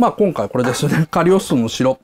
まあ今回これですね。カリオストロの城。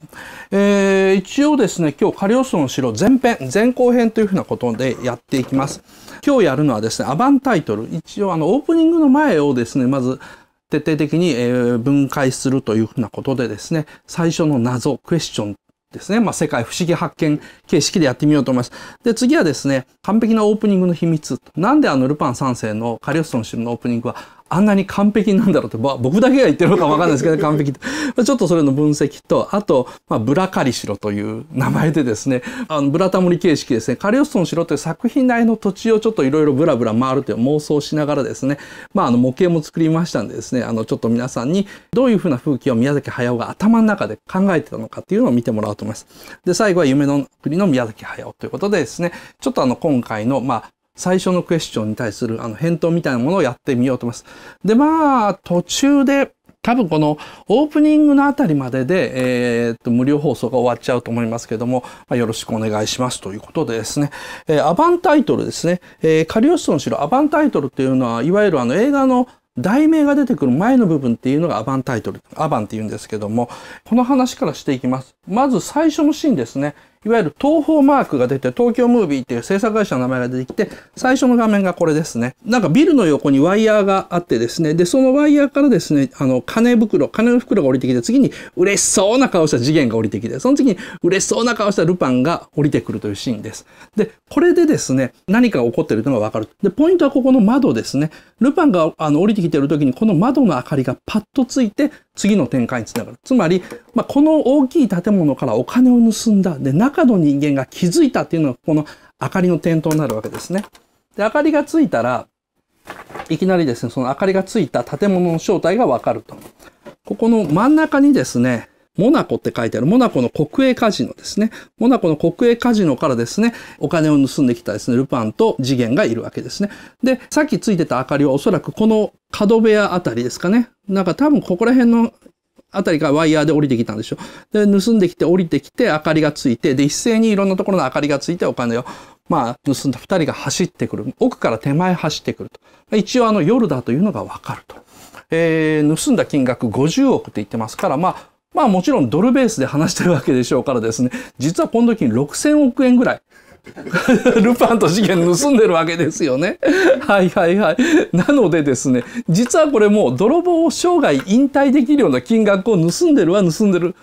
えー、一応ですね、今日カリオストロの城前編、前後編というふうなことでやっていきます。今日やるのはですね、アバンタイトル。一応あのオープニングの前をですね、まず徹底的に、え分解するというふうなことでですね、最初の謎、クエスチョンですね。まあ、世界不思議発見形式でやってみようと思います。で、次はですね、完璧なオープニングの秘密。なんであのルパン三世のカリオストの城のオープニングはあんなに完璧なんだろうって、僕だけが言ってるのかわかんないですけど、完璧と。ちょっとそれの分析と、あと、まあ、ブラカリシロという名前でですね、あのブラタモリ形式ですね、カリオストンしろという作品内の土地をちょっといろいろブラブラ回るという妄想しながらですね、まあ、あの模型も作りましたんでですね、あのちょっと皆さんにどういうふうな風景を宮崎駿が頭の中で考えてたのかっていうのを見てもらおうと思います。で、最後は夢の国の宮崎駿ということでですね、ちょっとあの今回の、まあ、最初のクエスチョンに対するあの返答みたいなものをやってみようと思います。で、まあ、途中で、多分このオープニングのあたりまでで、えー、っと、無料放送が終わっちゃうと思いますけども、まあ、よろしくお願いしますということでですね、えー、アバンタイトルですね、えー、カリオストの城アバンタイトルっていうのは、いわゆるあの映画の題名が出てくる前の部分っていうのがアバンタイトル、アバンって言うんですけども、この話からしていきます。まず最初のシーンですね。いわゆる東方マークが出て、東京ムービーっていう制作会社の名前が出てきて、最初の画面がこれですね。なんかビルの横にワイヤーがあってですね、で、そのワイヤーからですね、あの、金袋、金の袋が降りてきて、次に嬉しそうな顔した次元が降りてきて、その次に嬉しそうな顔したルパンが降りてくるというシーンです。で、これでですね、何かが起こってるのがわかる。で、ポイントはここの窓ですね。ルパンがあの降りてきてる時に、この窓の明かりがパッとついて、次の展開につながる。つまり、まあ、この大きい建物からお金を盗んだ。で、中中の人間が気づいたっていうのが、この明かりの点灯になるわけですね。で、明かりがついたら、いきなりですね、その明かりがついた建物の正体がわかると。ここの真ん中にですね、モナコって書いてある、モナコの国営カジノですね。モナコの国営カジノからですね、お金を盗んできたですね、ルパンと次元がいるわけですね。で、さっきついてた明かりはおそらくこの角部屋あたりですかね。なんか多分ここら辺のあたりからワイヤーで降りてきたんでしょ。で、盗んできて降りてきて明かりがついて、で、一斉にいろんなところの明かりがついてお金を、まあ、盗んだ二人が走ってくる。奥から手前走ってくると。一応あの夜だというのがわかると。えー、盗んだ金額50億って言ってますから、まあ、まあもちろんドルベースで話してるわけでしょうからですね、実はこの時に6000億円ぐらい ルパンと資源盗んでるわけですよね。はいはいはい。なのでですね、実はこれもう泥棒を生涯引退できるような金額を盗んでるは盗んでる。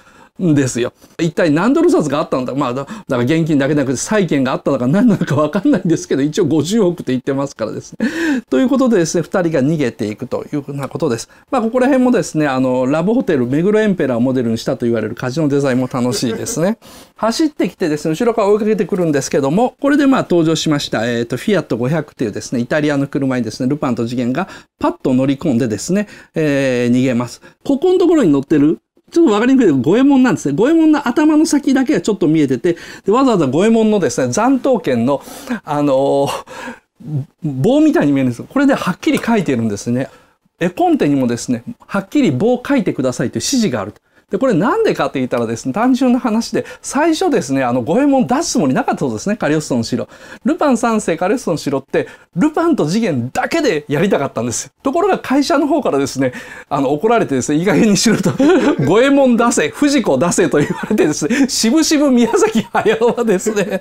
んですよ。一体何ドル札があったんだまあだから現金だけじゃなくて債券があったのか何なのかわかんないんですけど一応50億って言ってますからですね。ということでですね二人が逃げていくというふうなことです。まあここら辺もですねあのラブホテル目黒エンペラーをモデルにしたと言われるカジノデザインも楽しいですね。走ってきてですね後ろから追いかけてくるんですけどもこれでまあ登場しました、えーと、フィアット500というですねイタリアの車にですねルパンと次元がパッと乗り込んでですね、えー、逃げます。ここのところに乗ってるちょっとわかりにくいけど、五右衛門なんですね。五右衛門の頭の先だけがちょっと見えてて、でわざわざ五右衛門のですね、残党剣の、あのー、棒みたいに見えるんですよ。これではっきり書いてるんですね。絵コンテにもですね、はっきり棒書いてくださいという指示がある。で、これなんでかって言ったらですね、単純な話で、最初ですね、あの、五右衛門出すつもりなかったそうですね、カリオストの城。ルパン三世、カリオストの城って、ルパンと次元だけでやりたかったんですよ。ところが会社の方からですね、あの、怒られてですね、いい加減にしろと、五右衛門出せ、藤子出せと言われてですね、しぶしぶ宮崎駿はですね、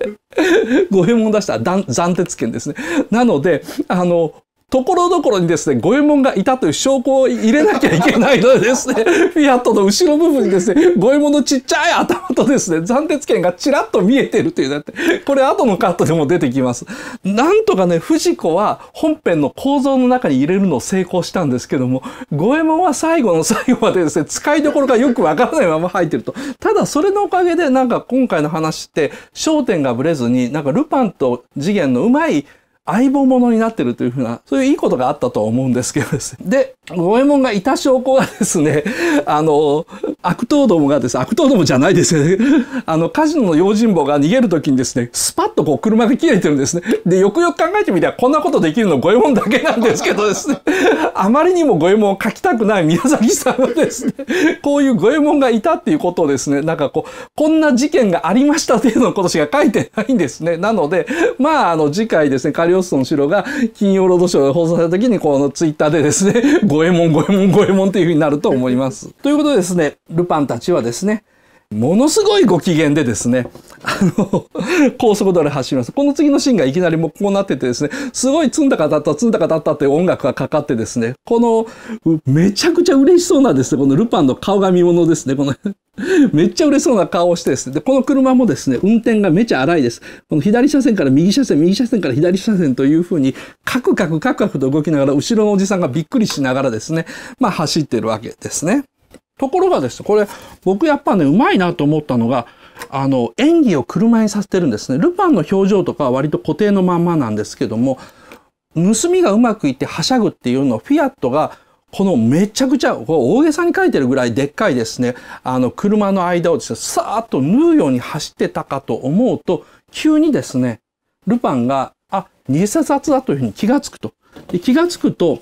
五右衛門出した暫鉄剣ですね。なので、あの、ところどころにですね、五右衛門がいたという証拠を入れなきゃいけないのでですね、フィアットの後ろ部分にですね、五右衛門のちっちゃい頭とですね、斬鉄剣がちらっと見えてるというだって、これ後のカットでも出てきます。なんとかね、藤子は本編の構造の中に入れるのを成功したんですけども、五右衛門は最後の最後までですね、使いどころがよくわからないまま入ってると。ただそれのおかげでなんか今回の話って、焦点がぶれずに、なんかルパンと次元のうまい相棒ものになってるというふうな、そういういいことがあったと思うんですけどですね。で、五右衛門がいた証拠はですね、あの、悪党どもがですね、悪党どもじゃないですよね。あの、カジノの用心棒が逃げるときにですね、スパッとこう車が切れてるんですね。で、よくよく考えてみたら、こんなことできるの五右衛門だけなんですけどですね、あまりにも五右衛門を書きたくない宮崎さんはですね、こういう五右衛門がいたっていうことをですね、なんかこう、こんな事件がありましたいうのことしか書いてないんですね。なので、まあ、あの、次回ですね、リオストの城が金曜ロードショーで放送された時にこのツイッターでですね、五右衛門五右衛門五右衛門っていう風になると思います。ということでですね、ルパンたちはですね、ものすごいご機嫌でですね、あの、高速道路走ります。この次のシーンがいきなりもうこうなっててですね、すごい積んだかだった、積んだかだったって音楽がかかってですね、この、めちゃくちゃ嬉しそうなですね、このルパンの顔が見物ですね、この めっちゃ嬉しそうな顔をしてですね、で、この車もですね、運転がめちゃ荒いです。この左車線から右車線、右車線から左車線というふうに、カクカクカクカクと動きながら、後ろのおじさんがびっくりしながらですね、まあ走ってるわけですね。ところがですこれ、僕やっぱね、うまいなと思ったのが、あの、演技を車にさせてるんですね。ルパンの表情とかは割と固定のまんまなんですけども、盗みがうまくいってはしゃぐっていうのをフィアットがこのめちゃくちゃ、大げさに書いてるぐらいでっかいですね、あの、車の間をですね、さーっと縫うように走ってたかと思うと、急にですね、ルパンが、あ、偽札だというふうに気がつくと。で気がつくと、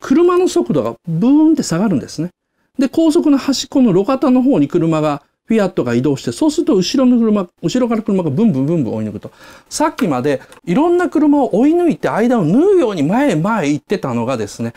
車の速度がブーンって下がるんですね。で、高速の端っこの路肩の方に車が、フィアットが移動して、そうすると後ろの車、後ろから車がブンブンブンブン追い抜くと。さっきまでいろんな車を追い抜いて間を縫うように前へ前へ行ってたのがですね、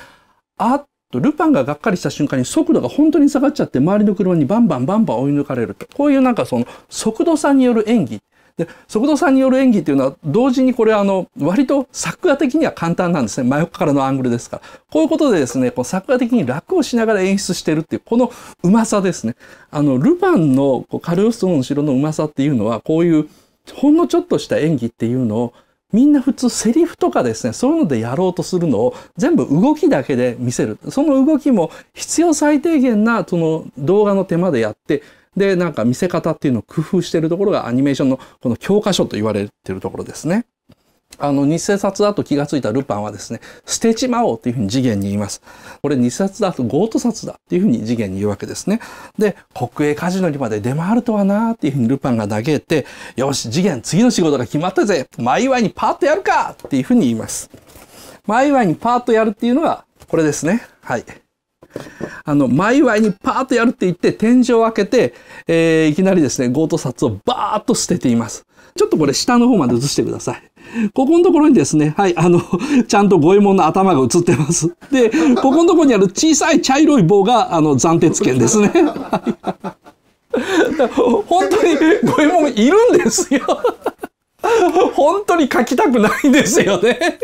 あっと、ルパンががっかりした瞬間に速度が本当に下がっちゃって、周りの車にバンバンバンバン追い抜かれると。こういうなんかその速度差による演技。で速度さんによる演技っていうのは同時にこれあの割と作画的には簡単なんですね真横からのアングルですからこういうことでですねこう作画的に楽をしながら演出してるっていうこのうまさですねあのルパンのカルオストロの城のうまさっていうのはこういうほんのちょっとした演技っていうのをみんな普通セリフとかですね、そういうのでやろうとするのを全部動きだけで見せる。その動きも必要最低限なその動画の手間でやって、で、なんか見せ方っていうのを工夫してるところがアニメーションのこの教科書と言われてるところですね。あの、偽札だと気がついたルパンはですね、捨てちまおうというふうに次元に言います。これ偽札だとゴート札だっていうふうに次元に言うわけですね。で、国営カジノにまで出回るとはなーっていうふうにルパンが嘆いて、よし、次元次の仕事が決まったぜ前祝いにパーッとやるかっていうふうに言います。前祝いにパーッとやるっていうのがこれですね。はい。あの、前祝いにパーッとやるって言って、天井を開けて、えー、いきなりですね、強盗札をバーッと捨てています。ちょっとこれ下の方まで映してください。ここのところにですね、はい、あの、ちゃんと五右衛門の頭が映ってます。で、ここのところにある小さい茶色い棒が、あの、暫鉄剣ですね。本当に五右衛門いるんですよ。本当に書きたくないんですよね。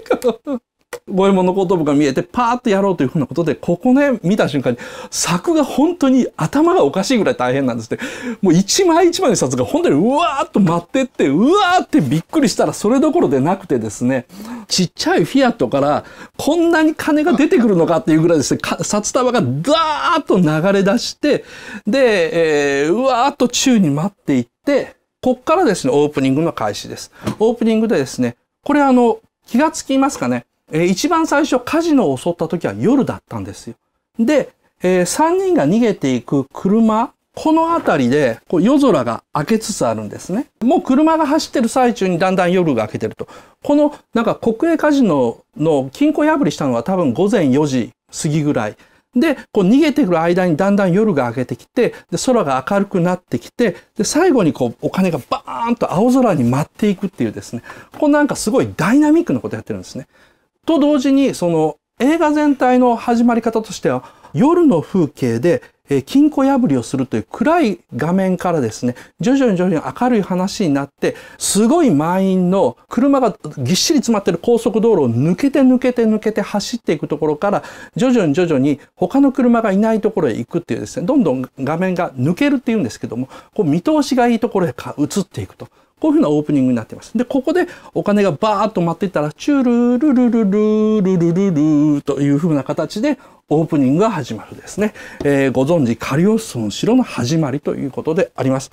五右衛門の後頭部が見えてパーッとやろうというふうなことでここね見た瞬間に柵が本当に頭がおかしいぐらい大変なんですってもう一枚一枚の札が本当にうわーっと待ってってうわーってびっくりしたらそれどころでなくてですねちっちゃいフィアットからこんなに金が出てくるのかっていうぐらいですね札束がダーッと流れ出してで、えー、うわーっと宙に待っていってこっからですねオープニングの開始です。オープニングでですねこれあの気がつきますかねえー、一番最初カジノを襲った時は夜だったんですよ。で、えー、3人が逃げていく車、この辺りでこう夜空が明けつつあるんですね。もう車が走ってる最中にだんだん夜が明けてると。このなんか国営カジノの金庫破りしたのは多分午前4時過ぎぐらい。で、こう逃げてくる間にだんだん夜が明けてきて、で空が明るくなってきて、で最後にこうお金がバーンと青空に舞っていくっていうですね、こうなんかすごいダイナミックなことやってるんですね。と同時に、その映画全体の始まり方としては、夜の風景で、え金庫破りをするという暗い画面からですね、徐々に徐々に明るい話になって、すごい満員の車がぎっしり詰まってる高速道路を抜けて抜けて抜けて走っていくところから、徐々に徐々に他の車がいないところへ行くっていうですね、どんどん画面が抜けるっていうんですけども、こう見通しがいいところへ移っていくと。こういうふうなオープニングになっています。で、ここでお金がバーッと回っていったら、チュルルルルルルルルルというふうな形でオープニングが始まるですね。えー、ご存知、カリオストロの城の始まりということであります。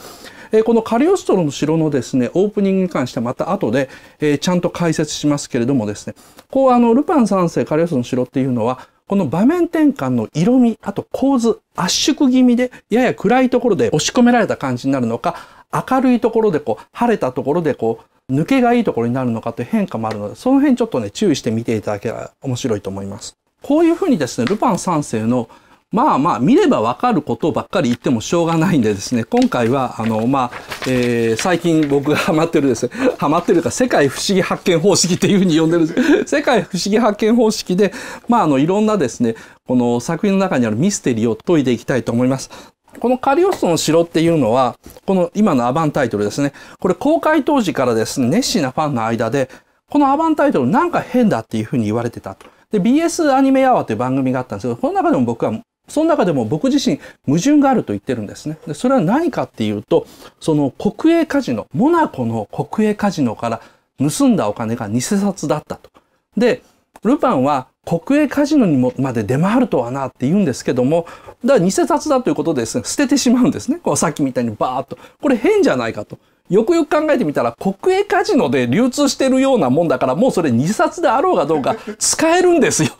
えー、このカリオストロの城のですね、オープニングに関してはまた後で、えー、ちゃんと解説しますけれどもですね、こうあの、ルパン三世カリオストロの城っていうのは、この場面転換の色味、あと構図、圧縮気味で、やや暗いところで押し込められた感じになるのか、明るいところでこう、晴れたところでこう、抜けがいいところになるのかという変化もあるので、その辺ちょっとね、注意して見ていただけたら面白いと思います。こういうふうにですね、ルパン三世のまあまあ、見ればわかることばっかり言ってもしょうがないんでですね、今回は、あの、まあ、えー、最近僕がハマってるですね、ハマってるか、世界不思議発見方式っていうふうに呼んでるんです 世界不思議発見方式で、まあ、あの、いろんなですね、この作品の中にあるミステリーを解いていきたいと思います。このカリオストの城っていうのは、この今のアバンタイトルですね。これ公開当時からですね、熱心なファンの間で、このアバンタイトルなんか変だっていうふうに言われてたと。で、BS アニメアワーという番組があったんですけど、この中でも僕は、その中でも僕自身矛盾があると言ってるんですね。で、それは何かっていうと、その国営カジノ、モナコの国営カジノから盗んだお金が偽札だったと。で、ルパンは国営カジノにもまで出回るとはなって言うんですけども、だから偽札だということでですね、捨ててしまうんですね。こうさっきみたいにバーっと。これ変じゃないかと。よくよく考えてみたら、国営カジノで流通してるようなもんだから、もうそれ2冊であろうがどうか使えるんですよ。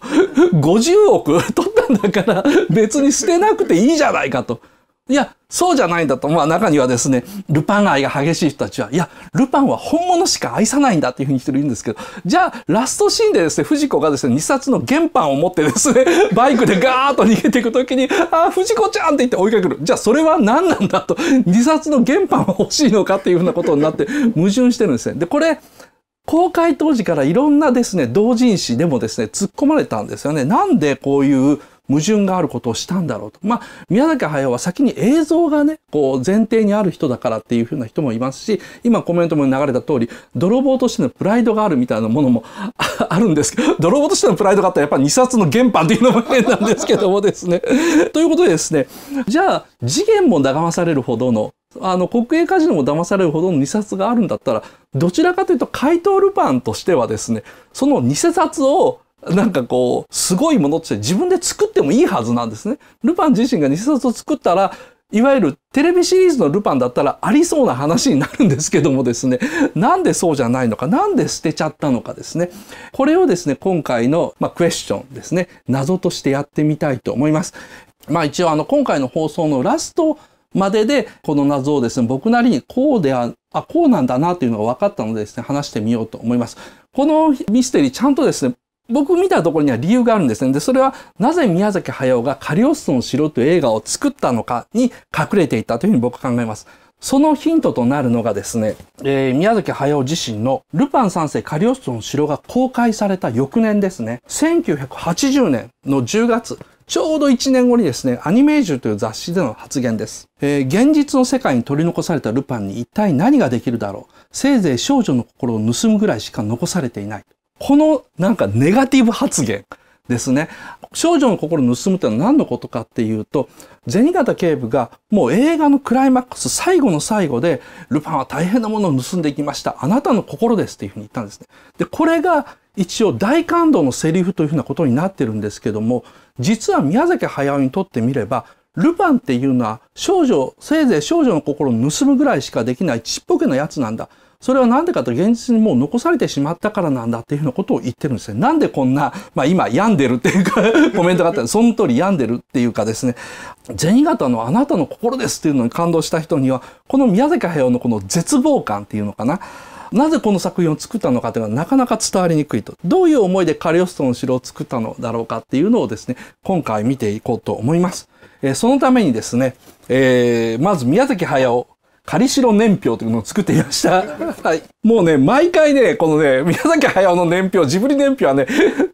50 億取ったんだから、別に捨てなくていいじゃないかと。いや、そうじゃないんだと。まあ中にはですね、ルパン愛が激しい人たちは、いや、ルパンは本物しか愛さないんだっていうふうにしてるんですけど、じゃあ、ラストシーンでですね、藤子がですね、2冊の原版を持ってですね、バイクでガーッと逃げていくときに、あ、あ、藤子ちゃんって言って追いかける。じゃあ、それは何なんだと。2冊の原版は欲しいのかっていうふうなことになって、矛盾してるんですね。で、これ、公開当時からいろんなですね、同人誌でもですね、突っ込まれたんですよね。なんでこういう、矛盾があることをしたんだろうと。まあ、宮崎駿は先に映像がね、こう前提にある人だからっていうふうな人もいますし、今コメントも流れた通り、泥棒としてのプライドがあるみたいなものも あるんですけど、泥棒としてのプライドがあったらやっぱり2冊の原版っていうのも変なんですけどもですね。ということでですね、じゃあ次元も騙されるほどのあの、国営カジノも騙されるほどの2冊があるんだったら、どちらかというと、怪盗ルパンとしてはですね、その偽冊をなんかこう、すごいものって自分で作ってもいいはずなんですね。ルパン自身が偽冊を作ったら、いわゆるテレビシリーズのルパンだったらありそうな話になるんですけどもですね、なんでそうじゃないのか、なんで捨てちゃったのかですね。これをですね、今回の、まあ、クエスチョンですね、謎としてやってみたいと思います。まあ一応あの今回の放送のラストまででこの謎をですね、僕なりにこうであ、あ、こうなんだなというのが分かったのでですね、話してみようと思います。このミステリーちゃんとですね、僕見たところには理由があるんですね。で、それはなぜ宮崎駿がカリオストの城という映画を作ったのかに隠れていたというふうに僕は考えます。そのヒントとなるのがですね、えー、宮崎駿自身のルパン三世カリオストの城が公開された翌年ですね、1980年の10月、ちょうど1年後にですね、アニメージュという雑誌での発言です。えー、現実の世界に取り残されたルパンに一体何ができるだろう。せいぜい少女の心を盗むぐらいしか残されていない。このなんかネガティブ発言ですね。少女の心を盗むってのは何のことかっていうと、銭形警部がもう映画のクライマックス最後の最後で、ルパンは大変なものを盗んでいきました。あなたの心ですっていうふうに言ったんですね。で、これが一応大感動のセリフというふうなことになってるんですけども、実は宮崎駿にとってみれば、ルパンっていうのは少女、せいぜい少女の心を盗むぐらいしかできないちっぽけなやつなんだ。それは何でかと現実にもう残されてしまったからなんだっていうようなことを言ってるんですね。なんでこんな、まあ今病んでるっていうか コメントがあったら、その通り病んでるっていうかですね、銭形のあなたの心ですっていうのに感動した人には、この宮崎駿のこの絶望感っていうのかな。なぜこの作品を作ったのかというのはなかなか伝わりにくいと。どういう思いでカリオストの城を作ったのだろうかっていうのをですね、今回見ていこうと思います。えー、そのためにですね、えー、まず宮崎駿仮代年表というのを作っていました。はい。もうね、毎回ね、このね、宮崎駿の年表、ジブリ年表はね、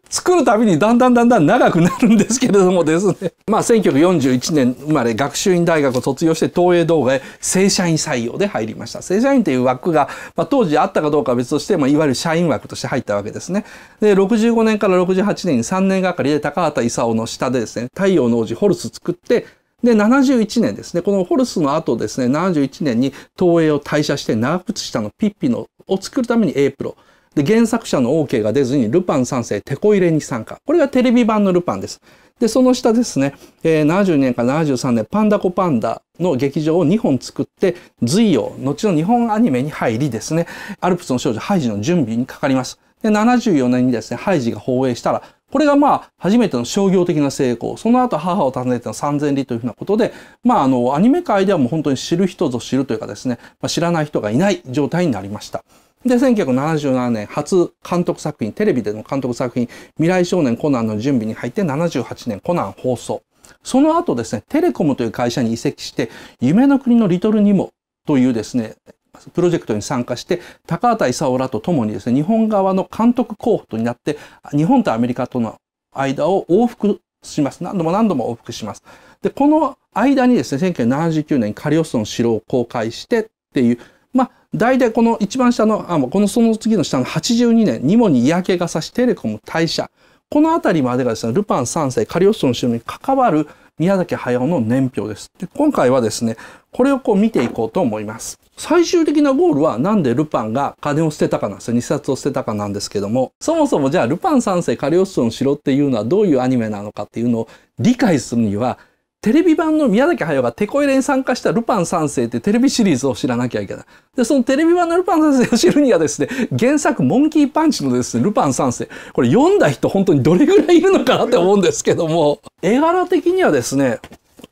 作るたびにだんだんだんだん長くなるんですけれどもですね。まあ、1941年生まれ、学習院大学を卒業して東映動画へ正社員採用で入りました。正社員という枠が、まあ、当時あったかどうかは別として、まあ、いわゆる社員枠として入ったわけですね。で、65年から68年に3年がかりで高畑勲の下でですね、太陽の王子ホルス作って、で、71年ですね、このホルスの後ですね、71年に東映を退社して長靴下のピッピのを作るためにエイプロ。で、原作者の OK が出ずにルパン3世テコ入れに参加。これがテレビ版のルパンです。で、その下ですね、えー、7 2年から73年、パンダコパンダの劇場を2本作って、随を後の日本アニメに入りですね、アルプスの少女ハイジの準備にかかります。で、74年にですね、ハイジが放映したら、これがまあ、初めての商業的な成功。その後、母を訪ねての三千里というふうなことで、まあ、あの、アニメ界ではもう本当に知る人ぞ知るというかですね、まあ、知らない人がいない状態になりました。で、1977年、初監督作品、テレビでの監督作品、未来少年コナンの準備に入って、78年コナン放送。その後ですね、テレコムという会社に移籍して、夢の国のリトルニモというですね、プロジェクトに参加して、高畑勲らと共にですね、日本側の監督候補となって、日本とアメリカとの間を往復します。何度も何度も往復します。で、この間にですね、1979年にカリオストの城を公開してっていう、まあ、大体この一番下の、あ、このその次の下の82年、ニモに嫌気がさしテレコム退社。この辺りまでがですね、ルパン3世、カリオストの城に関わる宮崎駿の年表です。で今回はですね、これをこう見ていこうと思います。最終的なゴールはなんでルパンが金を捨てたかなんですよ。2冊を捨てたかなんですけども、そもそもじゃあルパン三世カリオストン城っていうのはどういうアニメなのかっていうのを理解するには、テレビ版の宮崎駿がテコ入れに参加したルパン三世ってテレビシリーズを知らなきゃいけない。で、そのテレビ版のルパン三世を知るにはですね、原作モンキーパンチのですね、ルパン三世。これ読んだ人本当にどれぐらいいるのかなって思うんですけども、絵柄的にはですね、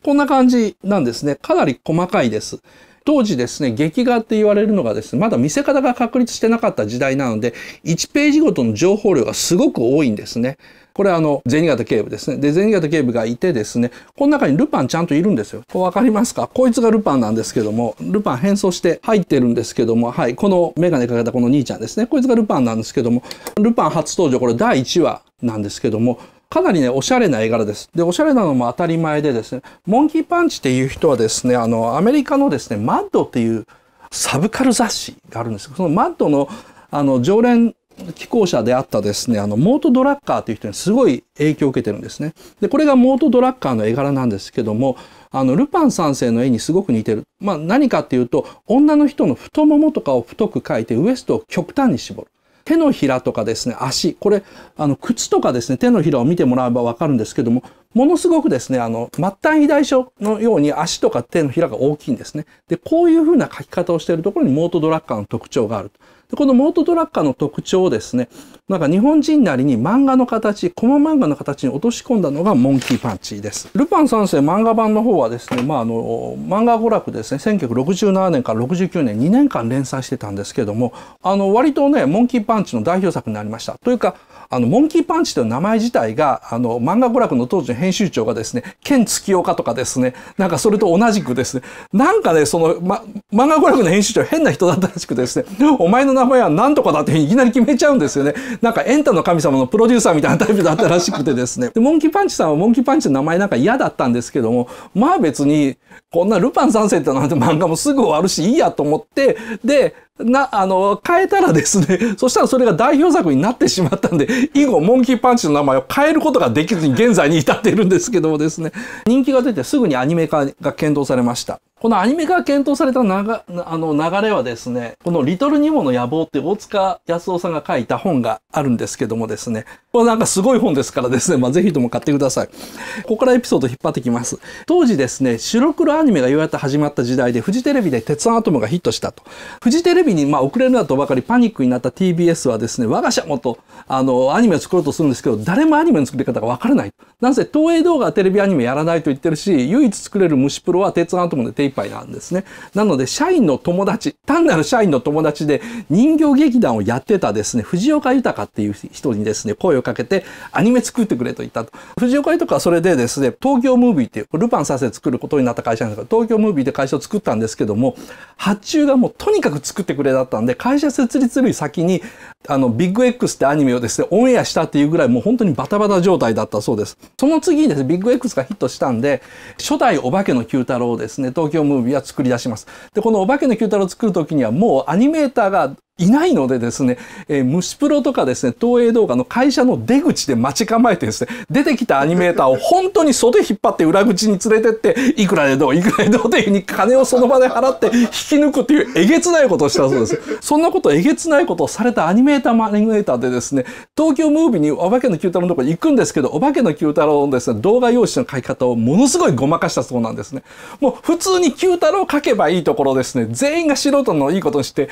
こんな感じなんですね。かなり細かいです。当時ですね、劇画って言われるのがですね、まだ見せ方が確立してなかった時代なので、1ページごとの情報量がすごく多いんですね。これあの、銭形警部ですね。で、銭形警部がいてですね、この中にルパンちゃんといるんですよ。こうわかりますかこいつがルパンなんですけども、ルパン変装して入ってるんですけども、はい、このメガネかけたこの兄ちゃんですね。こいつがルパンなんですけども、ルパン初登場、これ第1話なんですけども、かなりね、おしゃれな絵柄です。で、おしゃれなのも当たり前でですね、モンキーパンチっていう人はですね、あの、アメリカのですね、マッドっていうサブカル雑誌があるんですそのマッドのあの常連寄稿者であったですね、あの、モート・ドラッカーという人にすごい影響を受けてるんですね。で、これがモート・ドラッカーの絵柄なんですけども、あの、ルパン三世の絵にすごく似てる。まあ、何かっていうと、女の人の太ももとかを太く描いて、ウエストを極端に絞る。手のひらとかですね、足。これ、あの、靴とかですね、手のひらを見てもらえばわかるんですけども、ものすごくですね、あの、末端肥大症のように足とか手のひらが大きいんですね。で、こういうふうな書き方をしているところにモートドラッカーの特徴がある。でこのモートドラッカーの特徴をですね、なんか日本人なりに漫画の形、コマ漫画の形に落とし込んだのがモンキーパンチです。ルパン三世漫画版の方はですね、まああの、漫画娯楽ですね、1967年から69年2年間連載してたんですけども、あの、割とね、モンキーパンチの代表作になりました。というか、あの、モンキーパンチという名前自体が、あの、漫画娯楽の当時の編集長がですね、剣月岡とかですね、なんかそれと同じくですね、なんかね、その、ま、漫画娯楽の編集長変な人だったらしくですね、お前の名前はなんとかだっていきなり決めちゃうんですよね。なんかエンタの神様のプロデューサーみたいなタイプだったらしくてですね。で、モンキーパンチさんはモンキーパンチの名前なんか嫌だったんですけども、まあ別に、こんなルパン三世ってなんて漫画もすぐ終わるしいいやと思って、で、な、あの、変えたらですね、そしたらそれが代表作になってしまったんで、以後、モンキーパンチの名前を変えることができずに現在に至っているんですけどもですね、人気が出てすぐにアニメ化が検討されました。このアニメが検討されたながあの流れはですね、このリトルニモの野望って大塚康夫さんが書いた本があるんですけどもですね、これなんかすごい本ですからですね、まあ、ぜひとも買ってください。ここからエピソード引っ張ってきます。当時ですね、白黒アニメがようやって始まった時代で、フジテレビで鉄腕アトムがヒットしたと。フジテレビにまあ遅れるなとばかりパニックになった TBS はですね、我が社もと、あの、アニメを作ろうとするんですけど、誰もアニメの作り方がわからない。なんせ東映動画はテレビアニメやらないと言ってるし、唯一作れる虫プロは鉄腕アトムでテイ一杯なんですね。なので、社員の友達、単なる社員の友達で人形劇団をやってたですね、藤岡豊っていう人にですね、声をかけて、アニメ作ってくれと言ったと。藤岡豊はそれでですね、東京ムービーっていう、ルパンさせ作ることになった会社なんですが、東京ムービーって会社を作ったんですけども、発注がもうとにかく作ってくれだったんで、会社設立より先にあの、ビッグ X ってアニメをですね、オンエアしたっていうぐらいもう本当にバタバタ状態だったそうです。その次にですね、ビッグ X がヒットしたんで、初代お化けの Q 太郎をですね、東京ムービーは作り出します。で、このお化けの Q 太郎を作る時にはもうアニメーターがいないのでですね、えー、虫プロとかですね、東映動画の会社の出口で待ち構えてですね、出てきたアニメーターを本当に袖引っ張って裏口に連れてって、いくらでどう、いくらでどうというふうに金をその場で払って引き抜くっていうえげつないことをしたそうです。そんなこと、えげつないことをされたアニメーターマネーターでですね、東京ムービーにお化けの九太郎のところに行くんですけど、お化けの九太郎のですね、動画用紙の書き方をものすごいごまかしたそうなんですね。もう普通に九太郎書けばいいところですね、全員が素人のいいことにして、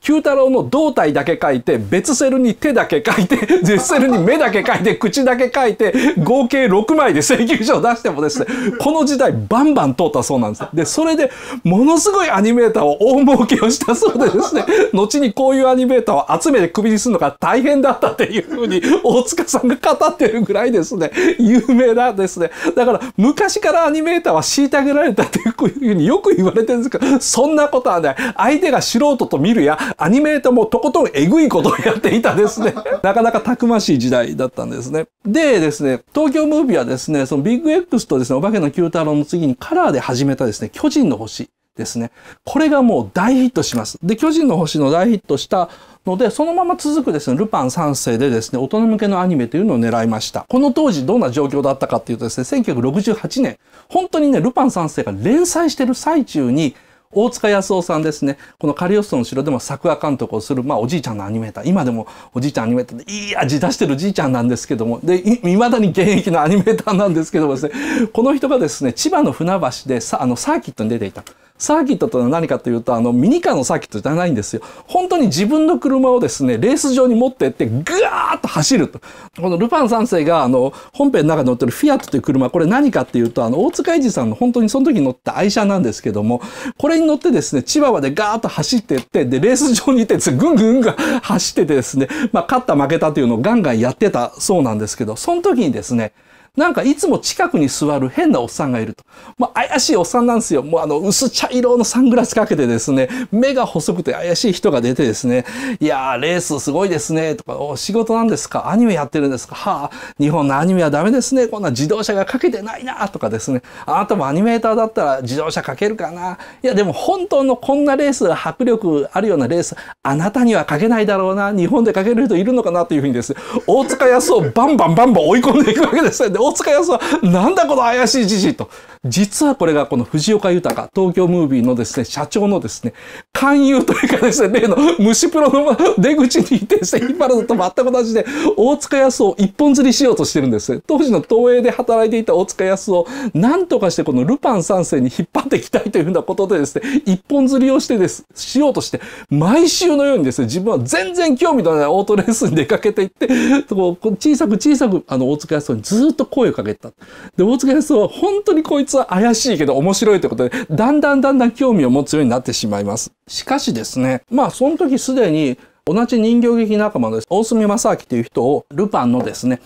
九太郎の胴体だけ書いて、別セルに手だけ書いて、絶セルに目だけ書いて、口だけ書いて、合計6枚で請求書を出してもですね、この時代バンバン通ったそうなんです。で、それでものすごいアニメーターを大儲けをしたそうでですね、後にこういうアニメーターを集めて首にするのが大変だったっていうふうに大塚さんが語ってるぐらいですね、有名なですね。だから昔からアニメーターは虐げられたというふうによく言われてるんですけど、そんなことはない。相手が素人と見るや、アニメ人ともとことんえぐいことをやっていたですね なかなかたくましい時代だったんですね。でですね、東京ムービーはですね、そのビッグ X とですね、お化けの Q 太郎の次にカラーで始めたですね、巨人の星ですね。これがもう大ヒットします。で、巨人の星の大ヒットしたので、そのまま続くですね、ルパン3世でですね、大人向けのアニメというのを狙いました。この当時どんな状況だったかっていうとですね、1968年、本当にね、ルパン3世が連載してる最中に、大塚康夫さんですね。このカリオストの城でも作画監督をする、まあおじいちゃんのアニメーター。今でもおじいちゃんアニメーターでいい味出してるじいちゃんなんですけども、で、い未だに現役のアニメーターなんですけどもですね、この人がですね、千葉の船橋でさあのサーキットに出ていた。サーキットとは何かというと、あの、ミニカーのサーキットじゃないんですよ。本当に自分の車をですね、レース場に持ってって、ぐわーっと走ると。このルパン三世が、あの、本編の中に乗ってるフィアットという車、これ何かっていうと、あの、大塚英治さんの本当にその時に乗った愛車なんですけども、これに乗ってですね、千葉までガーッと走ってって、で、レース場に行ってぐんぐんぐん走っててですね、まあ、勝った負けたというのをガンガンやってたそうなんですけど、その時にですね、なんかいつも近くに座る変なおっさんがいると。まあ、怪しいおっさんなんですよ。もうあの、薄茶色のサングラスかけてですね、目が細くて怪しい人が出てですね、いやー、レースすごいですね、とか、お仕事なんですかアニメやってるんですかはあ、日本のアニメはダメですね。こんな自動車がかけてないな、とかですね。あなたもアニメーターだったら自動車かけるかな。いや、でも本当のこんなレース、迫力あるようなレース、あなたにはかけないだろうな。日本でかける人いるのかなというふうにですね、大塚康夫バンバンバンバン追い込んでいくわけですね。大塚康は、なんだこの怪しいじじいと。実はこれがこの藤岡豊、東京ムービーのですね、社長のですね、勧誘というかですね、例の虫プロの出口に移転して引っ張るのと全く同じで、大塚康を一本釣りしようとしてるんです当時の東映で働いていた大塚康を、なんとかしてこのルパン三世に引っ張っていきたいというふうなことでですね、一本釣りをしてです、しようとして、毎週のようにですね、自分は全然興味のないオートレースに出かけていって、こう小さく小さくあの大塚康にずっと声をかけた。で、大塚康夫は本当にこいつは怪しいけど面白いということで、だんだんだんだん興味を持つようになってしまいます。しかしですね、まあその時すでに同じ人形劇仲間の大隅正明という人をルパンのですね、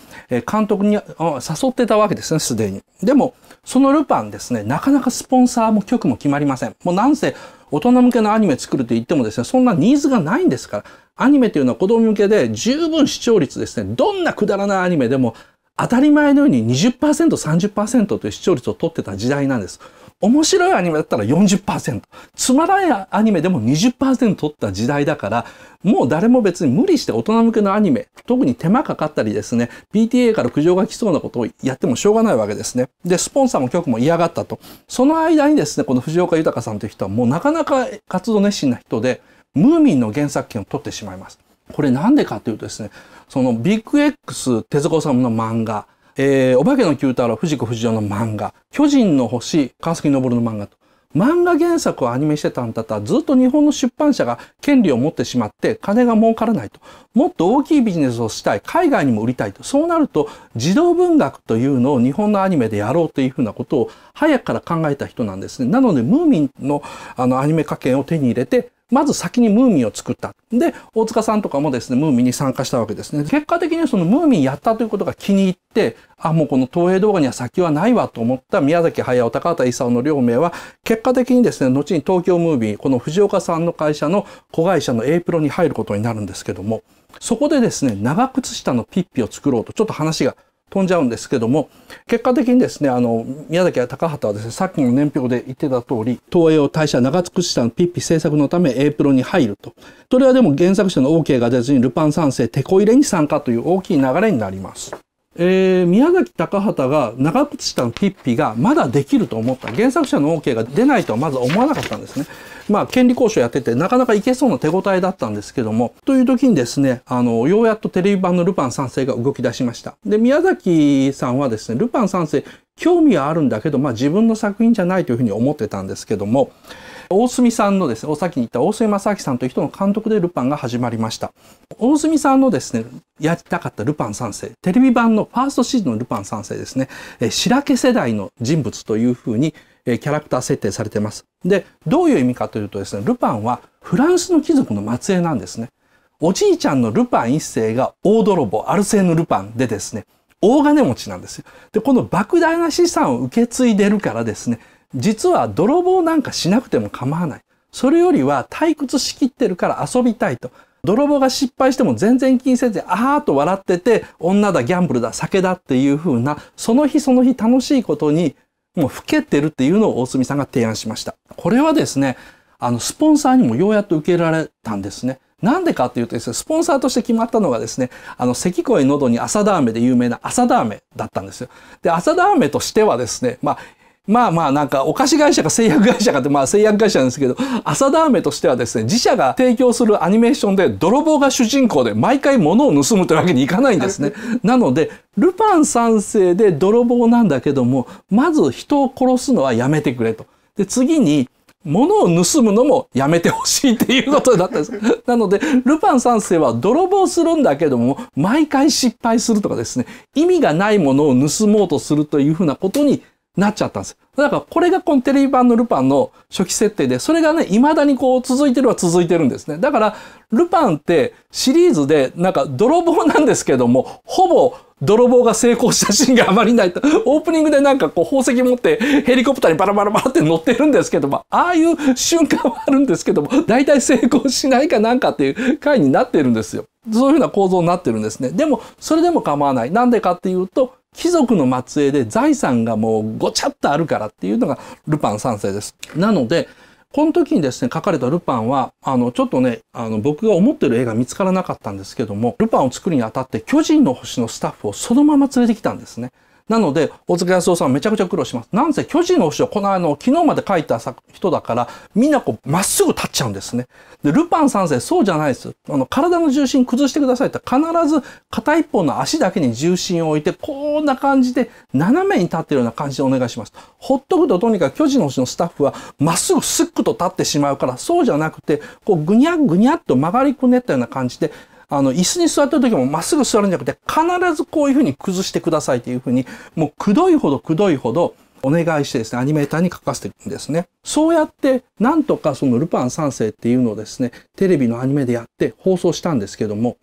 監督に誘ってたわけですね、すでに。でも、そのルパンですね、なかなかスポンサーも曲も決まりません。もうなんせ大人向けのアニメ作ると言ってもですね、そんなニーズがないんですから、アニメというのは子供向けで十分視聴率ですね、どんなくだらないアニメでも当たり前のように20%、30%という視聴率を取ってた時代なんです。面白いアニメだったら40%。つまらないアニメでも20%取った時代だから、もう誰も別に無理して大人向けのアニメ、特に手間かかったりですね、PTA から苦情が来そうなことをやってもしょうがないわけですね。で、スポンサーも局も嫌がったと。その間にですね、この藤岡豊さんという人はもうなかなか活動熱心な人で、ムーミンの原作権を取ってしまいます。これなんでかというとですね、そのビッグ X 手塚治虫の漫画、えー、お化けの九太郎藤子不二雄の漫画、巨人の星川崎昇の漫画と、漫画原作をアニメしてたんだったらずっと日本の出版社が権利を持ってしまって金が儲からないと。もっと大きいビジネスをしたい。海外にも売りたいと。そうなると児童文学というのを日本のアニメでやろうというふうなことを早くから考えた人なんですね。なのでムーミンのあのアニメ家権を手に入れてまず先にムーミンを作った。で、大塚さんとかもですね、ムーミンに参加したわけですね。結果的にそのムーミンやったということが気に入って、あ、もうこの東映動画には先はないわと思った宮崎駿、高畑勲の両名は、結果的にですね、後に東京ムービー、この藤岡さんの会社の子会社の A プロに入ることになるんですけども、そこでですね、長靴下のピッピを作ろうと、ちょっと話が飛んじゃうんですけども、結果的にですね、あの、宮崎や高畑はですね、さっきの年表で言ってた通り、東映を退社長津久志さんピッピ制作のため A プロに入ると。それはでも原作者の OK が出ずにルパン三世テコ入れに参加という大きい流れになります。えー、宮崎高畑が長靴下のピッピがまだできると思った原作者の OK が出ないとはまず思わなかったんですね。まあ、権利交渉やってて、なかなかいけそうな手応えだったんですけども、という時にですね、あの、ようやっとテレビ版のルパン三世が動き出しました。で、宮崎さんはですね、ルパン三世、興味はあるんだけど、まあ自分の作品じゃないというふうに思ってたんですけども、大隅さんのですね、お先に言った大隅正明さんという人の監督でルパンが始まりました。大隅さんのですね、やりたかったルパン三世、テレビ版のファーストシーズンのルパン三世ですね、え白毛世代の人物というふうに、えキャラクター設定されてます。で、どういう意味かというとですね、ルパンはフランスの貴族の末裔なんですね。おじいちゃんのルパン一世が大泥棒、アルセーヌ・ルパンでですね、大金持ちなんですよ。で、この莫大な資産を受け継いでるからですね、実は泥棒なんかしなくても構わない。それよりは退屈しきってるから遊びたいと。泥棒が失敗しても全然気にせず、あーと笑ってて、女だ、ギャンブルだ、酒だっていう風な、その日その日楽しいことに、もう老けてるっていうのを大隅さんが提案しました。これはですね、あの、スポンサーにもようやっと受けられたんですね。なんでかっていうとですね、スポンサーとして決まったのがですね、あの、関越喉に浅田飴で有名な浅田飴だったんですよ。で、浅田飴としてはですね、まあ、まあまあなんかお菓子会社か製薬会社かってまあ製薬会社なんですけど、浅田飴としてはですね、自社が提供するアニメーションで泥棒が主人公で毎回物を盗むというわけにいかないんですね。なので、ルパン三世で泥棒なんだけども、まず人を殺すのはやめてくれと。で、次に、物を盗むのもやめてほしいっていうことになったんです。なので、ルパン三世は泥棒するんだけども、毎回失敗するとかですね、意味がないものを盗もうとするというふうなことになっちゃったんです。だからこれがこのテレビ版のルパンの初期設定で、それがね、未だにこう続いてるは続いてるんですね。だから、ルパンってシリーズでなんか泥棒なんですけども、ほぼ泥棒が成功したシーンがあまりないと、オープニングでなんかこう宝石持ってヘリコプターにバラバラバラって乗ってるんですけども、ああいう瞬間はあるんですけども、大体成功しないかなんかっていう回になってるんですよ。そういうふうな構造になってるんですね。でも、それでも構わない。なんでかっていうと、貴族の末裔で財産がもうごちゃっとあるからっていうのがルパン三世です。なので、この時にですね、書かれたルパンは、あの、ちょっとね、あの、僕が思ってる絵が見つからなかったんですけども、ルパンを作るにあたって巨人の星のスタッフをそのまま連れてきたんですね。なので、大塚康夫さんめちゃくちゃ苦労します。なんせ巨人の星をこのあの、昨日まで書いた人だから、みんなこう、まっすぐ立っちゃうんですね。で、ルパン三世、そうじゃないです。あの、体の重心崩してくださいって必ず片一方の足だけに重心を置いて、こんな感じで斜めに立ってるような感じでお願いします。ほっとくととにかく巨人の星のスタッフは、まっすぐすっくと立ってしまうから、そうじゃなくて、こう、ぐにゃぐにゃっと曲がりくねったような感じで、あの、椅子に座ってる時もまっすぐ座るんじゃなくて、必ずこういうふうに崩してくださいというふうに、もうくどいほどくどいほど、お願いしてですね、アニメーターに書かせていくんですね。そうやって、なんとかそのルパン三世っていうのをですね、テレビのアニメでやって放送したんですけども、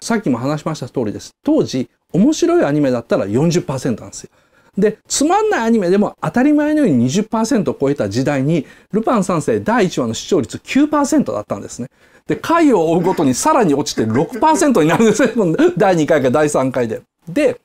さっきも話しました通りです。当時、面白いアニメだったら40%なんですよ。で、つまんないアニメでも当たり前のように20%を超えた時代に、ルパン三世第1話の視聴率9%だったんですね。で、回を追うごとにさらに落ちて6%になるんですね。第2回か第3回で。で、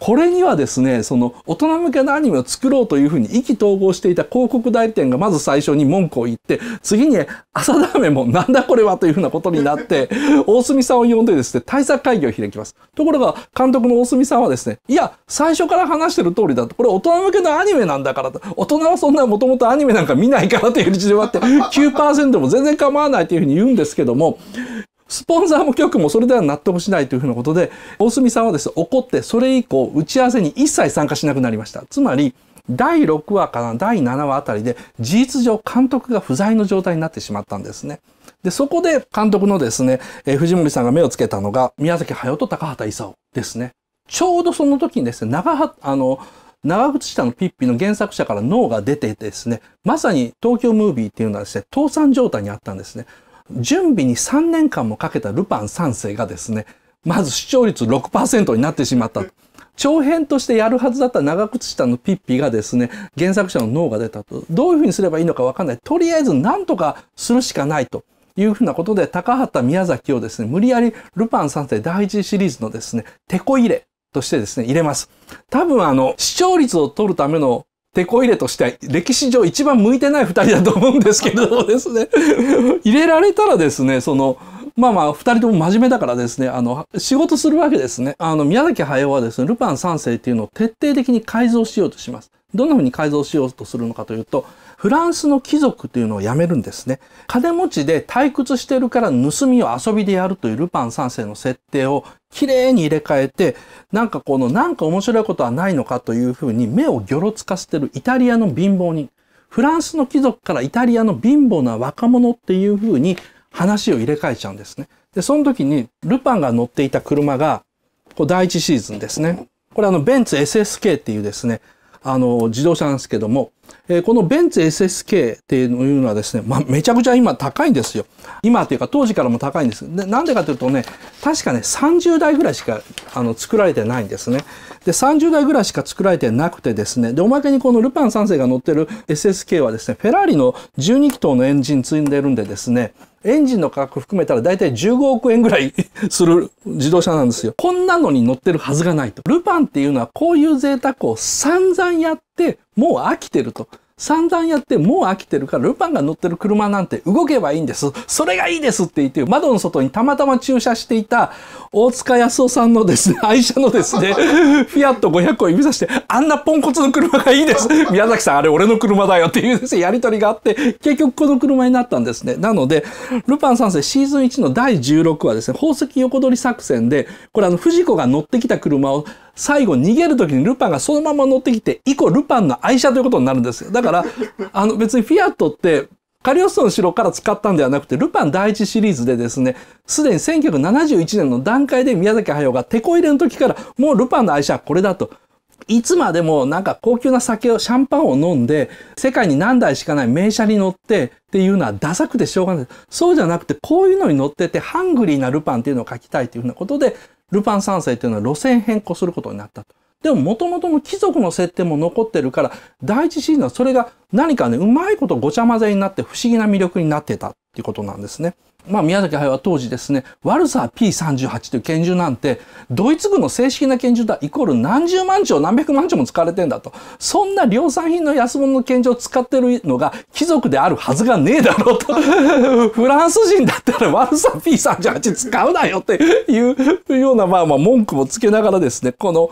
これにはですね、その大人向けのアニメを作ろうというふうに意気投合していた広告代理店がまず最初に文句を言って、次に朝ダメもなんだこれはというふうなことになって、大隅さんを呼んでですね、対策会議を開きます。ところが、監督の大隅さんはですね、いや、最初から話してる通りだと、これ大人向けのアニメなんだからと、大人はそんなもともとアニメなんか見ないからという事情があって、9%も全然構わないというふうに言うんですけども、スポンサーも局もそれでは納得しないというふうなことで、大隅さんはですね、怒ってそれ以降打ち合わせに一切参加しなくなりました。つまり、第6話から第7話あたりで事実上監督が不在の状態になってしまったんですね。で、そこで監督のですね、えー、藤森さんが目をつけたのが宮崎駿と高畑勲ですね。ちょうどその時にですね、長は、あの、長靴下のピッピの原作者から脳が出ていてですね、まさに東京ムービーっていうのはですね、倒産状態にあったんですね。準備に3年間もかけたルパン3世がですね、まず視聴率6%になってしまった。長編としてやるはずだった長靴下のピッピがですね、原作者の脳が出たと。どういうふうにすればいいのかわかんない。とりあえず何とかするしかないと。いうふうなことで、高畑宮崎をですね、無理やりルパン三世第一シリーズのですね、手こ入れとしてですね、入れます。多分あの、視聴率を取るためのテこ入れとして歴史上一番向いてない二人だと思うんですけどですね 入れられたらですね、その、まあまあ、二人とも真面目だからですね、あの、仕事するわけですね。あの、宮崎駿はですね、ルパン三世っていうのを徹底的に改造しようとします。どんな風に改造しようとするのかというと、フランスの貴族というのをやめるんですね。金持ちで退屈してるから盗みを遊びでやるというルパン三世の設定を綺麗に入れ替えて、なんかこの、なんか面白いことはないのかというふうに目をギョロつかせてるイタリアの貧乏人。フランスの貴族からイタリアの貧乏な若者っていうふうに話を入れ替えちゃうんですね。で、その時にルパンが乗っていた車が、こう第一シーズンですね。これあのベンツ SSK っていうですね、あの自動車なんですけども、えー、このベンツ SSK っていうのはですね、まあ、めちゃくちゃ今高いんですよ。今というか当時からも高いんです。で、なんでかというとね、確かね、30台ぐらいしかあの作られてないんですね。で、30台ぐらいしか作られてなくてですね、で、おまけにこのルパン3世が乗ってる SSK はですね、フェラーリの12気筒のエンジン積んでるんでですね、エンジンの価格含めたら大体15億円ぐらい する自動車なんですよ。こんなのに乗ってるはずがないと。ルパンっていうのはこういう贅沢を散々やってもう飽きてると。散々やってもう飽きてるからルパンが乗ってる車なんて動けばいいんです。それがいいですって言って窓の外にたまたま駐車していた大塚康夫さんのですね、愛車のですね、フィアット500を指さして、あんなポンコツの車がいいです。宮崎さんあれ俺の車だよっていうですね、やりとりがあって、結局この車になったんですね。なので、ルパン三世シーズン1の第16話ですね、宝石横取り作戦で、これあの、藤子が乗ってきた車を最後逃げる時にルパンがそのまま乗ってきて、以降ルパンの愛車ということになるんですよ。だから、あの別にフィアットって、カリオストの城から使ったんではなくて、ルパン第一シリーズでですね、すでに1971年の段階で宮崎駿がテこ入れの時から、もうルパンの愛車はこれだと。いつまでもなんか高級な酒を、シャンパンを飲んで、世界に何台しかない名車に乗ってっていうのはダサくてしょうがない。そうじゃなくて、こういうのに乗ってて、ハングリーなルパンっていうのを書きたいというふうなことで、ルパン三世というのは路線変更することになったと。でも元々の貴族の設定も残ってるから、第一シーズンはそれが何かね、うまいことごちゃ混ぜになって不思議な魅力になってたっていうことなんですね。まあ宮崎駿は当時ですね、ワルサー P38 という拳銃なんて、ドイツ軍の正式な拳銃だイコール何十万丁何百万丁も使われてんだと。そんな量産品の安物の拳銃を使ってるのが貴族であるはずがねえだろうと。フランス人だったらワルサー P38 使うなよっていうような、まあまあ文句もつけながらですね、この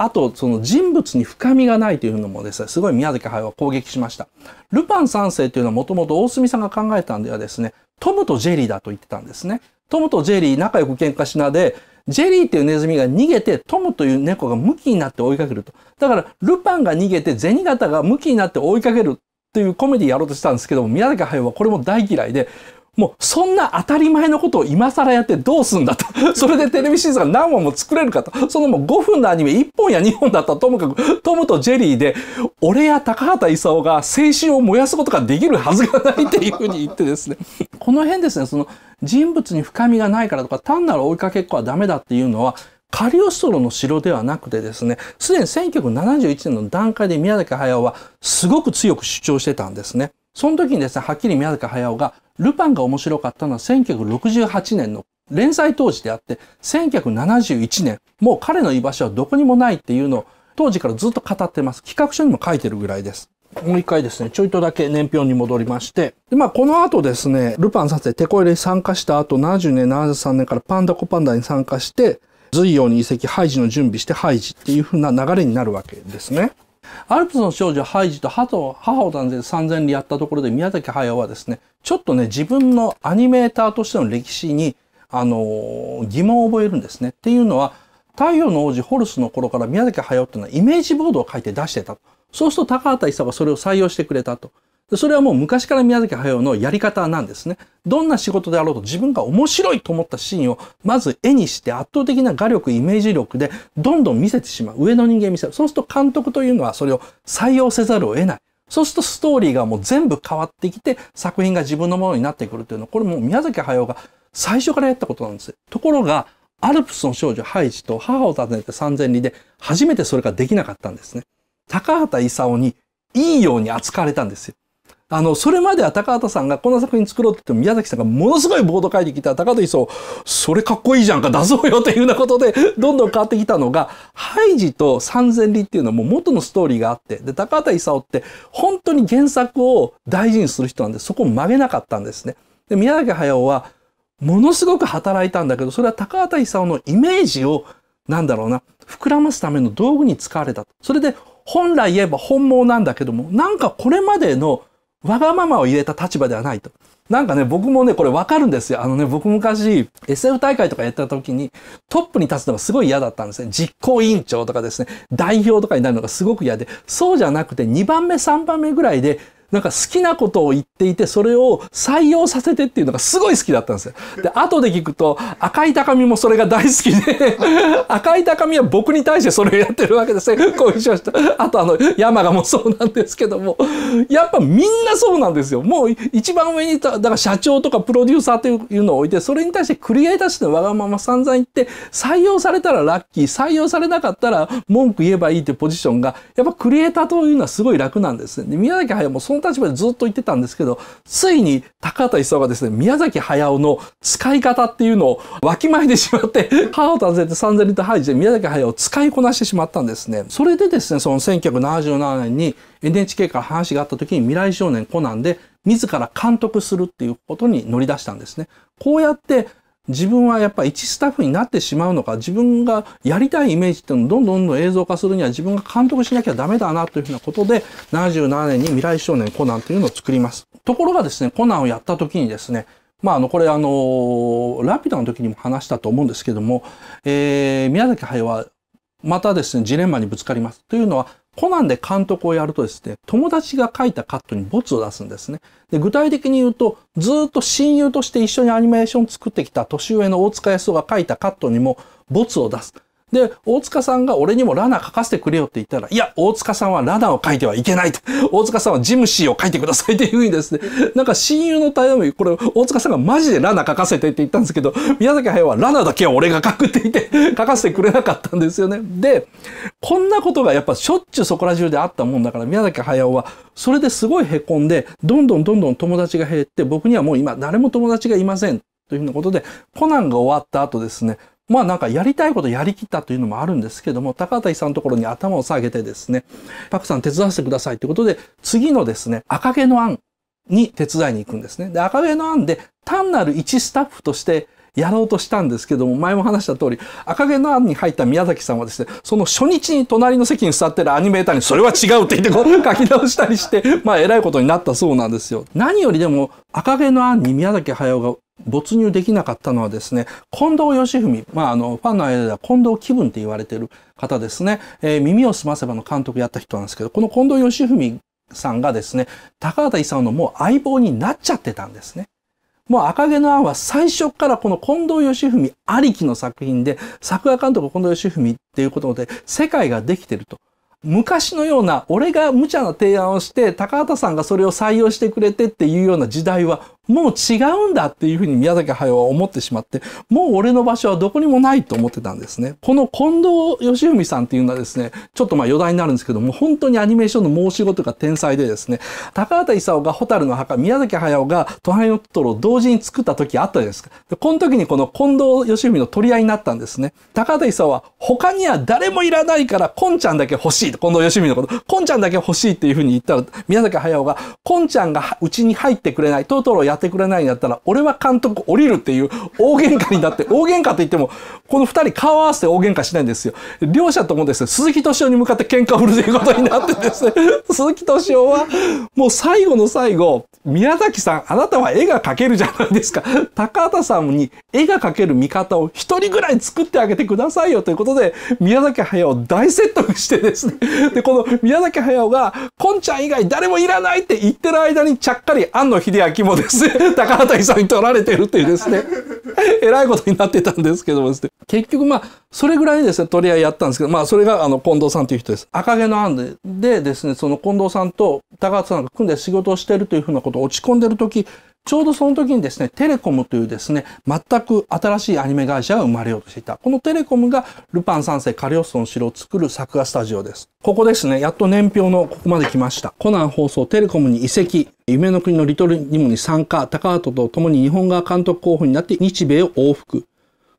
あと、その人物に深みがないというのもですね、すごい宮崎駿は攻撃しました。ルパン三世というのはもともと大隅さんが考えたんではですね、トムとジェリーだと言ってたんですね。トムとジェリー仲良く喧嘩しなで、ジェリーというネズミが逃げて、トムという猫が向きになって追いかけると。だから、ルパンが逃げて、銭形が向きになって追いかけるというコメディやろうとしたんですけども、宮崎駿はこれも大嫌いで、もうそんな当たり前のことを今更やってどうすんだと。それでテレビシーズンが何本も作れるかと。そのもう5分のアニメ1本や2本だったともかく、トムとジェリーで、俺や高畑勲が青春を燃やすことができるはずがないっていうふうに言ってですね。この辺ですね、その人物に深みがないからとか、単なる追いかけっこはダメだっていうのは、カリオストロの城ではなくてですね、すでに1971年の段階で宮崎駿はすごく強く主張してたんですね。その時にですね、はっきり宮崎駿がルパンが面白かったのは1968年の連載当時であって、1971年、もう彼の居場所はどこにもないっていうのを当時からずっと語ってます。企画書にも書いてるぐらいです。もう一回ですね、ちょいとだけ年表に戻りまして、でまあ、この後ですね、ルパン撮影、テコ入れに参加した後、70年、73年からパンダコパンダに参加して、随用に遺跡、ハイジの準備してハイジっていう風な流れになるわけですね。アルプスの少女ハイジと母を断絶三千里やったところで宮崎駿はですね、ちょっとね、自分のアニメーターとしての歴史に、あのー、疑問を覚えるんですね。っていうのは、太陽の王子ホルスの頃から宮崎駿っていうのはイメージボードを書いて出してたそうすると高畑勲はそれを採用してくれたと。それはもう昔から宮崎駿のやり方なんですね。どんな仕事であろうと自分が面白いと思ったシーンをまず絵にして圧倒的な画力、イメージ力でどんどん見せてしまう。上の人間見せる。そうすると監督というのはそれを採用せざるを得ない。そうするとストーリーがもう全部変わってきて作品が自分のものになってくるというのは、これもう宮崎駿が最初からやったことなんですよ。ところが、アルプスの少女ハイジと母を訪ねて三千里で初めてそれができなかったんですね。高畑勲にいいように扱われたんですよ。あの、それまでは高畑さんがこの作品作ろうって言って宮崎さんがものすごいボード書いてきた高畑磯、それかっこいいじゃんか出そうよっていうようなことで、どんどん変わってきたのが、ハイジと三千里っていうのはもう元のストーリーがあって、で、高畑勲って本当に原作を大事にする人なんで、そこを曲げなかったんですね。で、宮崎駿は、ものすごく働いたんだけど、それは高畑勲のイメージを、なんだろうな、膨らますための道具に使われた。それで、本来言えば本望なんだけども、なんかこれまでのわがままを入れた立場ではないと。なんかね、僕もね、これわかるんですよ。あのね、僕昔、SF 大会とかやった時に、トップに立つのがすごい嫌だったんですね。実行委員長とかですね、代表とかになるのがすごく嫌で、そうじゃなくて、2番目、3番目ぐらいで、なんか好きなことを言っていて、それを採用させてっていうのがすごい好きだったんですよ。で、後で聞くと、赤い高みもそれが大好きで 赤い高みは僕に対してそれをやってるわけですね。こういう人あとあの、山賀もそうなんですけども、やっぱみんなそうなんですよ。もう一番上にいた、だから社長とかプロデューサーというのを置いて、それに対してクリエイターしてわがまま散々言って、採用されたらラッキー、採用されなかったら文句言えばいいっいポジションが、やっぱクリエイターというのはすごい楽なんですね。で宮崎駿もその立場でずっと言ってたんですけど、ついに高畑勲がですね、宮崎駿の使い方っていうのをわきまえてしまって、母を訪ねて三千里と廃寺で宮崎駿を使いこなしてしまったんですね。それでですね、その1977年に NHK から話があった時に未来少年コナンで自ら監督するっていうことに乗り出したんですね。こうやって自分はやっぱ一スタッフになってしまうのか、自分がやりたいイメージっていうのをどんどんどん映像化するには自分が監督しなきゃダメだなというふうなことで、77年に未来少年コナンというのを作ります。ところがですね、コナンをやった時にですね、まあ、あの、これあの、ラピュタの時にも話したと思うんですけども、えー、宮崎駿はまたですね、ジレンマにぶつかります。というのは、コナンで監督をやるとですね、友達が書いたカットにボツを出すんですね。で、具体的に言うと、ずっと親友として一緒にアニメーション作ってきた年上の大塚康夫が書いたカットにもボツを出す。で、大塚さんが俺にもラナ書かせてくれよって言ったら、いや、大塚さんはラナを書いてはいけないと。大塚さんはジムシーを書いてくださいっていうふうにですね、なんか親友の頼み、これ、大塚さんがマジでラナ書かせてって言ったんですけど、宮崎駿はラナだけは俺が書くって言って、書かせてくれなかったんですよね。で、こんなことがやっぱしょっちゅうそこら中であったもんだから、宮崎駿は、それですごい凹んで、どんどんどんどん友達が減って、僕にはもう今誰も友達がいません。というふうなことで、コナンが終わった後ですね、まあなんかやりたいことやりきったというのもあるんですけども、高畑さんのところに頭を下げてですね、パクさん手伝わせてくださいということで、次のですね、赤毛の案に手伝いに行くんですね。で、赤毛の案で単なる一スタッフとして、やろうとしたんですけども、前も話した通り、赤毛の案に入った宮崎さんはですね、その初日に隣の席に座ってるアニメーターに、それは違うって言ってこう 書き直したりして、まあ偉いことになったそうなんですよ。何よりでも、赤毛の案に宮崎駿が没入できなかったのはですね、近藤義文、まあ、あの、ファンの間では近藤気分って言われてる方ですね、えー、耳を澄ませばの監督やった人なんですけど、この近藤義文さんがですね、高畑勲のもう相棒になっちゃってたんですね。もう赤毛のアンは最初からこの近藤義文ありきの作品で、作画監督近藤義文っていうことで世界ができてると。昔のような俺が無茶な提案をして高畑さんがそれを採用してくれてっていうような時代はもう違うんだっていうふうに宮崎駿は思ってしまって、もう俺の場所はどこにもないと思ってたんですね。この近藤義文さんっていうのはですね、ちょっとまあ余談になるんですけども、本当にアニメーションの申し事が天才でですね、高畑勲が蛍の墓、宮崎駿が隣のトトロを同時に作った時あったじゃないですか。で、この時にこの近藤義文の取り合いになったんですね。高畑勲は他には誰もいらないから、こんちゃんだけ欲しい。近藤義文のこと、こんちゃんだけ欲しいっていうふうに言ったら、宮崎駿が、こんちゃんがうちに入ってくれない、トトロやってくれないんだったら、俺は監督降りるっていう大喧嘩になって、大喧嘩って言っても、この二人顔合わせて大喧嘩しないんですよ。両者ともですね、鈴木敏夫に向かって喧嘩を売るということになってですね、鈴木敏夫は、もう最後の最後、宮崎さん、あなたは絵が描けるじゃないですか。高畑さんに絵が描ける見方を一人ぐらい作ってあげてくださいよということで、宮崎駿を大説得してですね、で、この宮崎駿が、こんちゃん以外誰もいらないって言ってる間に、ちゃっかり庵野秀明もです 高畑さんに取られてるっていうですね えらいことになってたんですけどもですね結局まあそれぐらいですね取り合いやったんですけどまあそれがあの近藤さんという人です赤毛のアンででですねその近藤さんと高畑さんが組んで仕事をしてるというふうなことを落ち込んでる時ちょうどその時にですね、テレコムというですね、全く新しいアニメ会社が生まれようとしていた。このテレコムがルパン三世カリオストの城を作る作画スタジオです。ここですね、やっと年表のここまで来ました。コナン放送テレコムに移籍、夢の国のリトルニモに参加、高畑と共に日本側監督候補になって日米を往復。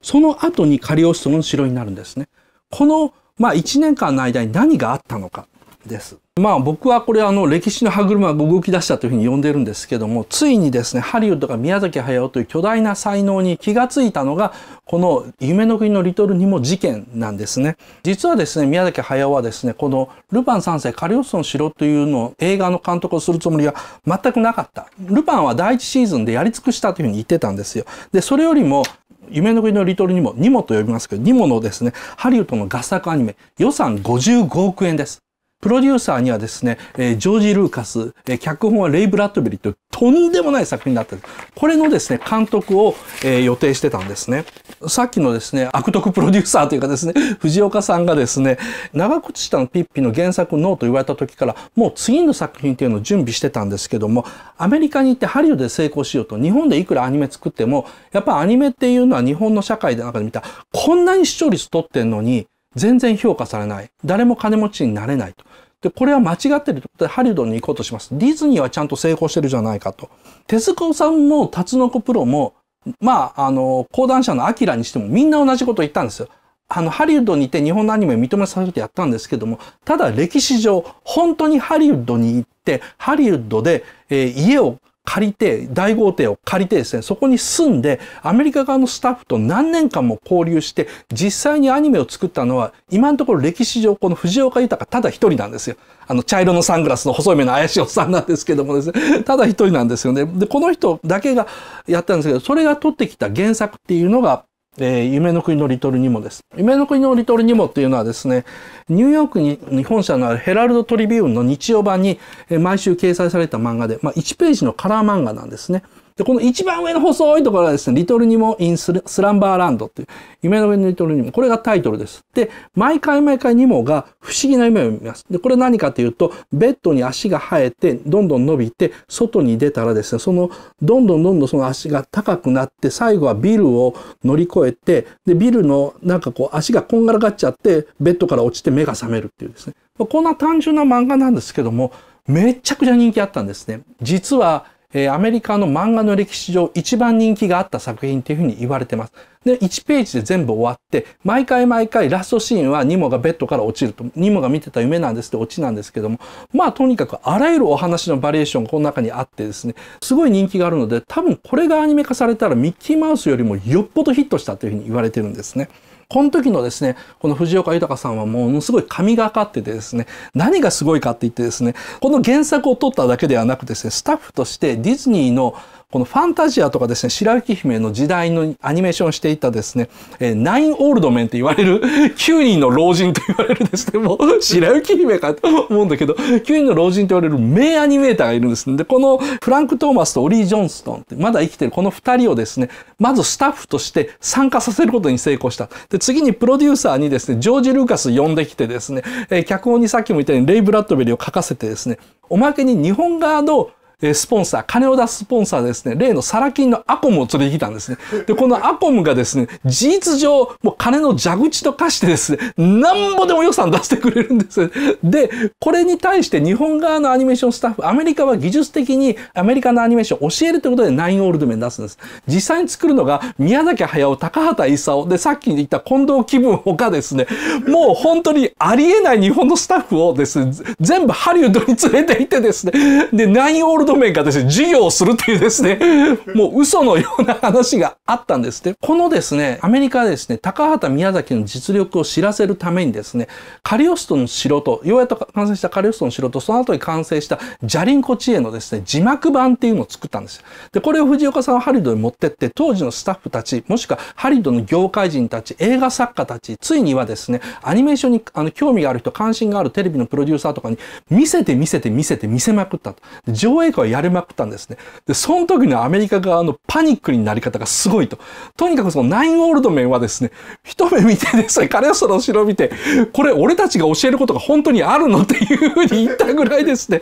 その後にカリオストの城になるんですね。この、まあ1年間の間に何があったのかです。まあ僕はこれあの歴史の歯車が動き出したというふうに呼んでるんですけどもついにですねハリウッドが宮崎駿という巨大な才能に気がついたのがこの夢の国のリトルにも事件なんですね実はですね宮崎駿はですねこのルパン三世カリオストの城というのを映画の監督をするつもりは全くなかったルパンは第一シーズンでやり尽くしたというふうに言ってたんですよでそれよりも夢の国のリトルにもニモと呼びますけど、ニモのですね、ハリウッドの合作アニメ、予算55億円です。プロデューサーにはですね、えー、ジョージ・ルーカス、えー、脚本はレイ・ブラッドベリーというとんでもない作品だったんです。これのですね、監督を、えー、予定してたんですね。さっきのですね、悪徳プロデューサーというかですね、藤岡さんがですね、長靴下のピッピの原作ノーと言われた時から、もう次の作品っていうのを準備してたんですけども、アメリカに行ってハリウッドで成功しようと、日本でいくらアニメ作っても、やっぱアニメっていうのは日本の社会の中で見た、こんなに視聴率取ってんのに、全然評価されない。誰も金持ちになれないと。で、これは間違ってるとでハリウッドに行こうとします。ディズニーはちゃんと成功してるじゃないかと。スコさんもタツノコプロも、まあ、あの、講談社のアキラにしてもみんな同じこと言ったんですよ。あの、ハリウッドにって日本のアニメを認めさせてやったんですけども、ただ歴史上、本当にハリウッドに行って、ハリウッドで、えー、家を借りて、大豪邸を借りてですね、そこに住んで、アメリカ側のスタッフと何年間も交流して、実際にアニメを作ったのは、今のところ歴史上この藤岡豊ただ一人なんですよ。あの、茶色のサングラスの細い目の怪しいおっさんなんですけどもですね、ただ一人なんですよね。で、この人だけがやったんですけど、それが取ってきた原作っていうのが、えー、夢の国のリトルニモです。夢の国のリトルニモっていうのはですね、ニューヨークに日本社のあるヘラルドトリビューンの日曜版に、え毎週掲載された漫画で、まあ、1ページのカラー漫画なんですね。で、この一番上の細いところはですね、リトルニモ・インス・ランバーランドっていう、夢の上のリトルニモ。これがタイトルです。で、毎回毎回ニモが不思議な夢を見ます。で、これ何かというと、ベッドに足が生えて、どんどん伸びて、外に出たらですね、その、どんどんどんどんその足が高くなって、最後はビルを乗り越えて、で、ビルのなんかこう足がこんがらがっちゃって、ベッドから落ちて目が覚めるっていうですね。こんな単純な漫画なんですけども、めちゃくちゃ人気あったんですね。実は、えー、アメリカの漫画の歴史上一番人気があった作品というふうに言われてます。で、1ページで全部終わって、毎回毎回ラストシーンはニモがベッドから落ちると、ニモが見てた夢なんですって落ちなんですけども、まあとにかくあらゆるお話のバリエーションこの中にあってですね、すごい人気があるので、多分これがアニメ化されたらミッキーマウスよりもよっぽどヒットしたというふうに言われてるんですね。この時のですね、この藤岡豊さんはものすごい神がかっててですね、何がすごいかって言ってですね、この原作を撮っただけではなくですね、スタッフとしてディズニーのこのファンタジアとかですね、白雪姫の時代のアニメーションをしていたですね、えー、ナインオールドメンって言われる、9 人の老人と言われるですね、もう白雪姫かと思うんだけど、9人の老人と言われる名アニメーターがいるんですね。で、このフランク・トーマスとオリー・ジョンストンって、まだ生きてるこの2人をですね、まずスタッフとして参加させることに成功した。で、次にプロデューサーにですね、ジョージ・ルーカス呼んできてですね、えー、脚本にさっきも言ったようにレイ・ブラッドベリーを書かせてですね、おまけに日本側のえスポンサー、金を出すスポンサーですね、例のサラ金のアコムを連れてきたんですね。で、このアコムがですね、事実上、もう金の蛇口と化してですね、なんぼでも予算出してくれるんです。で、これに対して日本側のアニメーションスタッフ、アメリカは技術的にアメリカのアニメーションを教えるということでナインオールドメン出すんです。実際に作るのが宮崎駿、高畑勲、で、さっき言った近藤気分他ですね、もう本当にありえない日本のスタッフをですね、全部ハリウッドに連れて行ってですね、で、ナインオールドド面がですね、授業をするっていうですね、もう嘘のような話があったんですっこのですね、アメリカはですね、高畑宮崎の実力を知らせるためにですね、カリオストの城と、ようやく完成したカリオストの城と、その後に完成したジャリンコ知恵のですね、字幕版っていうのを作ったんですよ。で、これを藤岡さんはハリドに持ってって、当時のスタッフたち、もしくはハリドの業界人たち、映画作家たち、ついにはですね、アニメーションにあの興味がある人、関心があるテレビのプロデューサーとかに見せて見せて見せて見せまくったと。上映はやれまくったんですね。で、その時のアメリカ側のパニックになり方がすごいと。とにかくそのナイン・オールドメンはですね、一目見てですね、カレその後ろを見て、これ俺たちが教えることが本当にあるのっていうふうに言ったぐらいですね、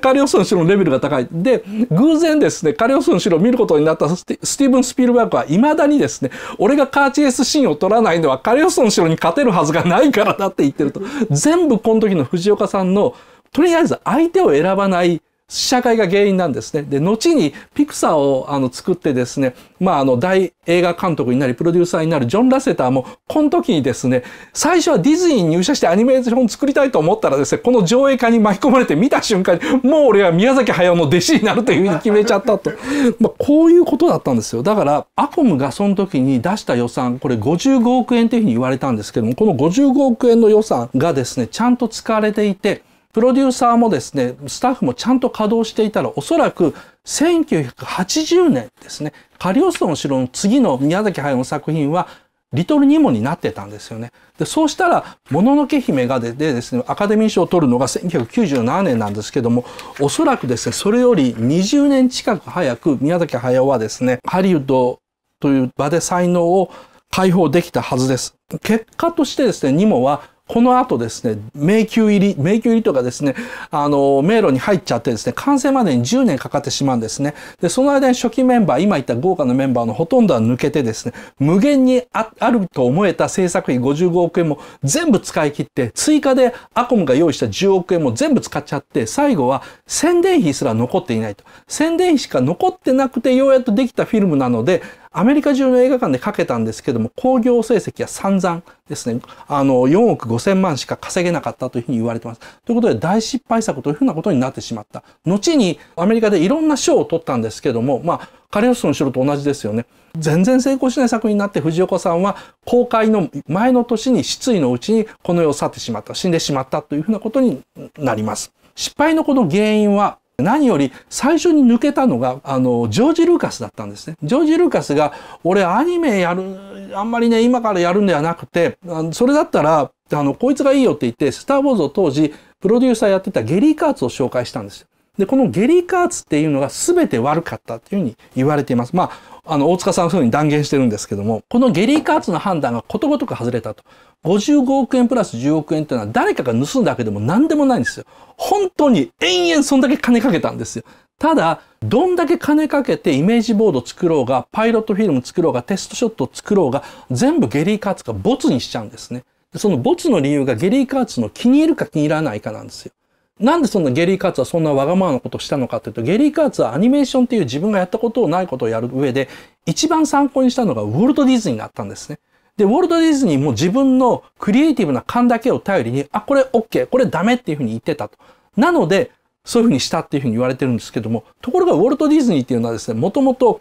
カリオスの城のレベルが高い。で、偶然ですね、カリオスの城を見ることになったスティーブン・スピルバーグは未だにですね、俺がカーチェイスシーンを撮らないのはカリオスの城に勝てるはずがないからだって言ってると。全部この時の藤岡さんの、とりあえず相手を選ばない試写会が原因なんですね。で、後にピクサーをあの作ってですね、まああの大映画監督になり、プロデューサーになるジョン・ラセターも、この時にですね、最初はディズニーに入社してアニメーション作りたいと思ったらですね、この上映会に巻き込まれて見た瞬間に、もう俺は宮崎駿の弟子になるというふうに決めちゃったと。まあこういうことだったんですよ。だから、アコムがその時に出した予算、これ55億円というふうに言われたんですけども、この55億円の予算がですね、ちゃんと使われていて、プロデューサーもですね、スタッフもちゃんと稼働していたら、おそらく1980年ですね、カリオストの城の次の宮崎駿の作品は、リトルニモになってたんですよね。で、そうしたら、もののけ姫がでてですね、アカデミー賞を取るのが1997年なんですけども、おそらくですね、それより20年近く早く宮崎駿はですね、ハリウッドという場で才能を解放できたはずです。結果としてですね、ニモはこの後ですね、迷宮入り、迷宮入りとかですね、あの、迷路に入っちゃってですね、完成までに10年かかってしまうんですね。で、その間に初期メンバー、今言った豪華なメンバーのほとんどは抜けてですね、無限にあると思えた制作費55億円も全部使い切って、追加でアコムが用意した10億円も全部使っちゃって、最後は宣伝費すら残っていないと。宣伝費しか残ってなくて、ようやくできたフィルムなので、アメリカ中の映画館でかけたんですけども、興行成績は散々ですね、あの、4億5千万しか稼げなかったというふうに言われてます。ということで、大失敗作というふうなことになってしまった。後に、アメリカでいろんな賞を取ったんですけども、まあ、カリオスの城と同じですよね。全然成功しない作品になって藤岡さんは公開の前の年に失意のうちにこの世を去ってしまった、死んでしまったというふうなことになります。失敗のこの原因は何より最初に抜けたのがあのジョージ・ルーカスだったんですね。ジョージ・ルーカスが俺アニメやるあんまりね今からやるんではなくてそれだったらあのこいつがいいよって言って「スター・ウォーズ」を当時プロデューサーやってたゲリー・カーツを紹介したんですよ。で、このゲリー・カーツっていうのが全て悪かったっていうふうに言われています。まあ、あの、大塚さんはそういうふうに断言してるんですけども、このゲリー・カーツの判断がことごとく外れたと。55億円プラス10億円っていうのは誰かが盗んだわけでも何でもないんですよ。本当に延々そんだけ金かけたんですよ。ただ、どんだけ金かけてイメージボード作ろうが、パイロットフィルム作ろうが、テストショット作ろうが、全部ゲリー・カーツがボツにしちゃうんですね。そのボツの理由がゲリー・カーツの気に入るか気に入らないかなんですよ。なんでそんなゲリー・カーツはそんなわがままなことをしたのかっていうと、ゲリー・カーツはアニメーションっていう自分がやったことをないことをやる上で、一番参考にしたのがウォルト・ディズニーだったんですね。で、ウォルト・ディズニーも自分のクリエイティブな勘だけを頼りに、あ、これ OK、これダメっていうふうに言ってたと。なので、そういうふうにしたっていうふうに言われてるんですけども、ところがウォルト・ディズニーっていうのはですね、もともと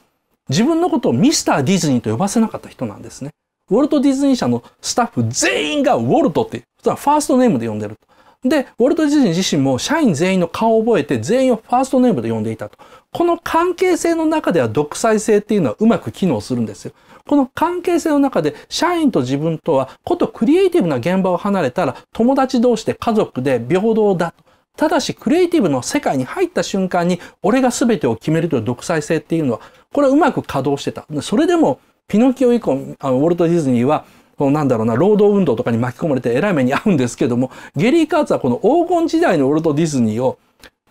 自分のことをミスター・ディズニーと呼ばせなかった人なんですね。ウォルト・ディズニー社のスタッフ全員がウォルトっていう、ファーストネームで呼んでると。で、ウォルト・ディズニー自身も社員全員の顔を覚えて全員をファーストネームで呼んでいたと。この関係性の中では独裁性っていうのはうまく機能するんですよ。この関係性の中で社員と自分とはことクリエイティブな現場を離れたら友達同士で家族で平等だと。ただし、クリエイティブの世界に入った瞬間に、俺が全てを決めるという独裁性っていうのは、これはうまく稼働してた。それでも、ピノキオ以降、あのウォルト・ディズニーは、このなんだろうな、労働運動とかに巻き込まれて偉い目に遭うんですけども、ゲリー・カーツはこの黄金時代のウォルト・ディズニーを、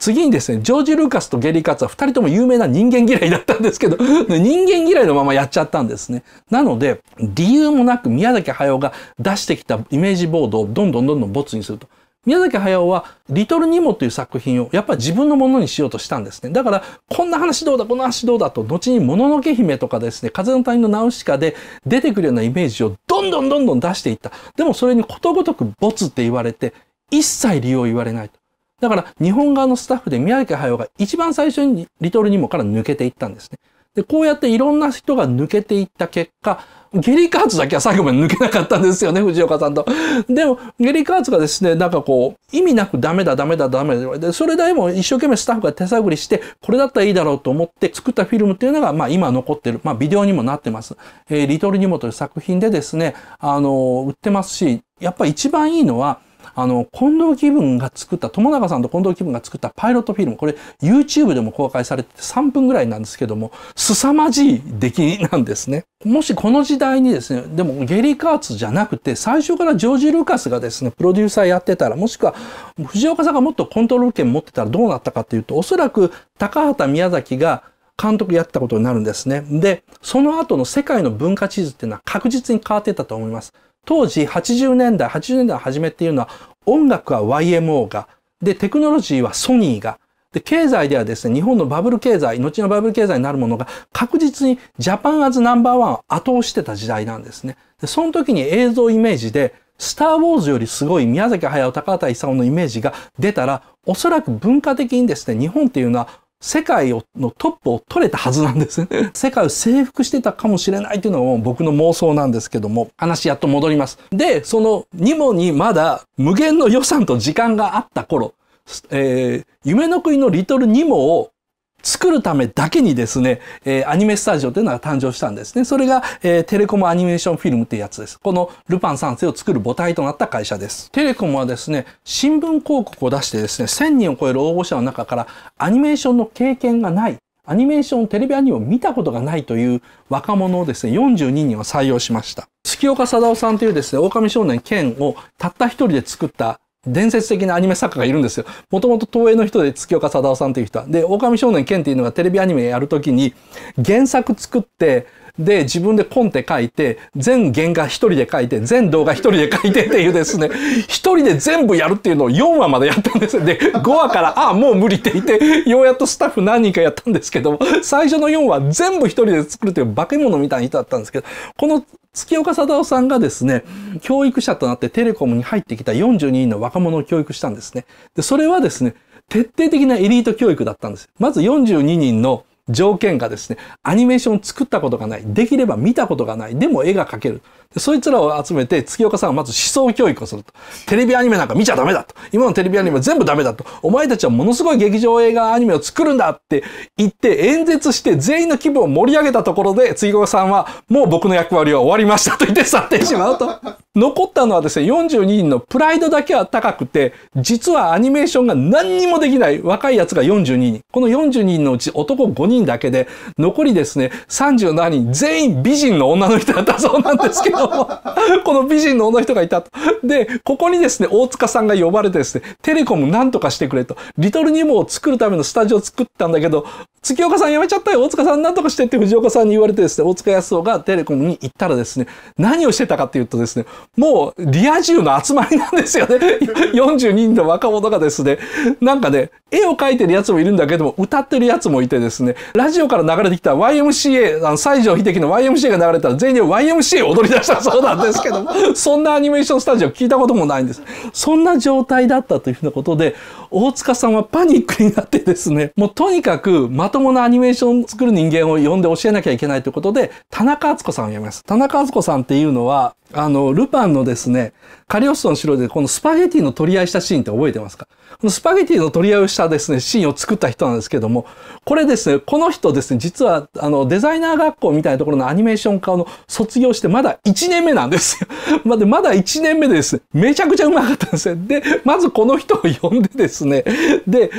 次にですね、ジョージ・ルーカスとゲリー・カツは二人とも有名な人間嫌いだったんですけど、人間嫌いのままやっちゃったんですね。なので、理由もなく宮崎駿が出してきたイメージボードをどんどんどんどん没にすると。宮崎駿は、リトル・ニモという作品をやっぱり自分のものにしようとしたんですね。だから、こんな話どうだ、この話どうだと、後にもののけ姫とかですね、風の谷のナウシカで出てくるようなイメージをどんどんどんどん出していった。でもそれにことごとく没って言われて、一切理由を言われないと。だから日本側のスタッフで宮城駿が一番最初にリトルニモから抜けていったんですね。で、こうやっていろんな人が抜けていった結果、ゲリカーツだけは最後まで抜けなかったんですよね、藤岡さんと。でも、ゲリカーツがですね、なんかこう、意味なくダメだ、ダメだ、ダメだ。で、それでも一生懸命スタッフが手探りして、これだったらいいだろうと思って作ったフィルムっていうのが、まあ今残ってる、まあビデオにもなってます。えー、リトルニモという作品でですね、あのー、売ってますし、やっぱ一番いいのは、あの、近藤気分が作った、友永さんと近藤気分が作ったパイロットフィルム、これ YouTube でも公開されてて3分ぐらいなんですけども、凄まじい出来なんですね。もしこの時代にですね、でもゲリー・カーツじゃなくて、最初からジョージ・ルーカスがですね、プロデューサーやってたら、もしくは藤岡さんがもっとコントロール権持ってたらどうなったかっていうと、おそらく高畑宮崎が監督やってたことになるんですね。で、その後の世界の文化地図っていうのは確実に変わってたと思います。当時80年代、80年代初めっていうのは音楽は YMO が、で、テクノロジーはソニーが、で、経済ではですね、日本のバブル経済、後のバブル経済になるものが確実にジャパンアズナンバーワンを後押してた時代なんですね。で、その時に映像イメージで、スター・ウォーズよりすごい宮崎駿、高畑勲のイメージが出たら、おそらく文化的にですね、日本っていうのは世界をのトップを取れたはずなんですね。世界を征服してたかもしれないというのも僕の妄想なんですけども、話やっと戻ります。で、そのニモにまだ無限の予算と時間があった頃、えー、夢の国のリトルニモを作るためだけにですね、えー、アニメスタジオというのが誕生したんですね。それが、えー、テレコムアニメーションフィルムというやつです。このルパン三世を作る母体となった会社です。テレコムはですね、新聞広告を出してですね、1000人を超える応募者の中からアニメーションの経験がない、アニメーション、テレビアニメを見たことがないという若者をですね、42人を採用しました。月岡貞夫さんというですね、狼少年剣をたった一人で作った伝説的なアニメ作家がいるんですよ。もともと東映の人で月岡貞夫さんという人は。で、狼少年剣っていうのがテレビアニメやるときに原作作って、で、自分でコンテ書いて、全原画一人で書いて、全動画一人で書いて っていうですね、一人で全部やるっていうのを4話までやったんですで、5話から、ああ、もう無理って言って、ようやっとスタッフ何人かやったんですけど最初の4話全部一人で作るという化け物みたいな人だったんですけど、この月岡貞夫さんがですね、教育者となってテレコムに入ってきた42人の若者を教育したんですね。で、それはですね、徹底的なエリート教育だったんです。まず42人の条件がですね、アニメーションを作ったことがない。できれば見たことがない。でも絵が描ける。でそいつらを集めて月岡さんはまず思想教育をすると。テレビアニメなんか見ちゃダメだと。今のテレビアニメ全部ダメだと。お前たちはものすごい劇場映画アニメを作るんだって言って演説して全員の気分を盛り上げたところで月岡さんはもう僕の役割は終わりましたと言って去ってしまうと。残ったのはですね、42人のプライドだけは高くて、実はアニメーションが何にもできない若いやつが42人。この42人のうち男5人だけで、残りですね、37人全員美人の女の人だったそうなんですけど、この美人の女の人がいたと。で、ここにですね、大塚さんが呼ばれてですね、テレコムなんとかしてくれと。リトルニモを作るためのスタジオを作ったんだけど、月岡さん辞めちゃったよ、大塚さんなんとかしてって藤岡さんに言われてですね、大塚康夫がテレコムに行ったらですね、何をしてたかっていうとですね、もうリア充の集まりなんですよね。42 人の若者がですね、なんかね、絵を描いてるやつもいるんだけども、歌ってるやつもいてですね、ラジオから流れてきた YMCA、あの西城秀樹の YMCA が流れたら全員 YMCA 踊り出したそうなんですけども、そんなアニメーションスタジオ聞いたこともないんです。そんな状態だったというふうなことで、大塚さんはパニックになってですね、もうとにかくまともなアニメーション作る人間を呼んで教えなきゃいけないということで、田中敦子さんを辞めます。田中敦子さんっていうのは、あの、ルパンのですね、カリオストの城でこのスパゲティの取り合いしたシーンって覚えてますかこのスパゲティの取り合いをしたですね、シーンを作った人なんですけども、これですね、この人ですね、実はあの、デザイナー学校みたいなところのアニメーション科の卒業してまだ1年目なんですよ。ま だ、まだ1年目でですね、めちゃくちゃ上手かったんですよ。で、まずこの人を呼んでですね、で、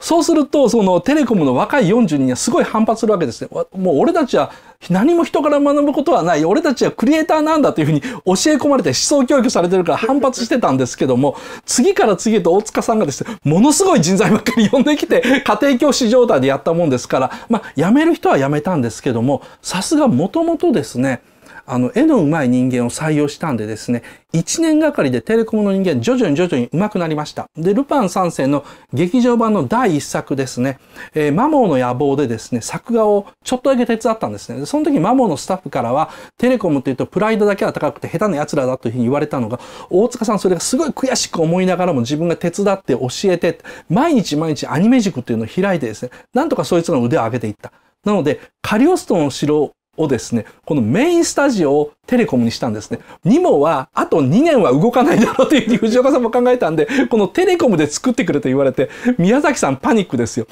そうすると、そのテレコムの若い42人はすごい反発するわけですね。もう俺たちは何も人から学ぶことはない。俺たちはクリエイターなんだというふうに教え込まれて思想教育されてるから反発してたんですけども、次から次へと大塚さんがですね、ものすごい人材ばっかり呼んできて、家庭教師状態でやったもんですから、まあ、辞める人は辞めたんですけども、さすがもともとですね、あの、絵の上手い人間を採用したんでですね、1年がかりでテレコムの人間、徐々に徐々に上手くなりました。で、ルパン三世の劇場版の第1作ですね、えー、マモーの野望でですね、作画をちょっとだけ手伝ったんですね。でその時マモーのスタッフからは、テレコムって言うとプライドだけは高くて下手な奴らだというふうに言われたのが、大塚さんそれがすごい悔しく思いながらも自分が手伝って教えて、毎日毎日アニメ塾っていうのを開いてですね、なんとかそいつの腕を上げていった。なので、カリオストの城をですね、このメインスタジオをテレコムにしたんですね。ニモはあと2年は動かないだろうというふうに藤岡さんも考えたんで、このテレコムで作ってくれと言われて、宮崎さんパニックですよ。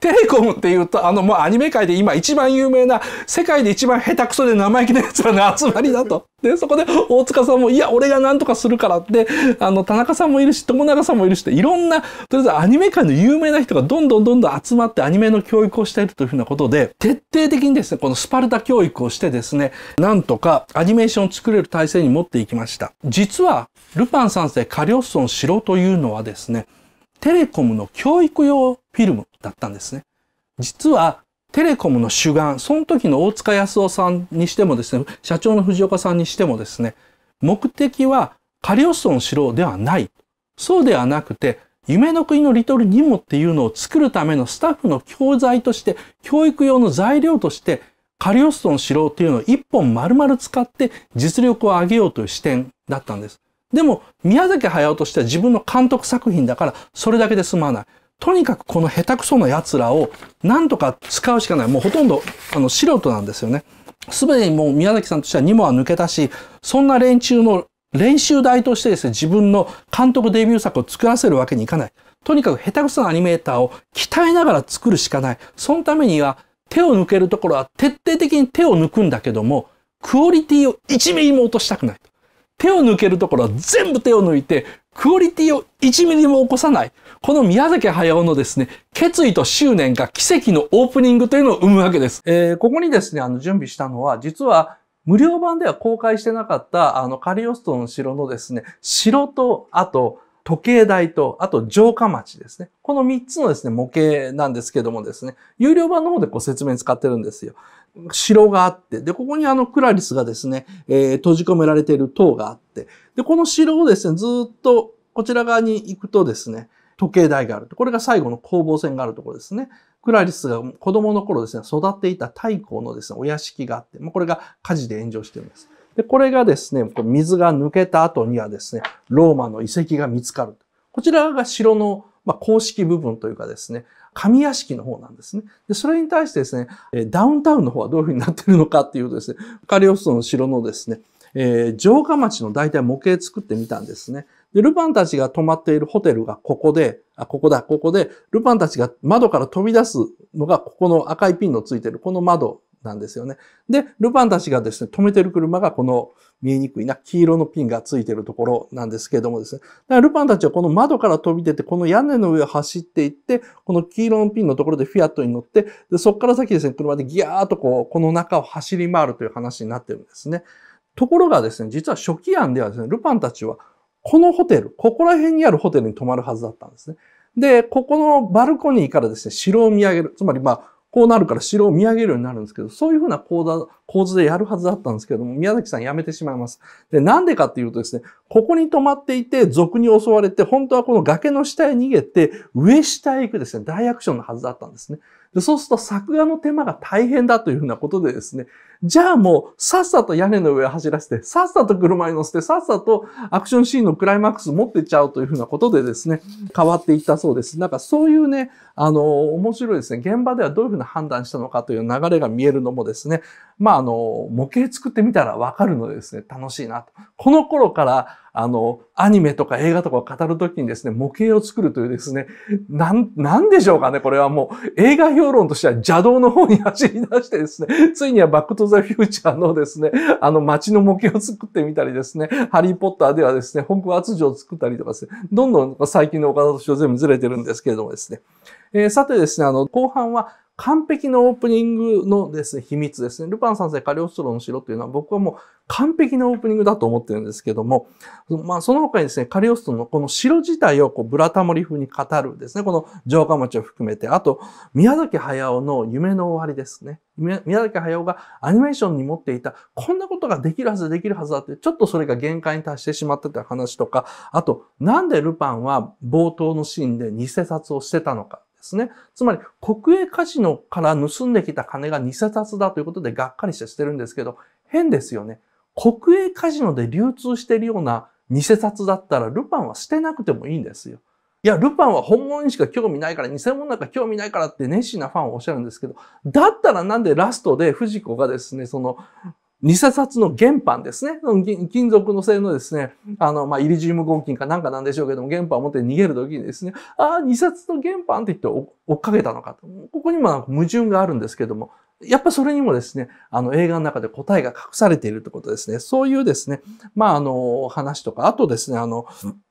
テレコムって言うと、あのもうアニメ界で今一番有名な、世界で一番下手くそで生意気な奴らの集まりだと。で、そこで大塚さんも、いや、俺が何とかするからって、あの、田中さんもいるし、友永さんもいるし、いろんな、とりあえずアニメ界の有名な人がどんどんどんどん集まってアニメの教育をしているというふうなことで、徹底的にですね、このスパルタ教育をしてですね、なんとかアニメーションを作れる体制に持っていきました。実は、ルパン三世カリオストン城というのはですね、テレコムの教育用フィルムだったんですね。実は、テレコムの主眼、その時の大塚康夫さんにしてもですね、社長の藤岡さんにしてもですね、目的はカリオストの城ではない。そうではなくて、夢の国のリトルニモっていうのを作るためのスタッフの教材として、教育用の材料として、カリオストの城っていうのを一本丸々使って実力を上げようという視点だったんです。でも、宮崎駿としては自分の監督作品だから、それだけで済まない。とにかくこの下手くそな奴らを何とか使うしかない。もうほとんどあの素人なんですよね。すでにもう宮崎さんとしては2もは抜けたし、そんな連中の練習台としてですね、自分の監督デビュー作を作らせるわけにいかない。とにかく下手くそなアニメーターを鍛えながら作るしかない。そのためには手を抜けるところは徹底的に手を抜くんだけども、クオリティを1ミリも落としたくない。手を抜けるところは全部手を抜いて、クオリティを1ミリも起こさない。この宮崎駿のですね、決意と執念が奇跡のオープニングというのを生むわけです。えー、ここにですね、あの、準備したのは、実は、無料版では公開してなかった、あの、カリオストの城のですね、城と、あと、時計台と、あと城下町ですね。この3つのですね、模型なんですけどもですね、有料版の方でご説明使ってるんですよ。城があって、で、ここにあのクラリスがですね、えー、閉じ込められている塔があって、で、この城をですね、ずっとこちら側に行くとですね、時計台があると。これが最後の攻防戦があるところですね。クラリスが子供の頃ですね、育っていた太閤のですね、お屋敷があって、まあ、これが火事で炎上しています。で、これがですね、水が抜けた後にはですね、ローマの遺跡が見つかる。こちらが城の、まあ、公式部分というかですね、神屋敷の方なんですね。で、それに対してですね、ダウンタウンの方はどういうふうになってるのかっていうとですね、カリオストの城のですね、えー、城下町の大体模型作ってみたんですね。で、ルパンたちが泊まっているホテルがここで、あ、ここだ、ここで、ルパンたちが窓から飛び出すのが、ここの赤いピンのついてる、この窓なんですよね。で、ルパンたちがですね、止めてる車がこの見えにくいな、黄色のピンがついてるところなんですけれどもですね。だからルパンたちはこの窓から飛び出て、この屋根の上を走っていって、この黄色のピンのところでフィアットに乗って、でそこから先ですね、車でギャーっとこう、この中を走り回るという話になってるんですね。ところがですね、実は初期案ではですね、ルパンたちはこのホテル、ここら辺にあるホテルに泊まるはずだったんですね。で、ここのバルコニーからですね、城を見上げる。つまりまあ、こうなるから城を見上げるようになるんですけど、そういうふうな構図でやるはずだったんですけども、宮崎さんやめてしまいます。で、なんでかっていうとですね、ここに泊まっていて、俗に襲われて、本当はこの崖の下へ逃げて、上下へ行くですね、大アクションのはずだったんですね。でそうすると作画の手間が大変だというふうなことでですね、じゃあもう、さっさと屋根の上を走らせて、さっさと車に乗せて、さっさとアクションシーンのクライマックス持ってっちゃうというふうなことでですね、変わっていったそうです。なんかそういうね、あの、面白いですね、現場ではどういうふうな判断したのかという流れが見えるのもですね、まああの、模型作ってみたらわかるのでですね、楽しいなと。この頃から、あの、アニメとか映画とかを語るときにですね、模型を作るというですね、なん、なんでしょうかね、これはもう、映画評論としては邪道の方に走り出してですね、ついにはバックトト・ザ・フューチャーのですね、あの街の模型を作ってみたりですね、ハリー・ポッターではですね、北ホワーツ城を作ったりとかですね、どんどん最近の岡田として全部ずれてるんですけれどもですね。えー、さてですね、あの、後半は完璧なオープニングのですね、秘密ですね。ルパン三世カリオストロの城というのは僕はもう完璧なオープニングだと思ってるんですけども、まあその他にですね、カリオストロのこの城自体をこうブラタモリ風に語るですね、この城下町を含めて、あと宮崎駿の夢の終わりですね。宮崎駿がアニメーションに持っていた、こんなことができるはずできるはずだって、ちょっとそれが限界に達してしまってた話とか、あと、なんでルパンは冒頭のシーンで偽札をしてたのか。ですね。つまり、国営カジノから盗んできた金が偽札だということでがっかりしてしてるんですけど、変ですよね。国営カジノで流通してるような偽札だったら、ルパンは捨てなくてもいいんですよ。いや、ルパンは本物にしか興味ないから、偽物なんか興味ないからって熱心なファンをおっしゃるんですけど、だったらなんでラストで藤子がですね、その、偽札の原版ですね。金属の製のですね、あの、まあ、イリジウム合金かなんかなんでしょうけども、原版を持って逃げるときにですね、ああ、偽札の原版って言って追っかけたのかと。ここにも矛盾があるんですけども、やっぱそれにもですね、あの映画の中で答えが隠されているってことですね。そういうですね、まああの話とか、あとですね、あの、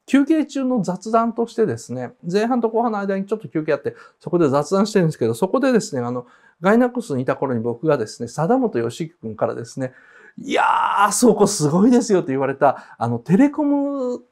休憩中の雑談としてですね、前半と後半の間にちょっと休憩あって、そこで雑談してるんですけど、そこでですね、あの、ガイナックスにいた頃に僕がですね、貞本義樹君からですね、いやー、あそこすごいですよと言われた、あの、テレコム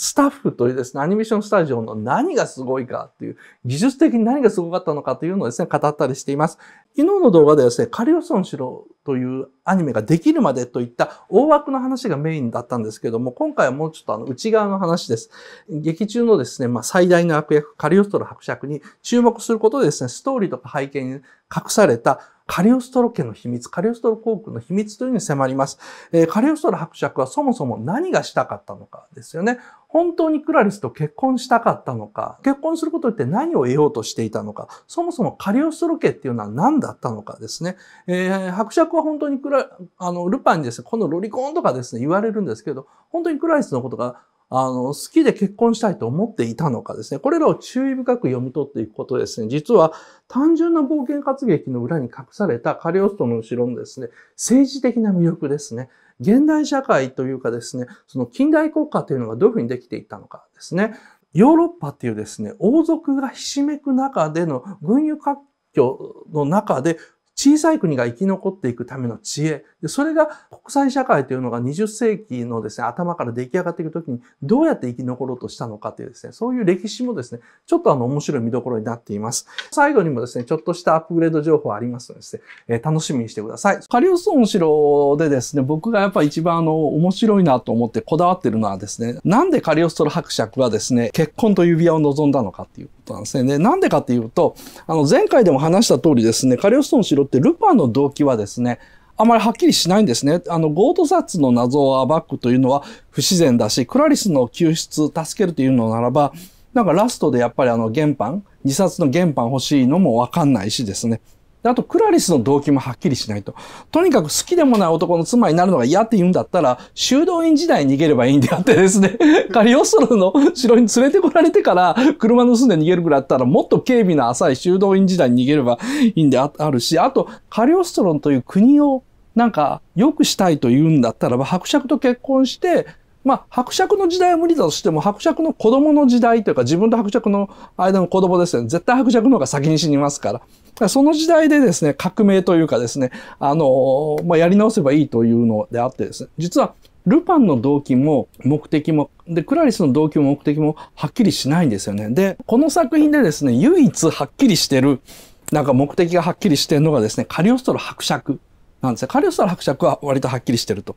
スタッフというですね、アニメーションスタジオの何がすごいかっていう、技術的に何がすごかったのかというのをですね、語ったりしています。昨日の動画ではですね、カリオソンしろというアニメができるまでといった大枠の話がメインだったんですけども、今回はもうちょっとあの内側の話です。劇中のですね、まあ、最大の悪役、カリオストロ伯爵に注目することでですね、ストーリーとか背景に隠されたカリオストロ家の秘密、カリオストロ航空の秘密というのに迫ります。えカリオストロ伯爵はそもそも何がしたかったのかですよね。本当にクラリスと結婚したかったのか、結婚することって何を得ようとしていたのか、そもそもカリオストロ家っていうのは何だったのかですね。えー、伯爵は本当にクラ、あの、ルパンにですね、このロリコンとかですね、言われるんですけど、本当にクラリスのことがあの、好きで結婚したいと思っていたのかですね。これらを注意深く読み取っていくことですね。実は単純な冒険活劇の裏に隠されたカリオストの後ろのですね、政治的な魅力ですね。現代社会というかですね、その近代国家というのがどういうふうにできていったのかですね。ヨーロッパっていうですね、王族がひしめく中での軍輸割拠の中で小さい国が生き残っていくための知恵。でそれが国際社会というのが20世紀のですね、頭から出来上がっていくときにどうやって生き残ろうとしたのかというですね、そういう歴史もですね、ちょっとあの面白い見どころになっています。最後にもですね、ちょっとしたアップグレード情報ありますのでですね、えー、楽しみにしてください。カリオストの城でですね、僕がやっぱ一番あの、面白いなと思ってこだわってるのはですね、なんでカリオストロ伯爵はですね、結婚と指輪を望んだのかっていう。ったんですね。で、なんでかっていうと、あの、前回でも話した通りですね、カリオストの城ってルパンの動機はですね、あまりはっきりしないんですね。あの、ゴート札の謎を暴くというのは不自然だし、クラリスの救出、助けるというのならば、なんかラストでやっぱりあの、原版、自殺の原版欲しいのもわかんないしですね。あと、クラリスの動機もはっきりしないと。とにかく好きでもない男の妻になるのが嫌って言うんだったら、修道院時代に逃げればいいんであってですね、カリオストロの城に連れてこられてから、車盗んで逃げるぐらいだったら、もっと警備の浅い修道院時代に逃げればいいんであるし、あと、カリオストロンという国をなんか良くしたいと言うんだったらば、伯爵と結婚して、まあ、伯爵の時代は無理だとしても、伯爵の子供の時代というか、自分と伯爵の間の子供ですよね。絶対伯爵の方が先に死にますから。その時代でですね、革命というかですね、あの、まあ、やり直せばいいというのであってですね、実はルパンの動機も目的も、で、クラリスの動機も目的もはっきりしないんですよね。で、この作品でですね、唯一はっきりしてる、なんか目的がはっきりしてるのがですね、カリオストロ伯爵なんですね。カリオストロ伯爵は割とはっきりしてると。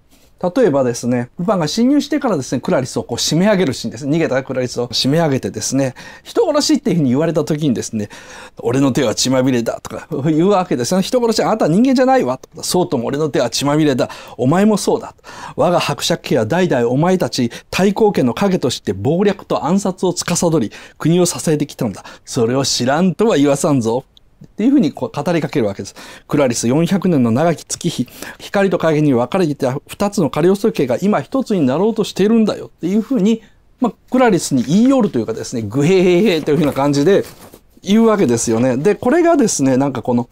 例えばですね、ルパンが侵入してからですね、クラリスをこう締め上げるシーンです。逃げたクラリスを締め上げてですね、人殺しっていうふうに言われた時にですね、俺の手は血まみれだとか言うわけですね。人殺し、あなた人間じゃないわとか、そうとも俺の手は血まみれだ。お前もそうだ。我が伯爵家は代々お前たち対抗家の影として謀略と暗殺を司り、国を支えてきたんだ。それを知らんとは言わさんぞ。っていうふうに語りかけるわけです。クラリス400年の長き月日、光と影に分かれていた2つのカリオストロ家が今一つになろうとしているんだよっていうふうに、まあ、クラリスに言い寄るというかですね、グヘヘヘというふうな感じで言うわけですよね。で、これがですね、なんかこの、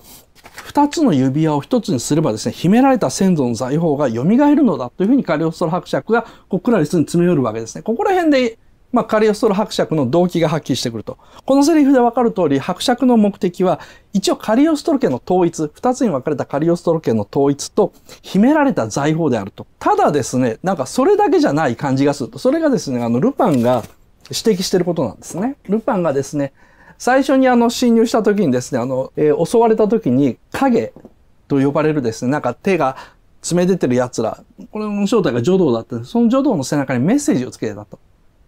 2つの指輪を1つにすればですね、秘められた先祖の財宝が蘇るのだというふうにカリオストロ伯爵がこうクラリスに詰め寄るわけですね。ここら辺でまあ、カリオストロ伯爵の動機がはっきりしてくると。このセリフでわかる通り、伯爵の目的は、一応カリオストロ家の統一、二つに分かれたカリオストロ家の統一と、秘められた財宝であると。ただですね、なんかそれだけじゃない感じがすると。それがですね、あの、ルパンが指摘してることなんですね。ルパンがですね、最初にあの、侵入した時にですね、あの、えー、襲われた時に、影と呼ばれるですね、なんか手が爪出てる奴ら、これの正体が女道だったその女道の背中にメッセージをつけてたと。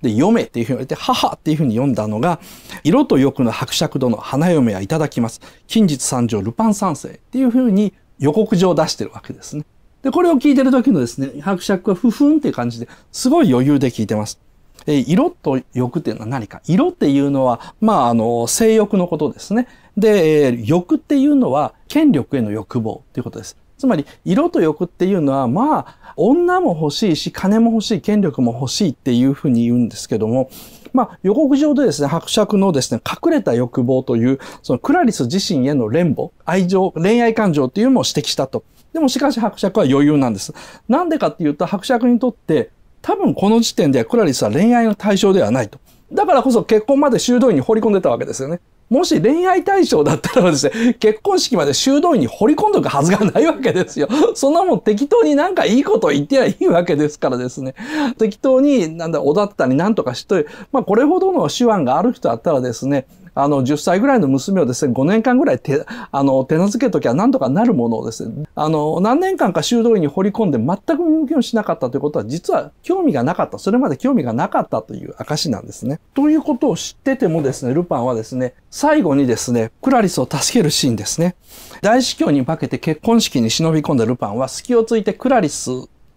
で読めっていうふうに言われて母っていうふうに読んだのが色と欲の伯爵殿花嫁はいただきます近日参上ルパン三世っていうふうに予告状を出してるわけですね。で、これを聞いてる時のですね、伯爵はふふんっていう感じですごい余裕で聞いてます。え色と欲っていうのは何か色っていうのは、まあ、あの、性欲のことですね。で、え欲っていうのは、権力への欲望っていうことです。つまり、色と欲っていうのは、まあ、女も欲しいし、金も欲しい、権力も欲しいっていうふうに言うんですけども、まあ、予告上でですね、伯爵のですね、隠れた欲望という、そのクラリス自身への連母、愛情、恋愛感情っていうのも指摘したと。でもしかし伯爵は余裕なんです。なんでかっていうと、伯爵にとって、多分この時点ではクラリスは恋愛の対象ではないと。だからこそ結婚まで修道院に放り込んでたわけですよね。もし恋愛対象だったらですね、結婚式まで修道院に掘り込んどくはずがないわけですよ。そんなもん適当になんかいいこと言ってはいいわけですからですね。適当に、なんだ、おだったりなんとかしといまあこれほどの手腕がある人だったらですね、あの、10歳ぐらいの娘をですね、5年間ぐらい手、あの、手なずけときゃ何とかなるものをですね、あの、何年間か修道院に掘り込んで全く見向きもしなかったということは、実は興味がなかった、それまで興味がなかったという証なんですね。ということを知っててもですね、ルパンはですね、最後にですね、クラリスを助けるシーンですね。大司教に化けて結婚式に忍び込んだルパンは隙をついてクラリス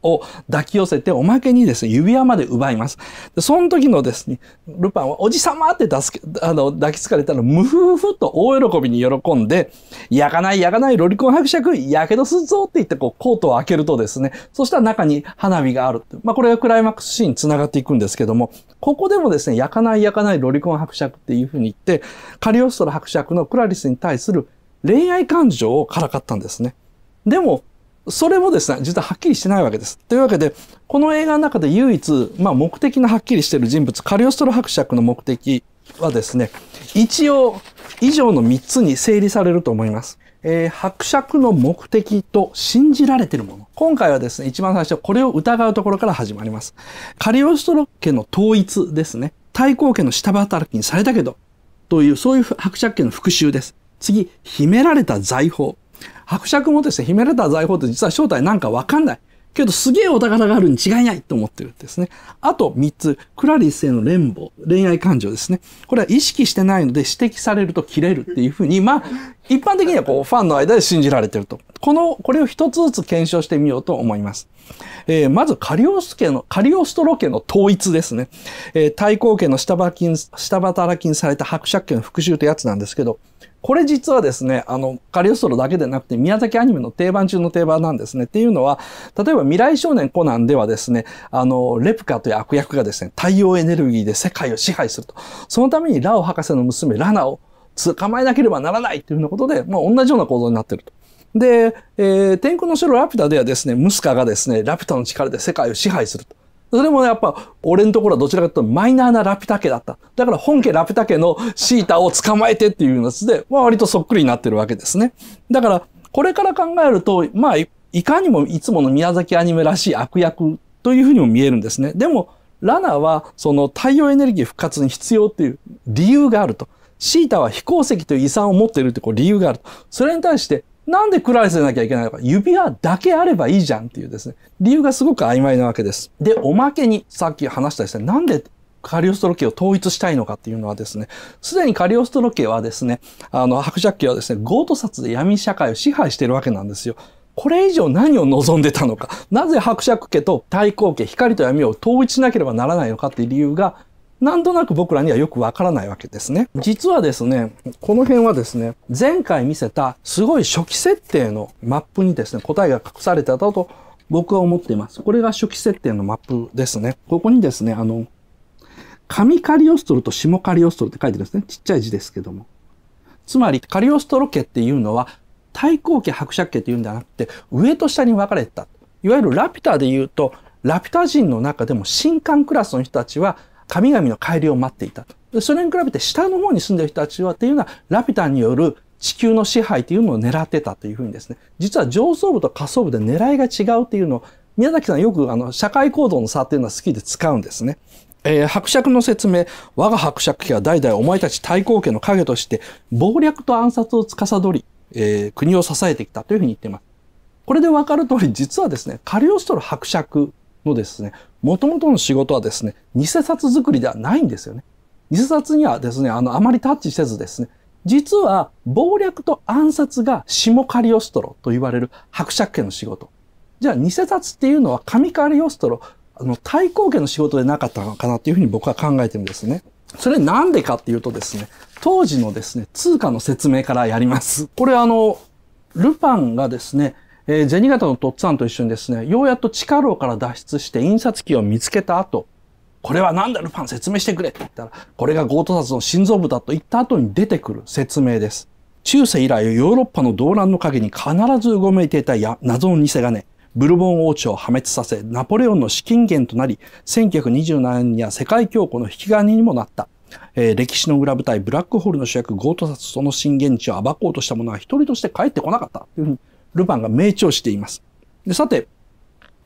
を抱き寄せて、おまけにですね、指輪まで奪います。でその時のですね、ルパンは、おじさまって助け、あの、抱きつかれたら、ムフフフと大喜びに喜んで、焼かない焼かないロリコン伯爵、やけどするぞって言って、こう、コートを開けるとですね、そしたら中に花火がある。まあ、これがクライマックスシーンに繋がっていくんですけども、ここでもですね、焼かない焼かないロリコン伯爵っていうふうに言って、カリオストロ伯爵のクラリスに対する恋愛感情をからかったんですね。でも、それもですね、実ははっきりしてないわけです。というわけで、この映画の中で唯一、まあ、目的のはっきりしている人物、カリオストロ伯爵の目的はですね、一応、以上の3つに整理されると思います。えー、伯爵の目的と信じられているもの。今回はですね、一番最初、これを疑うところから始まります。カリオストロ家の統一ですね。対抗家の下働きにされたけど、という、そういう伯爵家の復讐です。次、秘められた財宝。伯爵もですね、秘められた財宝って実は正体なんかわかんない。けどすげえお宝があるに違いないと思ってるんですね。あと3つ、クラリスへの恋慕、恋愛感情ですね。これは意識してないので指摘されると切れるっていうふうに、まあ、一般的にはこうファンの間で信じられてると。この、これを一つずつ検証してみようと思います。えー、まずカリオス家の、カリオストロ家の統一ですね。えー、太閤家の下働き、下働きにされた伯爵家の復讐ってやつなんですけど、これ実はですね、あの、カリオストロだけでなくて、宮崎アニメの定番中の定番なんですね。っていうのは、例えば未来少年コナンではですね、あの、レプカという悪役がですね、太陽エネルギーで世界を支配すると。そのためにラオ博士の娘、ラナを捕まえなければならないというようなことで、まあ、同じような構造になっていると。で、えー、天空の城ラピュタではですね、ムスカがですね、ラピュタの力で世界を支配すると。それもね、やっぱ、俺のところはどちらかというとマイナーなラピュタ家だった。だから本家ラピュタ家のシータを捕まえてっていうやつで、まあ割とそっくりになってるわけですね。だから、これから考えると、まあ、いかにもいつもの宮崎アニメらしい悪役というふうにも見えるんですね。でも、ラナはその太陽エネルギー復活に必要っていう理由があると。シータは飛行石という遺産を持っているってこう理由があると。それに対してなんでクラリスでなきゃいけないのか。指輪だけあればいいじゃんっていうですね。理由がすごく曖昧なわけです。で、おまけに、さっき話したですね、なんでカリオストロ家を統一したいのかっていうのはですね、すでにカリオストロ家はですね、あの、伯爵家はですね、強盗殺で闇社会を支配しているわけなんですよ。これ以上何を望んでたのか。なぜ伯爵家と太鼓家、光と闇を統一しなければならないのかっていう理由が、なんとなく僕らにはよくわからないわけですね。実はですね、この辺はですね、前回見せたすごい初期設定のマップにですね、答えが隠されてたと僕は思っています。これが初期設定のマップですね。ここにですね、あの、神カリオストロと下カリオストロって書いてるんですね。ちっちゃい字ですけども。つまり、カリオストロ家っていうのは、対抗家、伯爵家っていうんではなくて、上と下に分かれてた。いわゆるラピュタで言うと、ラピュタ人の中でも新刊クラスの人たちは、神々の帰りを待っていたと。それに比べて下の方に住んでいる人たちはっていうのはラピュタによる地球の支配というのを狙ってたというふうにですね、実は上層部と下層部で狙いが違うっていうのを、宮崎さんよくあの社会行動の差っていうのは好きで使うんですね。えー、伯爵の説明。我が伯爵家は代々お前たち太抗家の影として謀略と暗殺を司り、えー、国を支えてきたというふうに言っています。これでわかる通り、実はですね、カリオストロ伯爵のですね、元々の仕事はですね、偽札作りではないんですよね。偽札にはですね、あの、あまりタッチせずですね、実は、謀略と暗殺がシモカリオストロと言われる伯爵家の仕事。じゃあ、偽札っていうのは神カリオストロ、あの、対抗家の仕事でなかったのかなっていうふうに僕は考えてるんですね。それなんでかっていうとですね、当時のですね、通貨の説明からやります。これあの、ルパンがですね、えー、銭形のとっつぁんと一緒にですね、ようやっと地下牢から脱出して印刷機を見つけた後、これは何だルパン説明してくれって言ったら、これが強盗殺の心臓部だと言った後に出てくる説明です。中世以来ヨーロッパの動乱の陰に必ずうごめいていたや謎の偽金、ブルボン王朝を破滅させ、ナポレオンの資金源となり、1927年には世界恐慌の引き金にもなった。えー、歴史の裏舞台、ブラックホールの主役、ゴートサツその震源地を暴こうとした者は一人として帰ってこなかった。というふうにルパンが命中しています。でさて、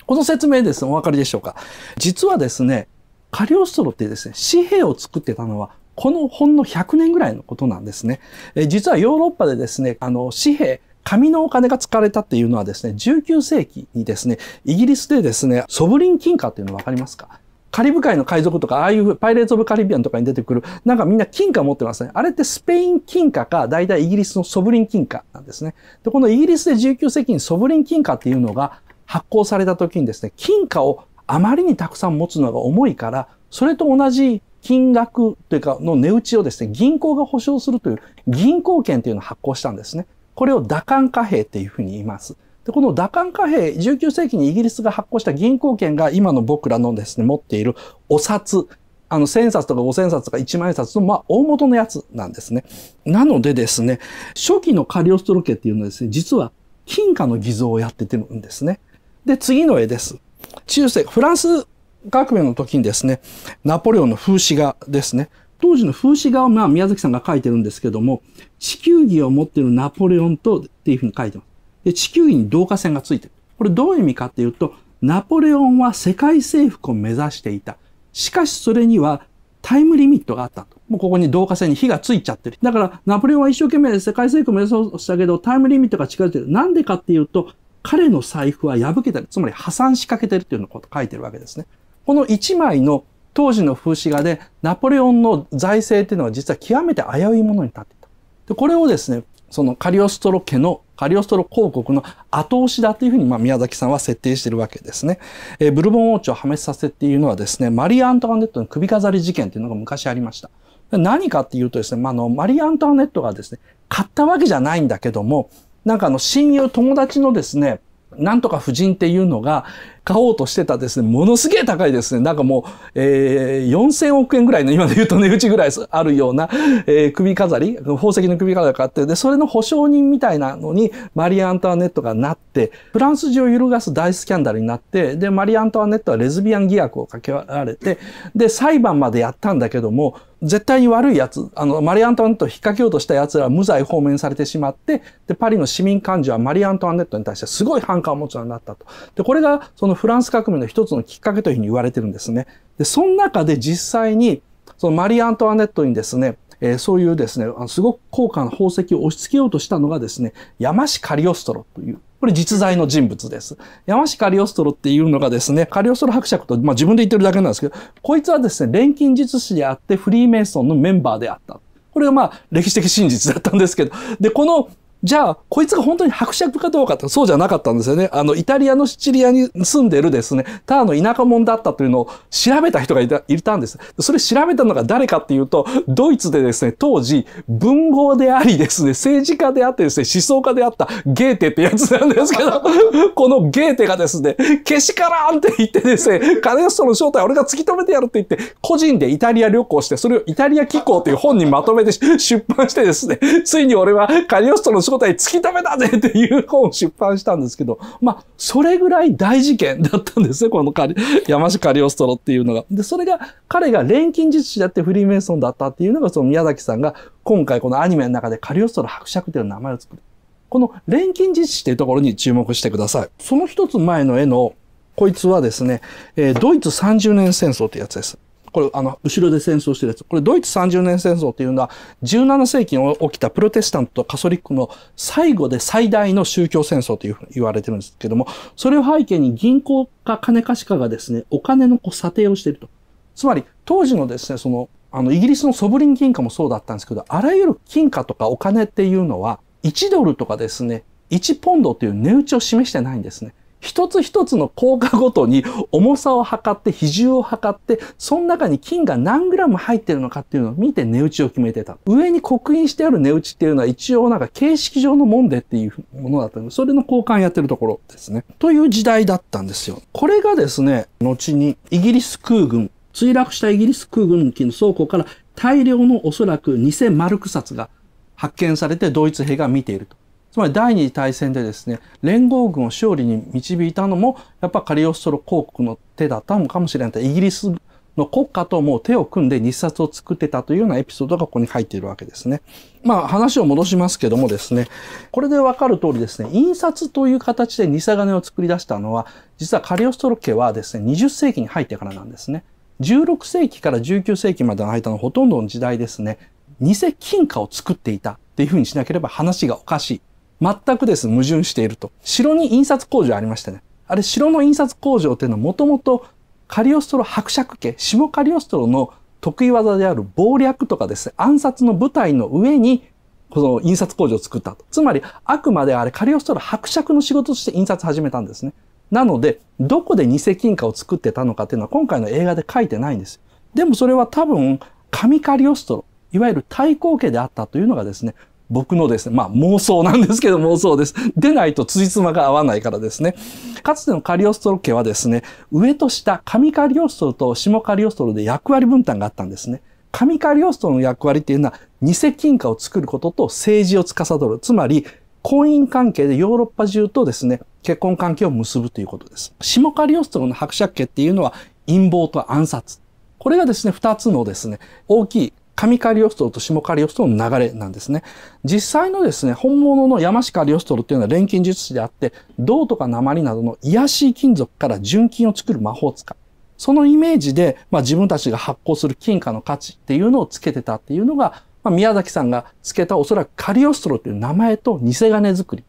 この説明ですね、お分かりでしょうか。実はですね、カリオストロってですね、紙幣を作ってたのは、このほんの100年ぐらいのことなんですね。え実はヨーロッパでですね、あの、紙幣、紙のお金が使われたっていうのはですね、19世紀にですね、イギリスでですね、ソブリン金貨っていうの分かりますかカリブ海の海賊とか、ああいうパイレーツ・オブ・カリビアンとかに出てくる、なんかみんな金貨持ってますね。あれってスペイン金貨か、大体イギリスのソブリン金貨なんですね。で、このイギリスで19世紀にソブリン金貨っていうのが発行された時にですね、金貨をあまりにたくさん持つのが重いから、それと同じ金額というかの値打ちをですね、銀行が保証するという銀行券というのを発行したんですね。これを打艦貨幣っていうふうに言います。でこの打艦貨幣、19世紀にイギリスが発行した銀行券が今の僕らのですね、持っているお札、あの、千0冊とか五千0冊とか一万円札の、まあ、大元のやつなんですね。なのでですね、初期のカリオストロ家っていうのはですね、実は金貨の偽造をやっててるんですね。で、次の絵です。中世、フランス革命の時にですね、ナポレオンの風刺画ですね。当時の風刺画を、まあ、宮崎さんが描いてるんですけども、地球儀を持っているナポレオンとっていうふうに書いてます。で、地球儀に導火線がついてる。これどういう意味かっていうと、ナポレオンは世界征服を目指していた。しかしそれにはタイムリミットがあったと。もうここに導火線に火がついちゃってる。だからナポレオンは一生懸命世界征服を目指そうとしたけど、タイムリミットが近づいてる。なんでかっていうと、彼の財布は破けてる。つまり破産しかけてるっていうのを書いてるわけですね。この一枚の当時の風刺画で、ナポレオンの財政っていうのは実は極めて危ういものに立っていた。でこれをですね、そのカリオストロ家のカリオストロ公国の後押しだというふうに、まあ、宮崎さんは設定してるわけですね。えー、ブルボン王朝を破滅させっていうのはですね、マリー・アントワネットの首飾り事件っていうのが昔ありました。何かっていうとですね、まあ、の、マリー・アントワネットがですね、買ったわけじゃないんだけども、なんかあの、親友、友達のですね、なんとか夫人っていうのが、買おうとしてたですね、ものすげえ高いですね、なんかもう、えー、4000億円ぐらいの、今で言うと値打ちぐらいあるような、えー、首飾り、宝石の首飾り買って、で、それの保証人みたいなのに、マリー・アントワネットがなって、フランス中を揺るがす大スキャンダルになって、で、マリー・アントワネットはレズビアン疑惑をかけられて、で、裁判までやったんだけども、絶対に悪いやつ、あの、マリー・アントワネットを引っ掛けようとした奴らは無罪放免されてしまって、で、パリの市民幹事はマリー・アントワネットに対してすごい反感を持つようになったと。で、これが、そののフランス革命の一つのきっかけというふうに言われてるんですね。で、その中で実際に、そのマリー・アントワネットにですね、えー、そういうですね、あのすごく高価な宝石を押し付けようとしたのがですね、山師カリオストロという、これ実在の人物です。山師カリオストロっていうのがですね、カリオストロ伯爵と、まあ、自分で言ってるだけなんですけど、こいつはですね、錬金術師であってフリーメイソンのメンバーであった。これがまあ歴史的真実だったんですけど。で、このじゃあ、こいつが本当に伯爵かどうかってそうじゃなかったんですよね。あの、イタリアのシチリアに住んでるですね、ターの田舎者だったというのを調べた人がいたいたんです。それ調べたのが誰かっていうと、ドイツでですね、当時、文豪でありですね、政治家であってですね、思想家であったゲーテってやつなんですけど、このゲーテがですね、けしからんって言ってですね、カネストの正体俺が突き止めてやるって言って、個人でイタリア旅行して、それをイタリア気候という本にまとめて出版してですね、ついに俺はカネストの正仕事突き止めたぜっていう本を出版したんですけど、まあ、それぐらい大事件だったんですね、このカリ山下カリオストロっていうのが。で、それが、彼が錬金術師だってフリーメイソンだったっていうのが、その宮崎さんが今回このアニメの中でカリオストロ伯爵という名前を作る。この錬金術師っていうところに注目してください。その一つ前の絵の、こいつはですね、えドイツ30年戦争ってやつです。これ、あの、後ろで戦争してるやつ。これ、ドイツ30年戦争っていうのは、17世紀に起きたプロテスタントとカソリックの最後で最大の宗教戦争というふうに言われてるんですけども、それを背景に銀行か金貸しかがですね、お金のこう査定をしていると。つまり、当時のですね、その、あの、イギリスのソブリン金貨もそうだったんですけど、あらゆる金貨とかお金っていうのは、1ドルとかですね、1ポンドという値打ちを示してないんですね。一つ一つの効果ごとに重さを測って比重を測ってその中に金が何グラム入ってるのかっていうのを見て値打ちを決めてた上に刻印してある値打ちっていうのは一応なんか形式上のもんでっていうものだったのでそれの交換やってるところですねという時代だったんですよこれがですね後にイギリス空軍墜落したイギリス空軍機の倉庫から大量のおそらく偽マルク札が発見されてドイツ兵が見ていると。つまり第二次大戦でですね、連合軍を勝利に導いたのも、やっぱカリオストロ公国の手だったのかもしれない。イギリスの国家ともう手を組んで日冊を作ってたというようなエピソードがここに入っているわけですね。まあ話を戻しますけどもですね、これでわかる通りですね、印刷という形で偽金を作り出したのは、実はカリオストロ家はですね、20世紀に入ってからなんですね。16世紀から19世紀までの間のほとんどの時代ですね、偽金貨を作っていたっていうふうにしなければ話がおかしい全くです、矛盾していると。城に印刷工場ありましたね。あれ、城の印刷工場っていうのはもともとカリオストロ伯爵家、下カリオストロの得意技である謀略とかですね、暗殺の舞台の上に、この印刷工場を作ったと。つまり、あくまであれ、カリオストロ伯爵の仕事として印刷始めたんですね。なので、どこで偽金貨を作ってたのかっていうのは今回の映画で書いてないんです。でもそれは多分、神カリオストロ、いわゆる太抗家であったというのがですね、僕のですね、まあ妄想なんですけど妄想です。出ないと辻褄が合わないからですね。かつてのカリオストロ家はですね、上と下、上カリオストロと下カリオストロで役割分担があったんですね。上カリオストロの役割っていうのは、偽金貨を作ることと政治を司る。つまり、婚姻関係でヨーロッパ中とですね、結婚関係を結ぶということです。下カリオストロの伯爵家っていうのは陰謀と暗殺。これがですね、二つのですね、大きい上カリオストロと下カリオストロの流れなんですね。実際のですね、本物の山下カリオストロっていうのは錬金術師であって、銅とか鉛などの癒しい金属から純金を作る魔法使い。そのイメージで、まあ、自分たちが発行する金貨の価値っていうのをつけてたっていうのが、まあ、宮崎さんがつけたおそらくカリオストロという名前と偽金作りっ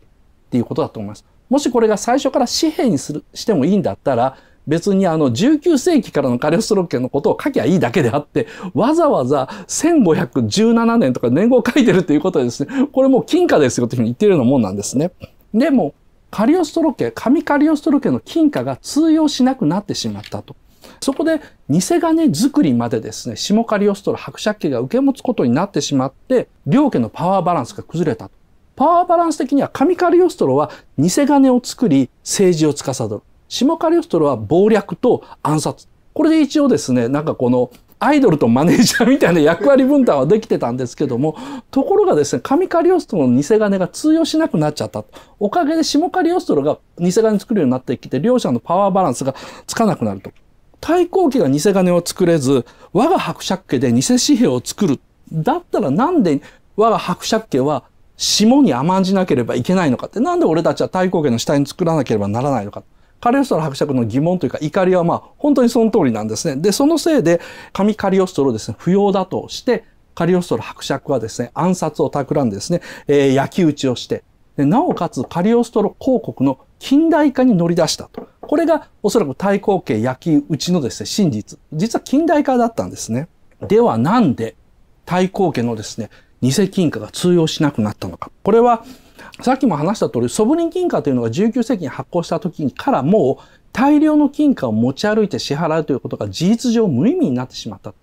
ていうことだと思います。もしこれが最初から紙幣にするしてもいいんだったら、別にあの19世紀からのカリオストロ家のことを書きゃいいだけであって、わざわざ1517年とか年号を書いてるっていうことはですね、これもう金貨ですよというふうに言ってるようなもんなんですね。でも、カリオストロ家、神カリオストロ家の金貨が通用しなくなってしまったと。そこで偽金作りまでですね、下カリオストロ伯爵家が受け持つことになってしまって、両家のパワーバランスが崩れたと。パワーバランス的には神カリオストロは偽金を作り政治を司る。シモカリオストロは謀略と暗殺。これで一応ですね、なんかこの、アイドルとマネージャーみたいな役割分担はできてたんですけども、ところがですね、上カリオストロの偽金が通用しなくなっちゃった。おかげで下カリオストロが偽金作るようになってきて、両者のパワーバランスがつかなくなると。対抗期が偽金を作れず、我が伯爵家で偽紙幣を作る。だったらなんで我が伯爵家は下に甘んじなければいけないのかって、なんで俺たちは対抗家の下に作らなければならないのか。カリオストロ伯爵の疑問というか怒りはまあ本当にその通りなんですね。で、そのせいで神カリオストロですね、不要だとして、カリオストロ伯爵はですね、暗殺を企んでですね、えー、焼き討ちをして、でなおかつカリオストロ公国の近代化に乗り出したと。これがおそらく太閤家焼き討ちのですね、真実。実は近代化だったんですね。ではなんで太閤家のですね、偽金貨が通用しなくなったのか。これはさっきも話した通り、ソブリン金貨というのが19世紀に発行した時からもう大量の金貨を持ち歩いて支払うということが事実上無意味になってしまった。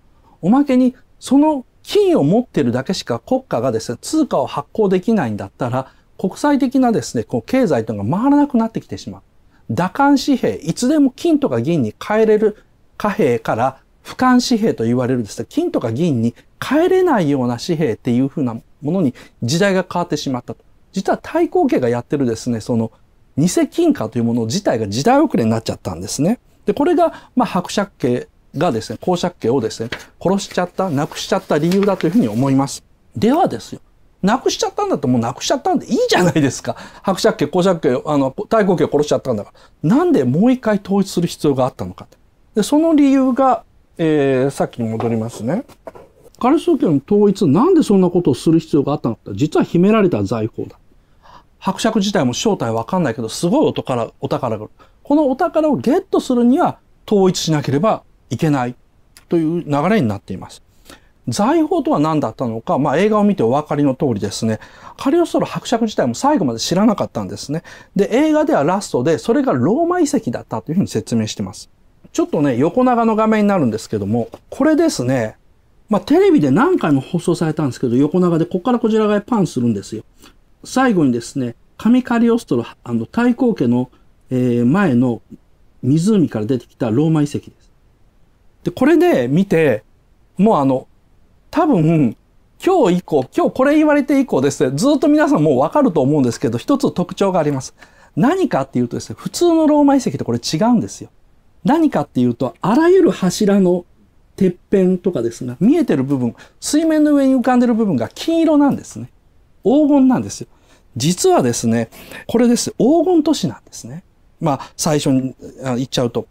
おまけに、その金を持ってるだけしか国家がですね、通貨を発行できないんだったら、国際的なですね、こう経済というのが回らなくなってきてしまう。打艦紙幣、いつでも金とか銀に変えれる貨幣から俯瞰紙幣と言われるですね、金とか銀に変えれないような紙幣っていうふうなものに時代が変わってしまったと。実は太閤家がやってるですね、その偽金貨というもの自体が時代遅れになっちゃったんですね。で、これが、まあ、伯爵家がですね、公爵家をですね、殺しちゃった、なくしちゃった理由だというふうに思います。ではですよ。なくしちゃったんだともうなくしちゃったんでいいじゃないですか。伯爵家、公爵家、あの、太閤家を殺しちゃったんだから。なんでもう一回統一する必要があったのか。で、その理由が、えー、さっきに戻りますね。カルスト教の統一、なんでそんなことをする必要があったのか実は秘められた財宝だ。伯爵自体も正体わかんないけど、すごいお宝、お宝がある。このお宝をゲットするには統一しなければいけないという流れになっています。財宝とは何だったのか、まあ映画を見てお分かりの通りですね。カリオストロ伯爵自体も最後まで知らなかったんですね。で、映画ではラストで、それがローマ遺跡だったというふうに説明してます。ちょっとね、横長の画面になるんですけども、これですね、まあ、テレビで何回も放送されたんですけど、横長で、こっからこちら側へパンするんですよ。最後にですね、神カリオストロ、あの、太閤家の、えー、前の湖から出てきたローマ遺跡です。で、これで見て、もうあの、多分、今日以降、今日これ言われて以降ですね、ずっと皆さんもうわかると思うんですけど、一つ特徴があります。何かっていうとですね、普通のローマ遺跡とこれ違うんですよ。何かっていうと、あらゆる柱のてっぺんとかですが、見えてる部分、水面の上に浮かんでる部分が金色なんですね。黄金なんですよ。実はですね、これです。黄金都市なんですね。まあ、最初に言っちゃうと。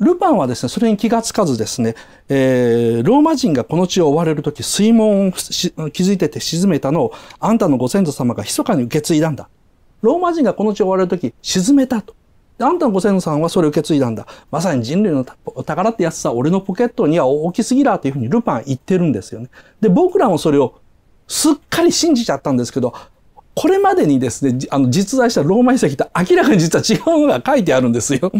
ルパンはですね、それに気がつかずですね、えー、ローマ人がこの地を追われるとき、水門を築いてて沈めたのを、あんたのご先祖様が密かに受け継いだんだ。ローマ人がこの地を追われるとき、沈めたと。あんたのご先祖さんはそれを受け継いだんだ。まさに人類の宝ってやつさ、俺のポケットには大きすぎだというふうにルパン言ってるんですよね。で、僕らもそれをすっかり信じちゃったんですけど、これまでにですね、あの、実在したローマ遺跡と明らかに実は違うのが書いてあるんですよ。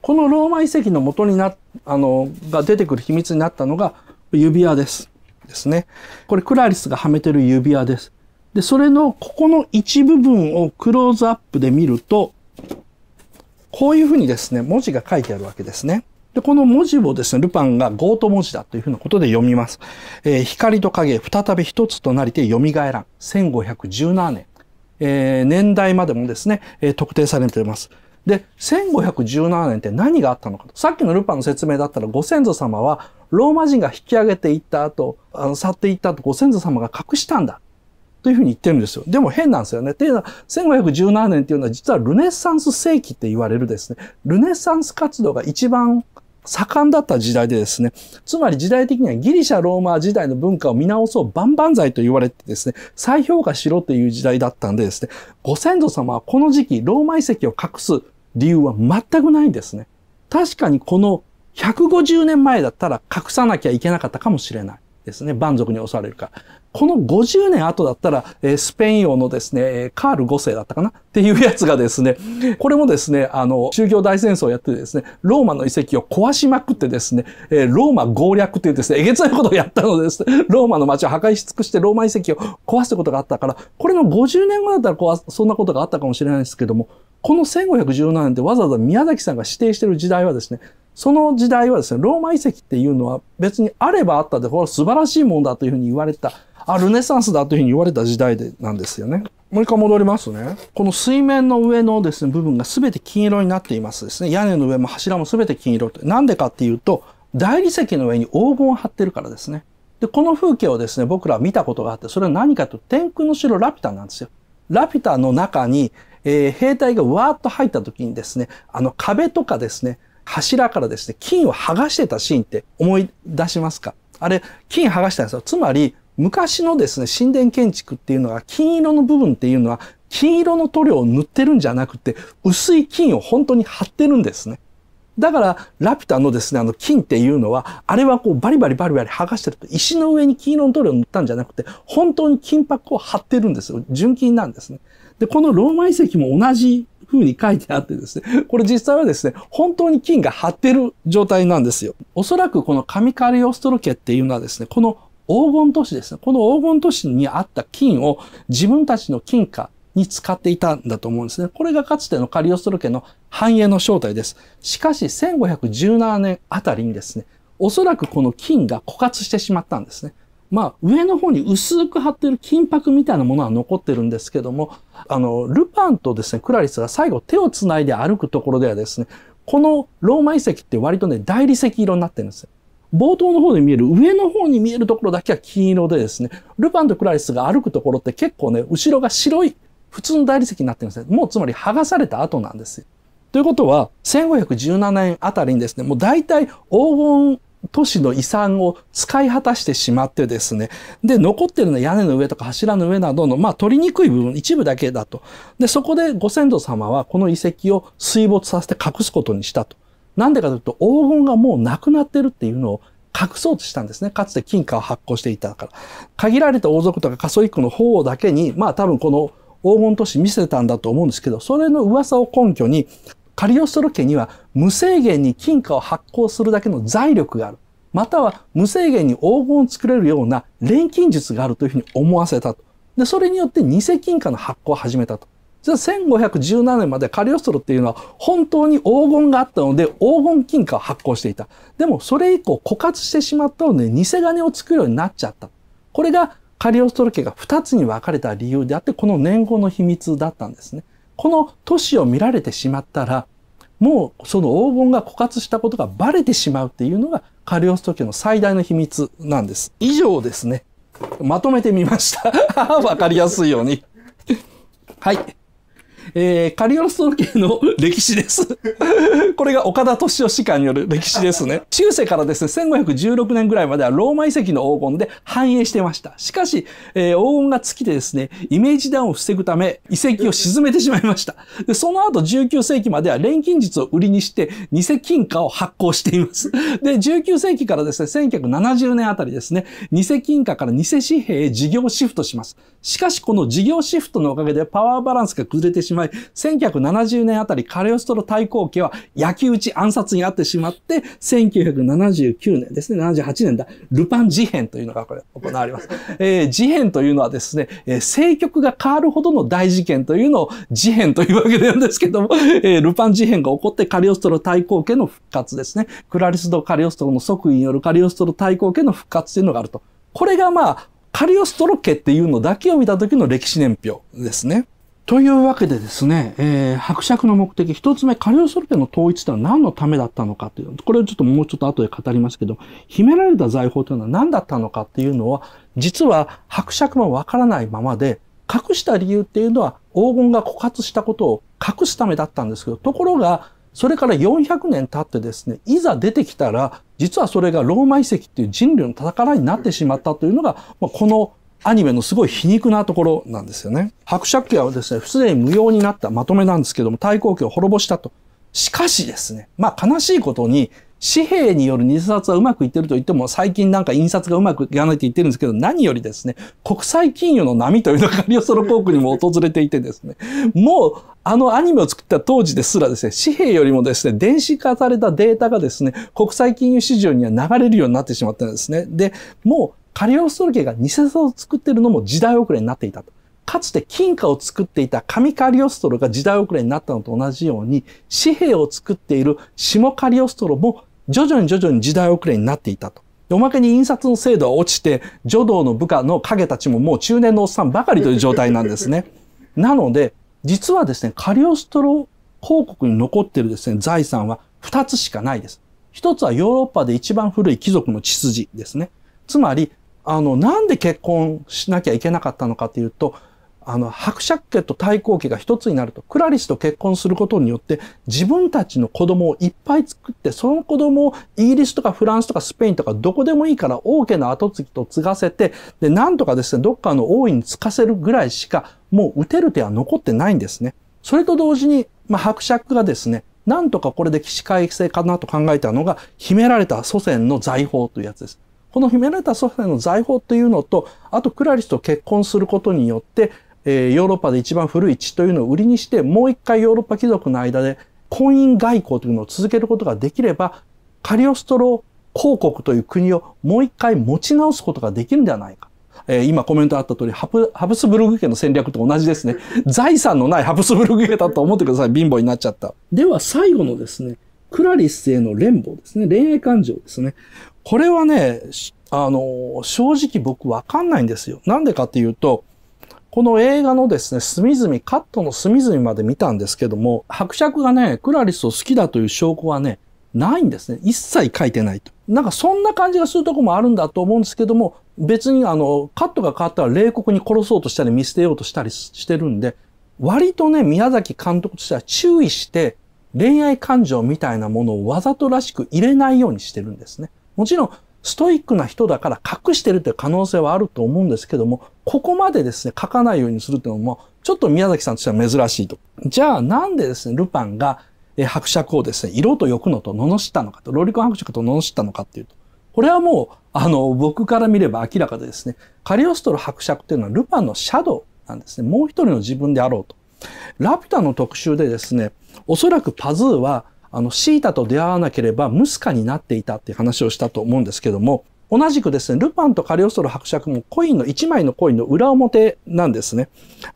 このローマ遺跡の元にな、あの、が出てくる秘密になったのが指輪です。ですね。これクラリスがはめてる指輪です。で、それのここの一部分をクローズアップで見ると、こういうふうにですね、文字が書いてあるわけですね。で、この文字をですね、ルパンがゴート文字だというふうなことで読みます。えー、光と影、再び一つとなりて蘇らん。1517年。えー、年代までもですね、えー、特定されています。で、1517年って何があったのかと。さっきのルパンの説明だったら、ご先祖様はローマ人が引き上げていった後、あの去っていった後、ご先祖様が隠したんだ。というふうに言ってるんですよ。でも変なんですよね。というのは、1517年っていうのは実はルネサンス世紀って言われるですね、ルネサンス活動が一番盛んだった時代でですね、つまり時代的にはギリシャ・ローマ時代の文化を見直そう万々歳と言われてですね、再評価しろという時代だったんでですね、ご先祖様はこの時期ローマ遺跡を隠す理由は全くないんですね。確かにこの150年前だったら隠さなきゃいけなかったかもしれない。ですね、蛮族に襲われるか。この50年後だったら、えスペイン王のですね、カール5世だったかなっていうやつがですね、これもですね、あの、宗教大戦争をやってですね、ローマの遺跡を壊しまくってですね、えローマ攻略っていうですね、えげつないことをやったのでですね、ローマの街を破壊し尽くしてローマ遺跡を壊すことがあったから、これの50年後だったら壊そんなことがあったかもしれないですけども、この1517年でわざわざ宮崎さんが指定してる時代はですね、その時代はですね、ローマ遺跡っていうのは別にあればあったで、ほら素晴らしいもんだというふうに言われた、あ、ルネサンスだというふうに言われた時代でなんですよね。もう一回戻りますね。この水面の上のですね、部分が全て金色になっていますですね。屋根の上も柱も全て金色って。なんでかっていうと、大理石の上に黄金を張ってるからですね。で、この風景をですね、僕らは見たことがあって、それは何かというと、天空の城ラピュタなんですよ。ラピュタの中に、えー、兵隊がわーっと入った時にですね、あの壁とかですね、柱からですね、金を剥がしてたシーンって思い出しますかあれ、金剥がしたんですよ。つまり、昔のですね、神殿建築っていうのは、金色の部分っていうのは、金色の塗料を塗ってるんじゃなくて、薄い金を本当に貼ってるんですね。だから、ラピュタのですね、あの金っていうのは、あれはこうバリバリバリバリ剥がしてると、石の上に金色の塗料を塗ったんじゃなくて、本当に金箔を貼ってるんですよ。純金なんですね。で、このローマ遺跡も同じ風に書いてあってですね、これ実際はですね、本当に菌が張ってる状態なんですよ。おそらくこのカミカリオストロケっていうのはですね、この黄金都市ですね。この黄金都市にあった金を自分たちの金貨に使っていたんだと思うんですね。これがかつてのカリオストロ家の繁栄の正体です。しかし1517年あたりにですね、おそらくこの金が枯渇してしまったんですね。まあ、上の方に薄く張ってる金箔みたいなものは残ってるんですけども、あの、ルパンとですね、クラリスが最後手を繋いで歩くところではですね、このローマ遺跡って割とね、大理石色になってるんですよ。冒頭の方で見える、上の方に見えるところだけは金色でですね、ルパンとクラリスが歩くところって結構ね、後ろが白い、普通の大理石になってるんですね。もうつまり剥がされた後なんですよ。ということは、1517年あたりにですね、もう大体黄金都市の遺産を使い果たしてしまってですね。で、残ってるのは屋根の上とか柱の上などの、まあ、取りにくい部分、一部だけだと。で、そこでご先祖様はこの遺跡を水没させて隠すことにしたと。なんでかというと、黄金がもうなくなってるっていうのを隠そうとしたんですね。かつて金貨を発行していたから。限られた王族とかカソリックの方だけに、まあ多分この黄金都市見せたんだと思うんですけど、それの噂を根拠に、カリオストロ家には無制限に金貨を発行するだけの財力がある。または無制限に黄金を作れるような錬金術があるというふうに思わせたと。で、それによって偽金貨の発行を始めたと。じゃあ1517年までカリオストロっていうのは本当に黄金があったので黄金金貨を発行していた。でもそれ以降枯渇してしまったので偽金を作るようになっちゃった。これがカリオストロ家が2つに分かれた理由であってこの年号の秘密だったんですね。この都市を見られてしまったら、もうその黄金が枯渇したことがバレてしまうっていうのがカリオスト家の最大の秘密なんです。以上ですね。まとめてみました。わかりやすいように。はい。えー、カリオロスト計の歴史です。これが岡田敏夫士官による歴史ですね。中世からですね、1516年ぐらいまではローマ遺跡の黄金で繁栄してました。しかし、えー、黄金が尽きてですね、イメージダウンを防ぐため、遺跡を沈めてしまいました。でその後19世紀までは錬金術を売りにして、偽金貨を発行しています。で、19世紀からですね、1970年あたりですね、偽金貨から偽紙幣へ事業シフトします。しかし、この事業シフトのおかげでパワーバランスが崩れてしまいまい、1970年あたりカリオストロ対抗家は焼き討ち暗殺にあってしまって、1979年ですね、78年だ、ルパン事変というのがこれ行われます。えー、事変というのはですね、えー、政局が変わるほどの大事件というのを事変というわけなんですけども、えー、ルパン事変が起こってカリオストロ対抗家の復活ですね。クラリスド・カリオストロの即位によるカリオストロ対抗家の復活というのがあると。これがまあ、カリオストロ家っていうのだけを見た時の歴史年表ですね。というわけでですね、えー、伯爵の目的、一つ目、カリオソルテの統一とは何のためだったのかという、これをちょっともうちょっと後で語りますけど、秘められた財宝というのは何だったのかっていうのは、実は伯爵もわからないままで、隠した理由っていうのは黄金が枯渇したことを隠すためだったんですけど、ところが、それから400年経ってですね、いざ出てきたら、実はそれがローマ遺跡っていう人類の戦いになってしまったというのが、まこのアニメのすごい皮肉なところなんですよね。伯爵家はですね、すでに無用になったまとめなんですけども、太閤家を滅ぼしたと。しかしですね、まあ悲しいことに、紙幣による偽札はうまくいってると言っても、最近なんか印刷がうまくいかないと言ってるんですけど、何よりですね、国際金融の波というのがカリオソロ航空にも訪れていてですね、もう、あのアニメを作った当時ですらですね、紙幣よりもですね、電子化されたデータがですね、国際金融市場には流れるようになってしまったんですね。で、もうカリオストロ家が偽装を作ってるのも時代遅れになっていたと。かつて金貨を作っていた神カリオストロが時代遅れになったのと同じように、紙幣を作っている下カリオストロも徐々に徐々に時代遅れになっていたと。おまけに印刷の精度は落ちて、助道の部下の影たちももう中年のおっさんばかりという状態なんですね。なので、実はですね、カリオストロ広告に残っているですね、財産は2つしかないです。1つはヨーロッパで一番古い貴族の血筋ですね。つまり、あの、なんで結婚しなきゃいけなかったのかというと、あの、伯爵家と太閤家が一つになると、クラリスと結婚することによって、自分たちの子供をいっぱい作って、その子供をイギリスとかフランスとかスペインとかどこでもいいから王家の跡継ぎと継がせて、で、なんとかですね、どっかの王位に継かせるぐらいしか、もう打てる手は残ってないんですね。それと同時に、まあ、伯爵がですね、なんとかこれで起死回生かなと考えたのが、秘められた祖先の財宝というやつです。この秘められソフ先の財宝というのと、あとクラリスと結婚することによって、えー、ヨーロッパで一番古い血というのを売りにして、もう一回ヨーロッパ貴族の間で婚姻外交というのを続けることができれば、カリオストロ公国という国をもう一回持ち直すことができるんではないか。えー、今コメントあった通りハブ、ハブスブルグ家の戦略と同じですね。財産のないハブスブルグ家だと思ってください。貧乏になっちゃった。では最後のですね、クラリスへの連邦ですね。恋愛感情ですね。これはね、あの、正直僕わかんないんですよ。なんでかっていうと、この映画のですね、隅々、カットの隅々まで見たんですけども、伯爵がね、クラリスを好きだという証拠はね、ないんですね。一切書いてないと。なんかそんな感じがするとこもあるんだと思うんですけども、別にあの、カットが変わったら冷酷に殺そうとしたり見捨てようとしたりしてるんで、割とね、宮崎監督としては注意して、恋愛感情みたいなものをわざとらしく入れないようにしてるんですね。もちろんストイックな人だから隠してるという可能性はあると思うんですけども、ここまでですね、書かないようにするというのも、ちょっと宮崎さんとしては珍しいと。じゃあなんでですね、ルパンが伯爵をですね、色と欲のと罵ったのかと、ロリコン白尺と罵ったのかっていうと、これはもう、あの、僕から見れば明らかでですね、カリオストロ伯爵ていうのはルパンのシャドウなんですね。もう一人の自分であろうと。ラピュタの特集でですね、おそらくパズーはあの、シータと出会わなければムスカになっていたっていう話をしたと思うんですけども、同じくですね、ルパンとカリオストロ伯爵もコインの、一枚のコインの裏表なんですね。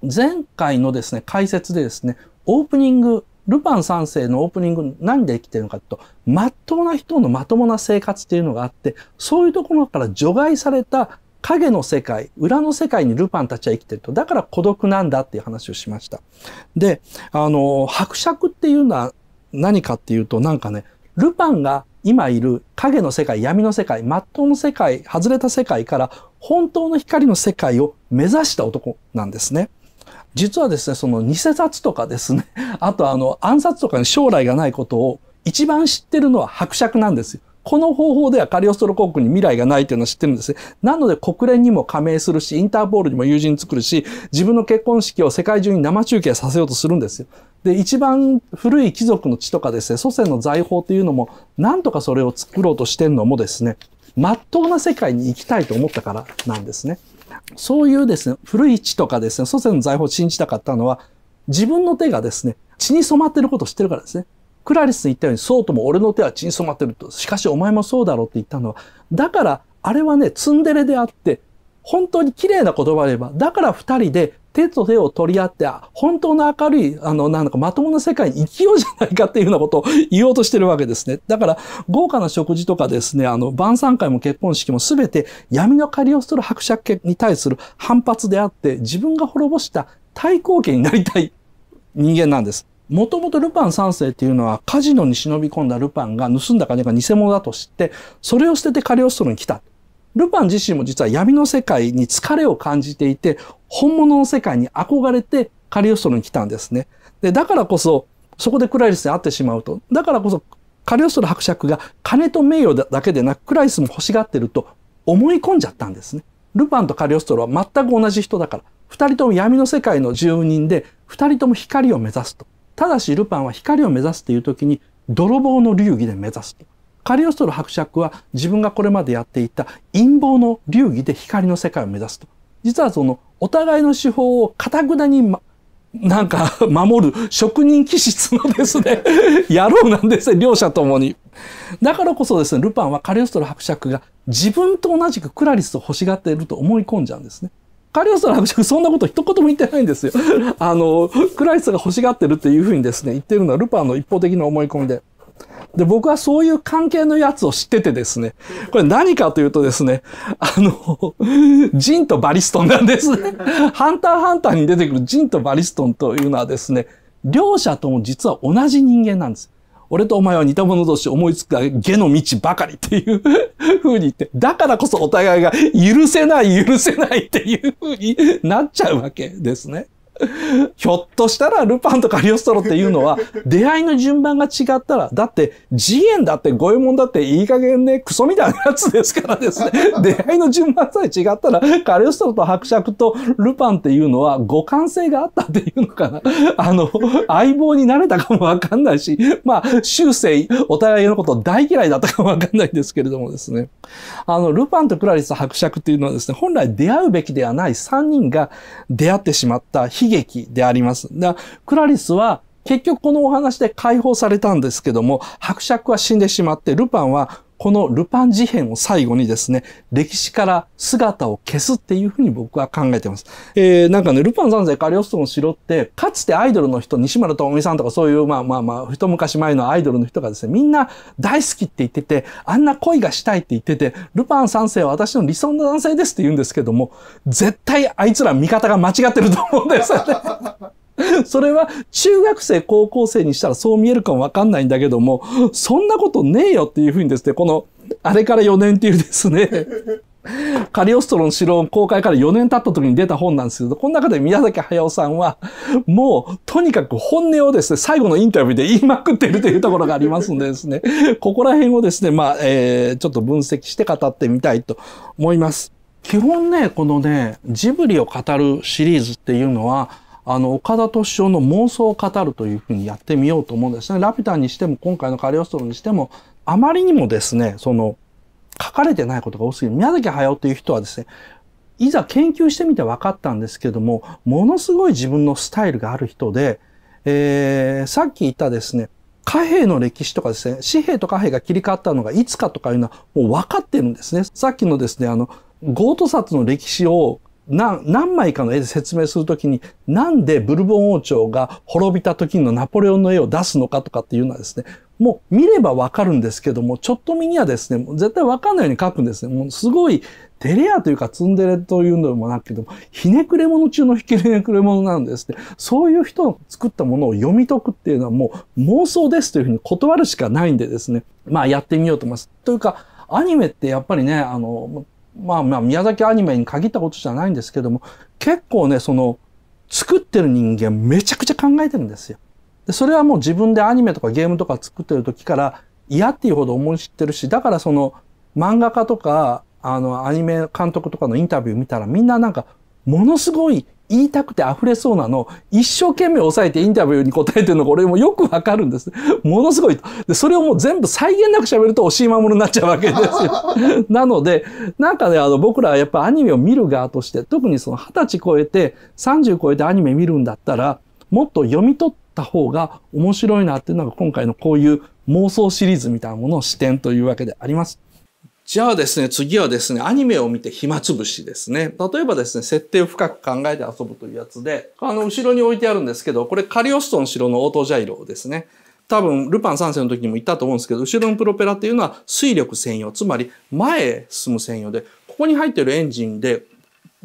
前回のですね、解説でですね、オープニング、ルパン三世のオープニング何で生きてるのかと、まっとうな人のまともな生活っていうのがあって、そういうところから除外された影の世界、裏の世界にルパンたちは生きてると。だから孤独なんだっていう話をしました。で、あの、伯爵っていうのは何かっていうと、なんかね、ルパンが今いる影の世界、闇の世界、真っ当の世界、外れた世界から本当の光の世界を目指した男なんですね。実はですね、その偽札とかですね、あとあの暗殺とかに将来がないことを一番知ってるのは伯爵なんですよ。この方法ではカリオストロ航空に未来がないというのは知ってるんですね。なので国連にも加盟するし、インターポールにも友人作るし、自分の結婚式を世界中に生中継させようとするんですよ。で、一番古い貴族の地とかですね、祖先の財宝というのも、なんとかそれを作ろうとしてるのもですね、真っ当な世界に行きたいと思ったからなんですね。そういうですね、古い地とかですね、祖先の財宝を信じたかったのは、自分の手がですね、血に染まってることを知ってるからですね。クラリスに言ったように、そうとも俺の手は血に染まってると。しかしお前もそうだろうって言ったのは、だから、あれはね、ツンデレであって、本当に綺麗な言葉で言えば、だから二人で手と手を取り合って、本当の明るい、あの、なんかまともな世界に生きようじゃないかっていうようなことを言おうとしてるわけですね。だから、豪華な食事とかですね、あの、晩餐会も結婚式もすべて闇の借りをする伯爵家に対する反発であって、自分が滅ぼした対抗権になりたい人間なんです。もともとルパン三世っていうのはカジノに忍び込んだルパンが盗んだ金が偽物だと知って、それを捨ててカリオストロに来た。ルパン自身も実は闇の世界に疲れを感じていて、本物の世界に憧れてカリオストロに来たんですね。で、だからこそ、そこでクラリスに会ってしまうと。だからこそ、カリオストロ伯爵が金と名誉だけでなく、クラリスも欲しがってると思い込んじゃったんですね。ルパンとカリオストロは全く同じ人だから、二人とも闇の世界の住人で、二人とも光を目指すと。ただしルパンは光を目指すという時に泥棒の流儀で目指す。カリオストロ伯爵は自分がこれまでやっていた陰謀の流儀で光の世界を目指すと。実はそのお互いの手法を堅くなに、ま、なんか守る職人気質のですね、野郎なんですね、両者ともに。だからこそですね、ルパンはカリオストロ伯爵が自分と同じくクラリスを欲しがっていると思い込んじゃうんですね。カリオスの伯爵、そんなこと一言も言ってないんですよ。あの、クライスが欲しがってるっていうふうにですね、言ってるのはルパンの一方的な思い込みで。で、僕はそういう関係のやつを知っててですね、これ何かというとですね、あの、ジンとバリストンなんですね。ハンターハンターに出てくるジンとバリストンというのはですね、両者とも実は同じ人間なんです。俺とお前は似た者同士思いつくが下の道ばかりっていう風に言って、だからこそお互いが許せない許せないっていう風になっちゃうわけですね。ひょっとしたらルパンとカリオストロっていうのは、出会いの順番が違ったら、だって、次元だって五右衛門だっていい加減ね、クソみたいなやつですからですね。出会いの順番さえ違ったら、カリオストロと伯爵とルパンっていうのは互換性があったっていうのかな。あの、相棒になれたかもわかんないし、まあ、終生、お互いのこと大嫌いだったかもわかんないんですけれどもですね。あの、ルパンとクラリス伯爵っていうのはですね、本来出会うべきではない3人が出会ってしまった悲劇であります。だクラリスは結局このお話で解放されたんですけども、伯爵は死んでしまって、ルパンはこのルパン事変を最後にですね、歴史から姿を消すっていうふうに僕は考えてます。えー、なんかね、ルパン三世カリオストの城って、かつてアイドルの人、西村智美さんとかそういう、まあまあまあ、一昔前のアイドルの人がですね、みんな大好きって言ってて、あんな恋がしたいって言ってて、ルパン三世は私の理想の男性ですって言うんですけども、絶対あいつら味方が間違ってると思うんですよね。それは中学生、高校生にしたらそう見えるかもわかんないんだけども、そんなことねえよっていうふうにですね、この、あれから4年っていうですね、カリオストロの城公開から4年経った時に出た本なんですけど、この中で宮崎駿さんは、もう、とにかく本音をですね、最後のインタビューで言いまくっているというところがありますんでですね、ここら辺をですね、まあ、えー、ちょっと分析して語ってみたいと思います。基本ね、このね、ジブリを語るシリーズっていうのは、あの、岡田敏夫の妄想を語るというふうにやってみようと思うんですね。ラピュタにしても、今回のカリオストロにしても、あまりにもですね、その、書かれてないことが多すぎる。宮崎駿という人はですね、いざ研究してみて分かったんですけども、ものすごい自分のスタイルがある人で、えー、さっき言ったですね、貨幣の歴史とかですね、紙幣と貨幣が切り替わったのがいつかとかいうのはもう分かってるんですね。さっきのですね、あの、ゴート札の歴史を何枚かの絵で説明するときに、なんでブルボン王朝が滅びた時のナポレオンの絵を出すのかとかっていうのはですね、もう見ればわかるんですけども、ちょっと見にはですね、絶対わかんないように描くんですね。もうすごい、テレアというかツンデレというのもなくけども、ひねくれ者中のひひねくれ者なんですね。そういう人の作ったものを読み解くっていうのはもう妄想ですというふうに断るしかないんでですね、まあやってみようと思います。というか、アニメってやっぱりね、あの、まあまあ宮崎アニメに限ったことじゃないんですけども、結構ね、その、作ってる人間めちゃくちゃ考えてるんですよ。でそれはもう自分でアニメとかゲームとか作ってる時から嫌っていうほど思い知ってるし、だからその漫画家とか、あの、アニメ監督とかのインタビュー見たらみんななんか、ものすごい言いたくて溢れそうなのを一生懸命抑えてインタビューに答えてるのが俺もよくわかるんです。ものすごい。で、それをもう全部際限なく喋ると押井守になっちゃうわけですよ。なので、なんかね、あの、僕らはやっぱアニメを見る側として、特にその20歳超えて、30超えてアニメ見るんだったら、もっと読み取った方が面白いなっていうのが今回のこういう妄想シリーズみたいなものを視点というわけであります。じゃあですね、次はですね、アニメを見て暇つぶしですね。例えばですね、設定を深く考えて遊ぶというやつで、あの、後ろに置いてあるんですけど、これカリオストの城のオートジャイロですね。多分、ルパン三世の時にも言ったと思うんですけど、後ろのプロペラっていうのは水力専用、つまり前へ進む専用で、ここに入ってるエンジンで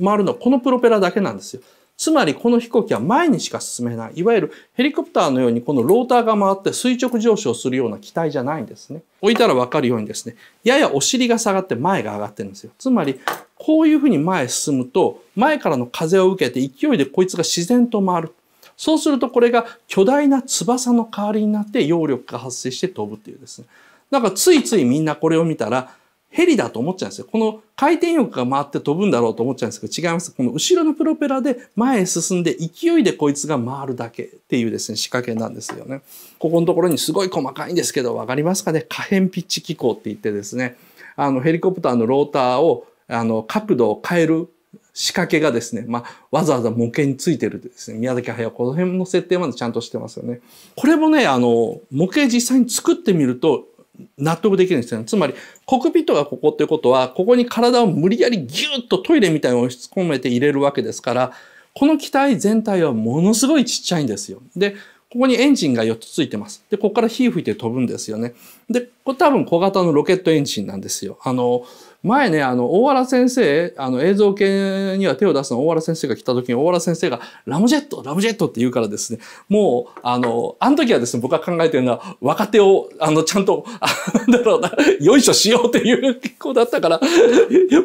回るのはこのプロペラだけなんですよ。つまりこの飛行機は前にしか進めない。いわゆるヘリコプターのようにこのローターが回って垂直上昇するような機体じゃないんですね。置いたらわかるようにですね、ややお尻が下がって前が上がってるんですよ。つまりこういうふうに前へ進むと、前からの風を受けて勢いでこいつが自然と回る。そうするとこれが巨大な翼の代わりになって揚力が発生して飛ぶっていうですね。だからついついみんなこれを見たらヘリだと思っちゃうんですよ。この回転翼が回って飛ぶんだろうと思っちゃうんですけど、違います。この後ろのプロペラで前へ進んで勢いでこいつが回るだけっていうですね、仕掛けなんですよね。ここのところにすごい細かいんですけど、わかりますかね可変ピッチ機構って言ってですね、あのヘリコプターのローターをあの角度を変える仕掛けがですね、まあ、わざわざ模型についてるですね、宮崎駿、この辺の設定までちゃんとしてますよね。これもね、あの、模型実際に作ってみると、納得できるんですよ、ね。つまり、コクピットがここっていうことは、ここに体を無理やりギュッとトイレみたいに押し込めて入れるわけですから、この機体全体はものすごいちっちゃいんですよ。で、ここにエンジンが4つついてます。で、ここから火吹いて飛ぶんですよね。で、これ多分小型のロケットエンジンなんですよ。あの、前ね、あの、大原先生、あの、映像系には手を出すの大原先生が来た時に、大原先生が、ラムジェット、ラムジェットって言うからですね、もう、あの、あの時はですね、僕が考えてるのは、若手を、あの、ちゃんと、なんだろうな、よいしょしようっていう子だったから、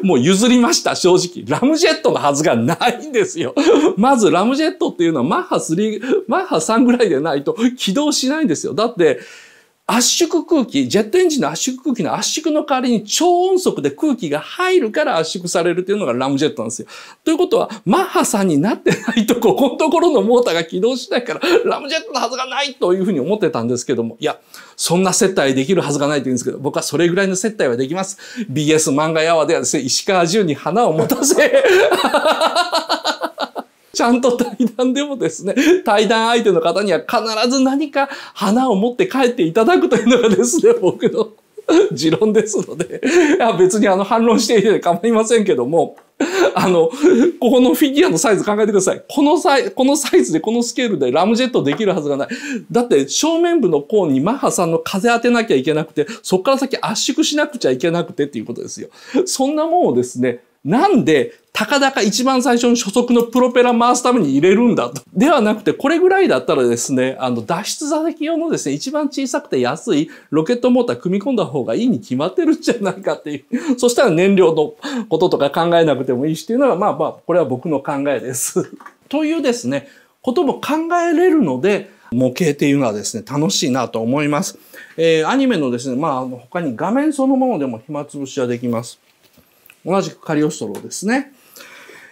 もう譲りました、正直。ラムジェットのはずがないんですよ。まず、ラムジェットっていうのは、マッハ3、マッハ3ぐらいでないと起動しないんですよ。だって、圧縮空気、ジェットエンジンの圧縮空気の圧縮の代わりに超音速で空気が入るから圧縮されるというのがラムジェットなんですよ。ということは、マッハさんになってないと、ここのところのモーターが起動しないから、ラムジェットのはずがないというふうに思ってたんですけども、いや、そんな接待できるはずがないと言うんですけど、僕はそれぐらいの接待はできます。BS 漫画やわではですね、石川淳に花を持たせ、ちゃんと対談でもですね、対談相手の方には必ず何か花を持って帰っていただくというのがですね、僕の持論ですので、いや別にあの反論していて構いませんけども、あの、ここのフィギュアのサイズ考えてください。このサイこのサイズでこのスケールでラムジェットできるはずがない。だって正面部のコーンにマッハさんの風当てなきゃいけなくて、そこから先圧縮しなくちゃいけなくてっていうことですよ。そんなもんをですね、なんでたかだか一番最初に初速のプロペラ回すために入れるんだと。ではなくて、これぐらいだったらですね、あの、脱出座席用のですね、一番小さくて安いロケットモーター組み込んだ方がいいに決まってるんじゃないかっていう。そしたら燃料のこととか考えなくてもいいしっていうのが、まあまあ、これは僕の考えです。というですね、ことも考えれるので、模型っていうのはですね、楽しいなと思います。えー、アニメのですね、まあ、他に画面そのものでも暇つぶしはできます。同じくカリオストローですね。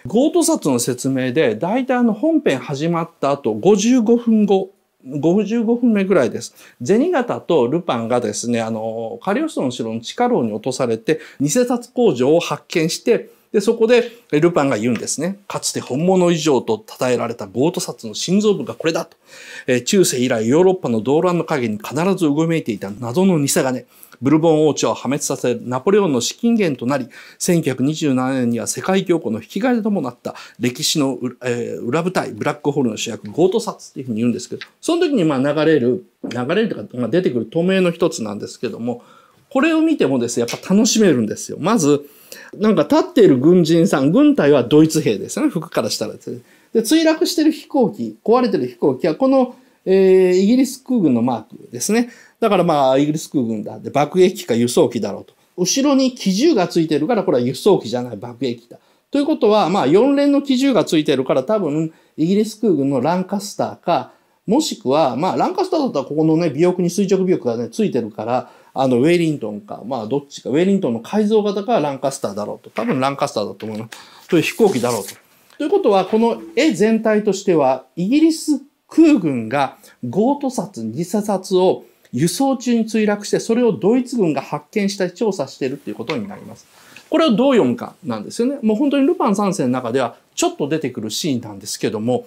強盗殺の説明で、大体あの本編始まった後、55分後、55分目ぐらいです。銭形とルパンがですね、あの、カリオストの城の地下牢に落とされて、偽札工場を発見して、で、そこでルパンが言うんですね。かつて本物以上と称えられたゴート札の心臓部がこれだと。えー、中世以来ヨーロッパの動乱の陰に必ずうごめいていた謎の偽金。ブルボン王朝を破滅させ、ナポレオンの資金源となり、1927年には世界恐慌の引き金ともなった歴史の、えー、裏舞台、ブラックホールの主役、ゴート札っていうふうに言うんですけど、その時にまあ流れる、流れるというか、まあ、出てくる透明の一つなんですけども、これを見てもですね、やっぱ楽しめるんですよ。まず、なんか立っている軍人さん、軍隊はドイツ兵ですよね、服からしたらですね。で、墜落してる飛行機、壊れてる飛行機は、この、えー、イギリス空軍のマークですね。だからまあ、イギリス空軍だって爆撃機か輸送機だろうと。後ろに機銃がついてるから、これは輸送機じゃない爆撃機だ。ということは、まあ、4連の機銃がついてるから多分、イギリス空軍のランカスターか、もしくは、まあ、ランカスターだったらここのね、尾翼に垂直尾翼がね、ついてるから、あの、ウェリントンか、まあ、どっちか、ウェリントンの改造型かランカスターだろうと。多分ランカスターだと思います。という飛行機だろうと。ということは、この絵全体としては、イギリス空軍が強盗殺、偽殺を輸送中に墜落して、それをドイツ軍が発見したり調査しているということになります。これをどう読むかなんですよね。もう本当にルパン三世の中ではちょっと出てくるシーンなんですけども、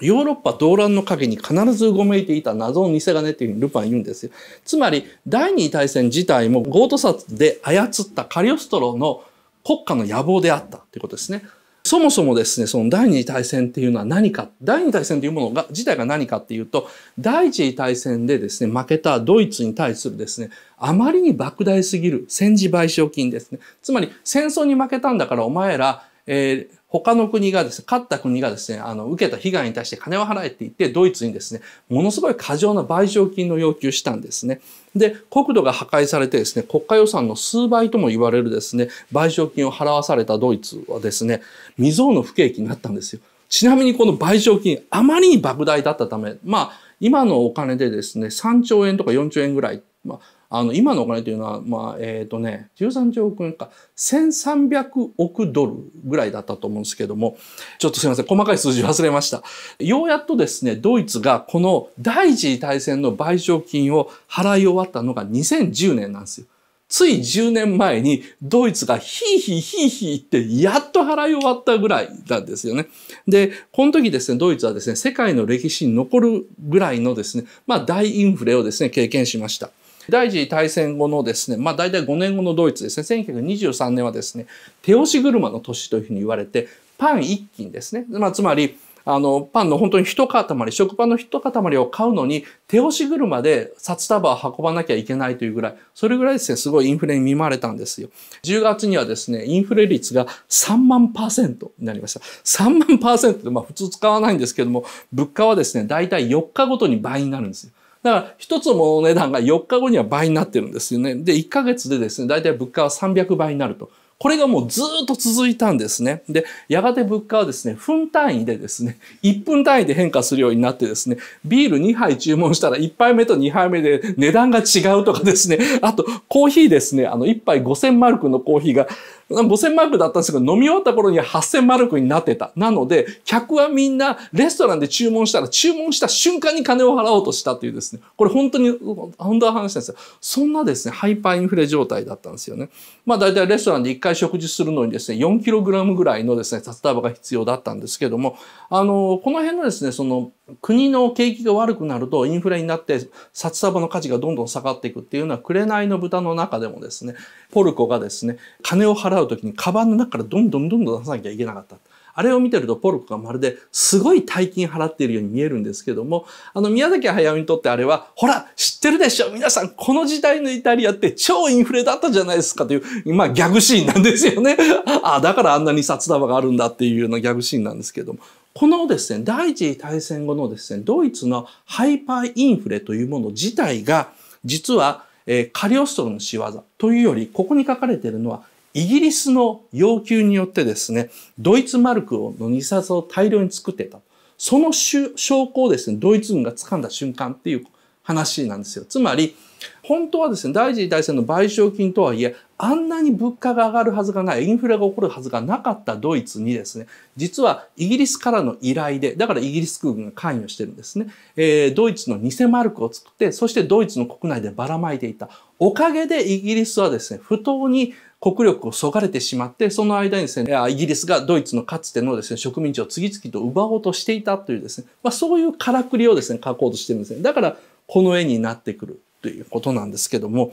ヨーロッパ動乱の陰に必ずうごめいていた謎の偽金っていうふうにルパン言うんですよ。つまり、第二次大戦自体もゴート札で操ったカリオストロの国家の野望であったということですね。そもそもですね、その第二次大戦っていうのは何か、第二次大戦というものが自体が何かっていうと、第一次大戦でですね、負けたドイツに対するですね、あまりに莫大すぎる戦時賠償金ですね。つまり戦争に負けたんだからお前ら、えー、他の国がですね、勝った国がですね、あの、受けた被害に対して金を払えって言って、ドイツにですね、ものすごい過剰な賠償金の要求したんですね。で、国土が破壊されてですね、国家予算の数倍とも言われるですね、賠償金を払わされたドイツはですね、未曾有の不景気になったんですよ。ちなみにこの賠償金、あまりに莫大だったため、まあ、今のお金でですね、3兆円とか4兆円ぐらい、まあ、あの今のお金というのは、まあえっ、ー、とね、13兆億円か1300億ドルぐらいだったと思うんですけどもちょっとすみません細かい数字忘れましたようやっとですねドイツがこの第一次大戦の賠償金を払い終わったのが2010年なんですよ。つい10年前にドイツがヒーヒーヒーヒーってやっと払い終わったぐらいなんですよね。で、この時ですね、ドイツはですね、世界の歴史に残るぐらいのですね、まあ大インフレをですね、経験しました。第一次大戦後のですね、まあ大体5年後のドイツですね、1923年はですね、手押し車の年というふうに言われて、パン一斤ですね。まあつまり、あの、パンの本当に一塊、食パンの一塊を買うのに、手押し車で札束を運ばなきゃいけないというぐらい、それぐらいですね、すごいインフレに見舞われたんですよ。10月にはですね、インフレ率が3万パーセントになりました。3万パーセントって、まあ普通使わないんですけども、物価はですね、大体4日ごとに倍になるんですよ。だから一つの値段が4日後には倍になってるんですよね。で、1ヶ月でですね、大体物価は300倍になると。これがもうずっと続いたんですね。で、やがて物価はですね、分単位でですね、1分単位で変化するようになってですね、ビール2杯注文したら1杯目と2杯目で値段が違うとかですね、あとコーヒーですね、あの1杯5000マルクのコーヒーが5000マルクだったんですけど、飲み終わった頃には8000マルクになってた。なので、客はみんなレストランで注文したら、注文した瞬間に金を払おうとしたというですね、これ本当に、本当の話なんですよ。そんなですね、ハイパーインフレ状態だったんですよね。まあ大体レストランで1回食事するのにですね、4kg ぐらいのですね、札束が必要だったんですけども、あの、この辺のですね、その、国の景気が悪くなるとインフレになって札束の価値がどんどん下がっていくっていうのは紅の豚の中でもですねポルコがですね金を払う時にカバンの中からどんどんどんどん出さなきゃいけなかった。あれを見てるとポルコがまるですごい大金払っているように見えるんですけども、あの宮崎駿にとってあれは、ほら、知ってるでしょ皆さん、この時代のイタリアって超インフレだったじゃないですかという、まあギャグシーンなんですよね。ああ、だからあんなに札束があるんだっていうようなギャグシーンなんですけども、このですね、第一次大戦後のですね、ドイツのハイパーインフレというもの自体が、実は、えー、カリオストロの仕業というより、ここに書かれているのは、イギリスの要求によってですね、ドイツマルクの2冊を大量に作ってた。その証拠をですね、ドイツ軍が掴んだ瞬間っていう話なんですよ。つまり、本当はですね、第一次大戦の賠償金とはいえ、あんなに物価が上がるはずがない、インフレが起こるはずがなかったドイツにですね、実はイギリスからの依頼で、だからイギリス空軍が関与してるんですね。えー、ドイツの偽マルクを作って、そしてドイツの国内でばらまいていた。おかげでイギリスはですね、不当に国力をそがれてしまって、その間にですね、イギリスがドイツのかつてのですね、植民地を次々と奪おうとしていたというですね、まあそういうからくりをですね、書こうとしてるんですね。だから、この絵になってくるということなんですけども、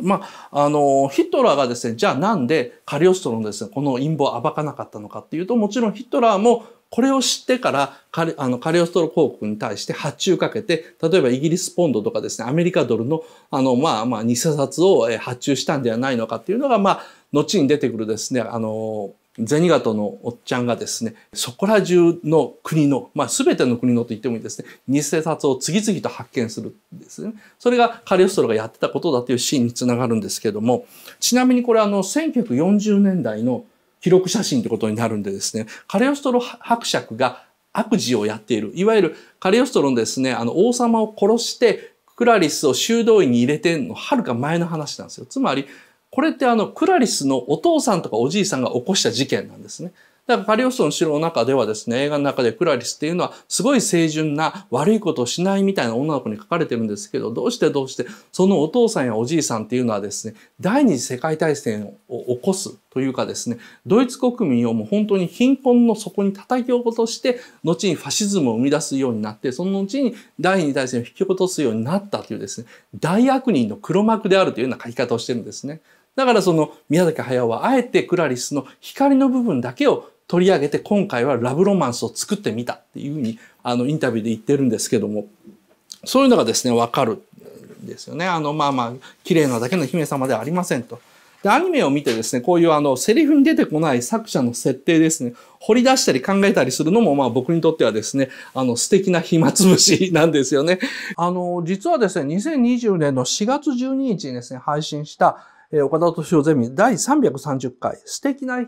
まあ、あの、ヒトラーがですね、じゃあなんでカリオストロのですね、この陰謀を暴かなかったのかっていうと、もちろんヒトラーもこれを知ってからカリあのカリオストロ広告に対して発注かけて、例えばイギリスポンドとかですね、アメリカドルの、あの、まあまあ、偽札を発注したんではないのかっていうのが、まあ、後に出てくるですね、あの、銭形のおっちゃんがですね、そこら中の国の、まあ、全ての国のと言ってもいいですね、偽札を次々と発見するんですね。それがカリオストロがやってたことだというシーンにつながるんですけども、ちなみにこれあの、1940年代の記録写真ってことになるんでですね、カリオストロ伯爵が悪事をやっている。いわゆるカリオストロのですね、あの、王様を殺して、クラリスを修道院に入れてんの、はるか前の話なんですよ。つまり、これってあのクラリスのお父さんとかおじいさんが起こした事件なんですね。だからカリオストの城の中ではですね、映画の中でクラリスっていうのはすごい清純な悪いことをしないみたいな女の子に書かれてるんですけど、どうしてどうしてそのお父さんやおじいさんっていうのはですね、第二次世界大戦を起こすというかですね、ドイツ国民をもう本当に貧困の底に叩き起こして、後にファシズムを生み出すようになって、その後に第二次大戦を引き起こすようになったというですね、大悪人の黒幕であるというような書き方をしてるんですね。だからその宮崎駿はあえてクラリスの光の部分だけを取り上げて今回はラブロマンスを作ってみたっていうふうにあのインタビューで言ってるんですけどもそういうのがですね分かるんですよね。あのまあまあ綺麗なだけの姫様ではありませんと。で、アニメを見てですね、こういうあの、セリフに出てこない作者の設定ですね、掘り出したり考えたりするのも、まあ僕にとってはですね、あの、素敵な暇つぶしなんですよね。あの、実はですね、2020年の4月12日にですね、配信した、岡田敏夫ゼミ第330回、素敵な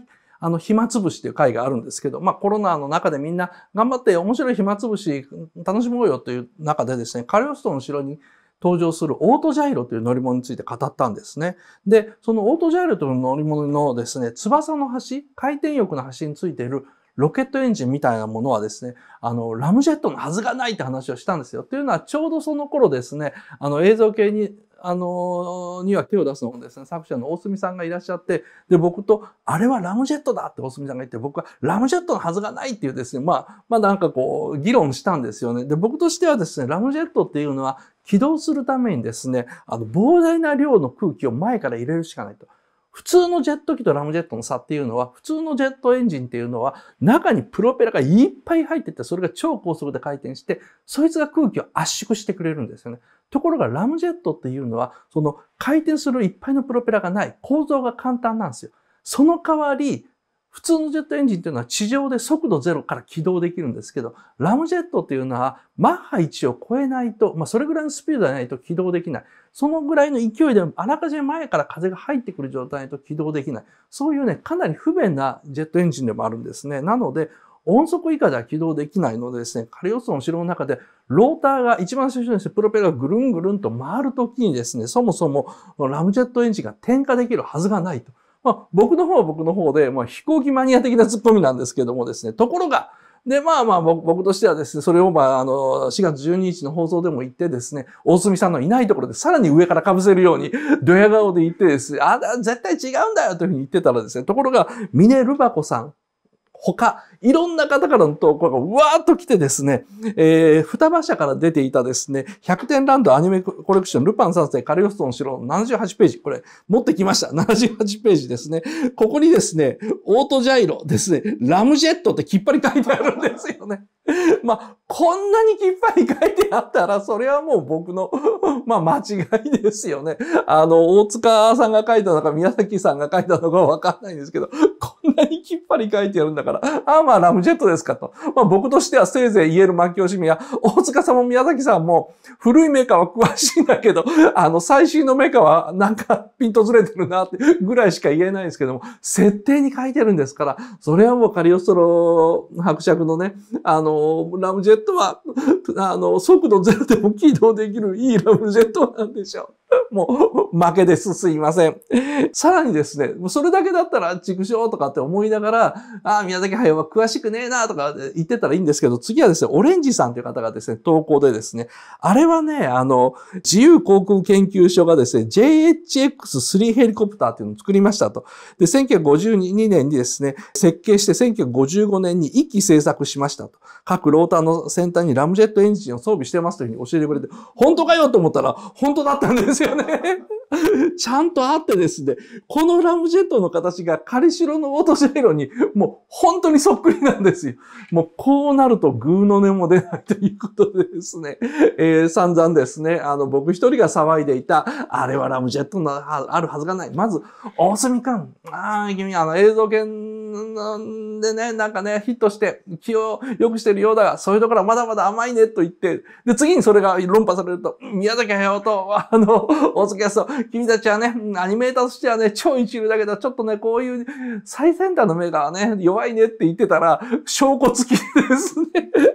あの、暇つぶしという会があるんですけど、まあコロナの中でみんな頑張って面白い暇つぶし楽しもうよという中でですね、カリオストの城に登場するオートジャイロという乗り物について語ったんですね。で、そのオートジャイロという乗り物のですね、翼の端、回転翼の端についているロケットエンジンみたいなものはですね、あの、ラムジェットのはずがないって話をしたんですよ。というのは、ちょうどその頃ですね、あの、映像系にあのには手を出すのもですね、作者の大隅さんがいらっしゃって、で、僕と、あれはラムジェットだって大隅さんが言って、僕はラムジェットのはずがないっていうですね、まあ、まあなんかこう、議論したんですよね。で、僕としてはですね、ラムジェットっていうのは、起動するためにですね、あの、膨大な量の空気を前から入れるしかないと。普通のジェット機とラムジェットの差っていうのは、普通のジェットエンジンっていうのは、中にプロペラがいっぱい入ってて、それが超高速で回転して、そいつが空気を圧縮してくれるんですよね。ところがラムジェットっていうのは、その回転するいっぱいのプロペラがない、構造が簡単なんですよ。その代わり、普通のジェットエンジンっていうのは地上で速度0から起動できるんですけど、ラムジェットっていうのはマッハ1を超えないと、まあそれぐらいのスピードでないと起動できない。そのぐらいの勢いであらかじめ前から風が入ってくる状態と起動できない。そういうね、かなり不便なジェットエンジンでもあるんですね。なので、音速以下では起動できないのでですね、カリオスの城の中で、ローターが一番最初にして、プロペラがぐるんぐるんと回るときにですね、そもそもラムジェットエンジンが点火できるはずがないと。まあ、僕の方は僕の方で、まあ、飛行機マニア的なツッコミなんですけどもですね、ところが、で、まあまあ、僕としてはですね、それをまあ、あの、4月12日の放送でも言ってですね、大隅さんのいないところでさらに上から被せるように、ドヤ顔で言ってですね、あ、絶対違うんだよというふうに言ってたらですね、ところが、ミネルバコさん他、いろんな方からの投稿がわーっと来てですね、えー、双葉社から出ていたですね、100点ランドアニメコレクション、ルパン三世、カリオストの城の78ページ、これ持ってきました。78ページですね。ここにですね、オートジャイロですね、ラムジェットってきっぱり書いてあるんですよね。まあ、こんなにきっぱり書いてあったら、それはもう僕の まあ、間違いですよね。あの、大塚さんが書いたのか、宮崎さんが書いたのかわかんないんですけど、んなにきっぱり書いてやるんだから、ああまあラムジェットですかと。まあ僕としてはせいぜい言える巻き惜しみや、大塚さんも宮崎さんも古いメーカーは詳しいんだけど、あの最新のメーカーはなんかピンとずれてるなってぐらいしか言えないですけども、設定に書いてるんですから、それはもうカリオストロ伯爵のね、あの、ラムジェットは、あの、速度ゼロでも起動できるいいラムジェットなんでしょう。もう、負けですすいません。さらにですね、もうそれだけだったら、畜生とかって思いながら、ああ、宮崎駿は詳しくねえなとか言ってたらいいんですけど、次はですね、オレンジさんという方がですね、投稿でですね、あれはね、あの、自由航空研究所がですね、JHX3 ヘリコプターっていうのを作りましたと。で、1952年にですね、設計して1955年に1機制作しましたと。各ローターの先端にラムジェットエンジンを装備してますというふうに教えてくれて、本当かよと思ったら、本当だったんですよよね。ちゃんとあってですね、このラムジェットの形が彼白のオートシェイロにもう本当にそっくりなんですよ。もうこうなるとグーの根も出ないということでですね、えー、散々ですね、あの僕一人が騒いでいた、あれはラムジェットのあるはずがない。まず、大隅君、ああ、君、あの映像権なんでね、なんかね、ヒットして気を良くしてるようだが、そういうところはまだまだ甘いねと言って、で、次にそれが論破されると、宮崎駿と、あの、大月康と、君たちはね、アニメーターとしてはね、超一流だけど、ちょっとね、こういう最先端の目がね、弱いねって言ってたら、証拠付きですね、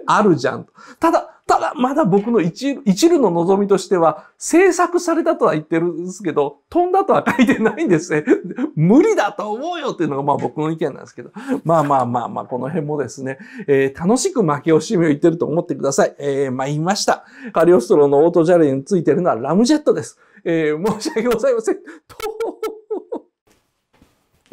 あるじゃん。ただ、ただ、まだ僕の一一縷の望みとしては、制作されたとは言ってるんですけど、飛んだとは書いてないんですね。無理だと思うよっていうのが、まあ僕の意見なんですけど。まあまあまあまあ、この辺もですね、えー、楽しく負け惜しみを言ってると思ってください。えー、まあ言いました。カリオストロのオートジャレについてるのはラムジェットです。えー、申し訳ございません。と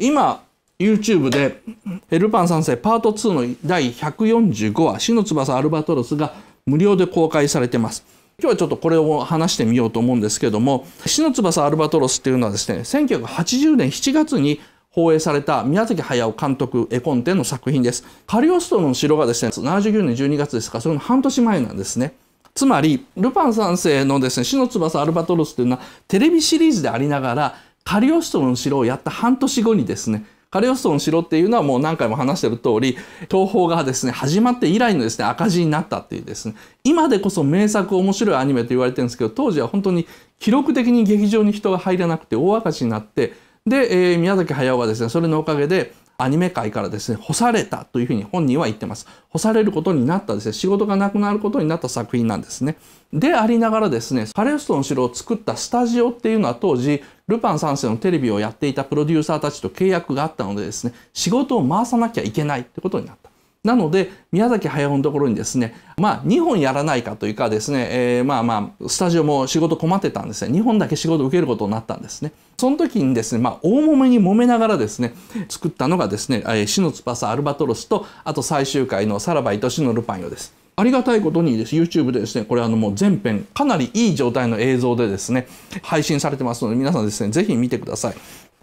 今、YouTube で、ヘルパン3世パート2の第145話、死の翼アルバトロスが、無料で公開されてます。今日はちょっとこれを話してみようと思うんですけども、死の翼アルバトロスっていうのはですね、1980年7月に放映された宮崎駿監督絵コンテの作品です。カリオストロの城がですね、79年12月ですから、それの半年前なんですね。つまり、ルパン三世のですね、死の翼アルバトロスというのはテレビシリーズでありながら、カリオストロの城をやった半年後にですね、カレオストの城っていうのはもう何回も話してる通り、東宝がですね、始まって以来のですね、赤字になったっていうですね、今でこそ名作面白いアニメと言われてるんですけど、当時は本当に記録的に劇場に人が入らなくて大赤字になって、で、えー、宮崎駿はですね、それのおかげで、アニメ界からですね、干されたというふうに本人は言ってます。干されることになったですね、仕事がなくなることになった作品なんですね。でありながらですね、パレストの城を作ったスタジオっていうのは当時、ルパン三世のテレビをやっていたプロデューサーたちと契約があったのでですね、仕事を回さなきゃいけないってことになった。なので宮崎駿のところにですねまあ2本やらないかというかですね、えー、まあまあスタジオも仕事困ってたんですね2本だけ仕事を受けることになったんですねその時にですねまあ大揉めに揉めながらですね作ったのがですね「死の翼アルバトロスと」あと最終回の「さらばとしのルパンよ」ですありがたいことにです YouTube でですねこれあのもう全編かなりいい状態の映像でですね配信されてますので皆さんですねぜひ見てください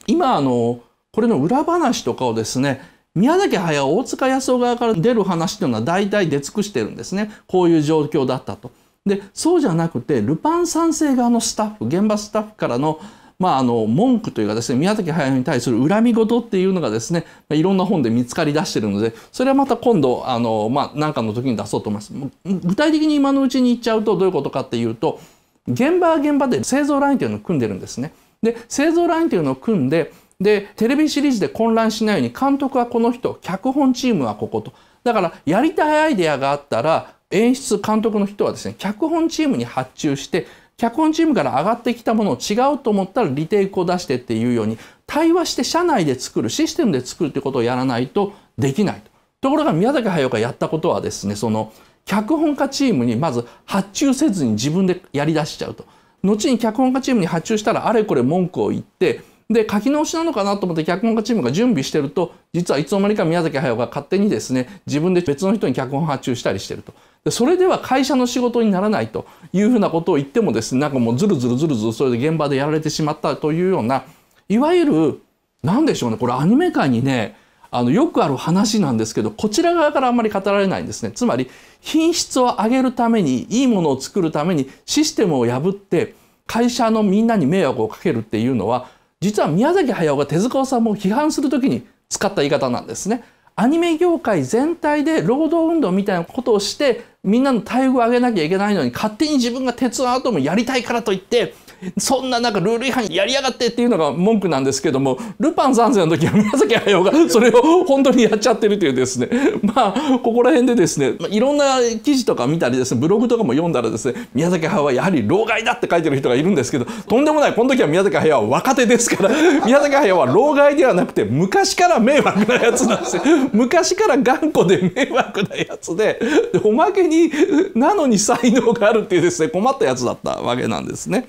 今あのこれの裏話とかをですね宮崎駿、大塚康夫側から出る話というのは大体出尽くしてるんですね。こういう状況だったと。で、そうじゃなくて、ルパン三世側のスタッフ、現場スタッフからの、まあ、あの、文句というかですね、宮崎駿に対する恨み事っていうのがですね、いろんな本で見つかり出してるので、それはまた今度、あの、まあ、なんかの時に出そうと思います。具体的に今のうちに言っちゃうとどういうことかっていうと、現場は現場で製造ラインというのを組んでるんですね。で、製造ラインというのを組んで、で、テレビシリーズで混乱しないように監督はこの人、脚本チームはここと。だからやりたいアイデアがあったら演出監督の人はですね、脚本チームに発注して脚本チームから上がってきたものを違うと思ったらリテイクを出してっていうように対話して社内で作るシステムで作るってことをやらないとできないと。ところが宮崎駿がやったことはですねその脚本家チームにまず発注せずに自分でやり出しちゃうと後に脚本家チームに発注したらあれこれ文句を言ってで書き直しなのかなと思って脚本家チームが準備してると実はいつの間にか宮崎駿が勝手にですね自分で別の人に脚本発注したりしてるとでそれでは会社の仕事にならないというふうなことを言ってもですねなんかもうずるずるずるずるそれで現場でやられてしまったというようないわゆる何でしょうねこれアニメ界にねあのよくある話なんですけどこちら側からあんまり語られないんですねつまり品質を上げるためにいいものを作るためにシステムを破って会社のみんなに迷惑をかけるっていうのは実は宮崎駿が手塚治虫を批判する時に使った言い方なんですね。アニメ業界全体で労働運動みたいなことをしてみんなの待遇を上げなきゃいけないのに勝手に自分が鉄腕アトムやりたいからといってそんななんかルール違反やりやがってっていうのが文句なんですけども、ルパン三世の時は宮崎駿がそれを本当にやっちゃってるというですね、まあ、ここら辺でですね、いろんな記事とか見たりですね、ブログとかも読んだらですね、宮崎駿はやはり老害だって書いてる人がいるんですけど、とんでもない、この時は宮崎駿は若手ですから、宮崎駿は老害ではなくて、昔から迷惑なやつなんですよ。昔から頑固で迷惑なやつで、おまけに、なのに才能があるっていうですね、困ったやつだったわけなんですね。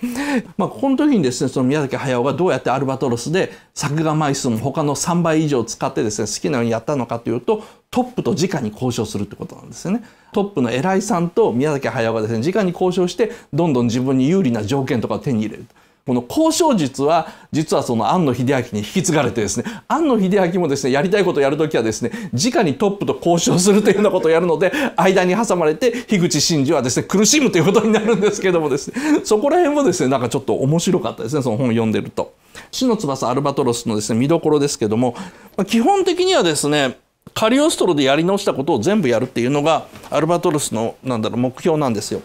まあ、この時にですね、その宮崎駿がどうやってアルバトロスで作画枚数も他の3倍以上使ってですね、好きなようにやったのかというと、トップと直に交渉するってことなんですよね。トップの偉いさんと宮崎駿がですね、直に交渉して、どんどん自分に有利な条件とかを手に入れると。この交渉術は実はその庵野秀明に引き継がれてですね庵野秀明もですねやりたいことをやるときはですね直にトップと交渉するというようなことをやるので間に挟まれて樋口真嗣はですね苦しむということになるんですけどもですねそこら辺もですねなんかちょっと面白かったですねその本を読んでると。死の翼アルバトロスのですね見どころですけども基本的にはですねカリオストロでやり直したことを全部やるっていうのがアルバトロスのなんだろう目標なんですよ。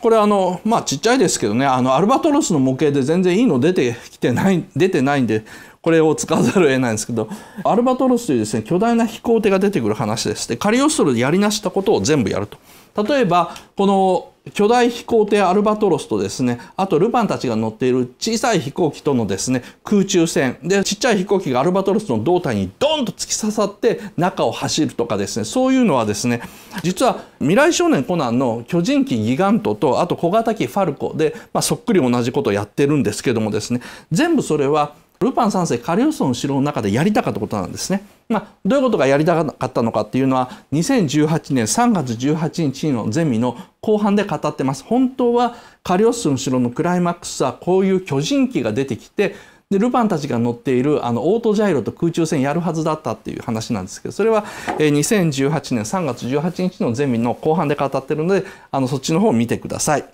これあのまあちっちゃいですけどねあのアルバトロスの模型で全然いいの出てきてない出てないんでこれを使わざるを得ないんですけどアルバトロスというですね巨大な飛行艇が出てくる話ですでカリオストロでやりなしたことを全部やると例えばこの巨大飛行艇アルバトロスとですね、あとルパンたちが乗っている小さい飛行機とのですね、空中戦。で、ちっちゃい飛行機がアルバトロスの胴体にドンと突き刺さって中を走るとかですね、そういうのはですね、実は未来少年コナンの巨人機ギガントと、あと小型機ファルコで、まあ、そっくり同じことをやってるんですけどもですね、全部それはルパン三世カリオストの城の中でやりたかったことなんですね。まあ、どういうことがやりたかったのかっていうのは2018年3月18日のゼミの後半で語ってます。本当はカリオストの城のクライマックスはこういう巨人機が出てきてでルパンたちが乗っているあのオートジャイロと空中戦やるはずだったっていう話なんですけどそれは2018年3月18日のゼミの後半で語ってるのであのそっちの方を見てください。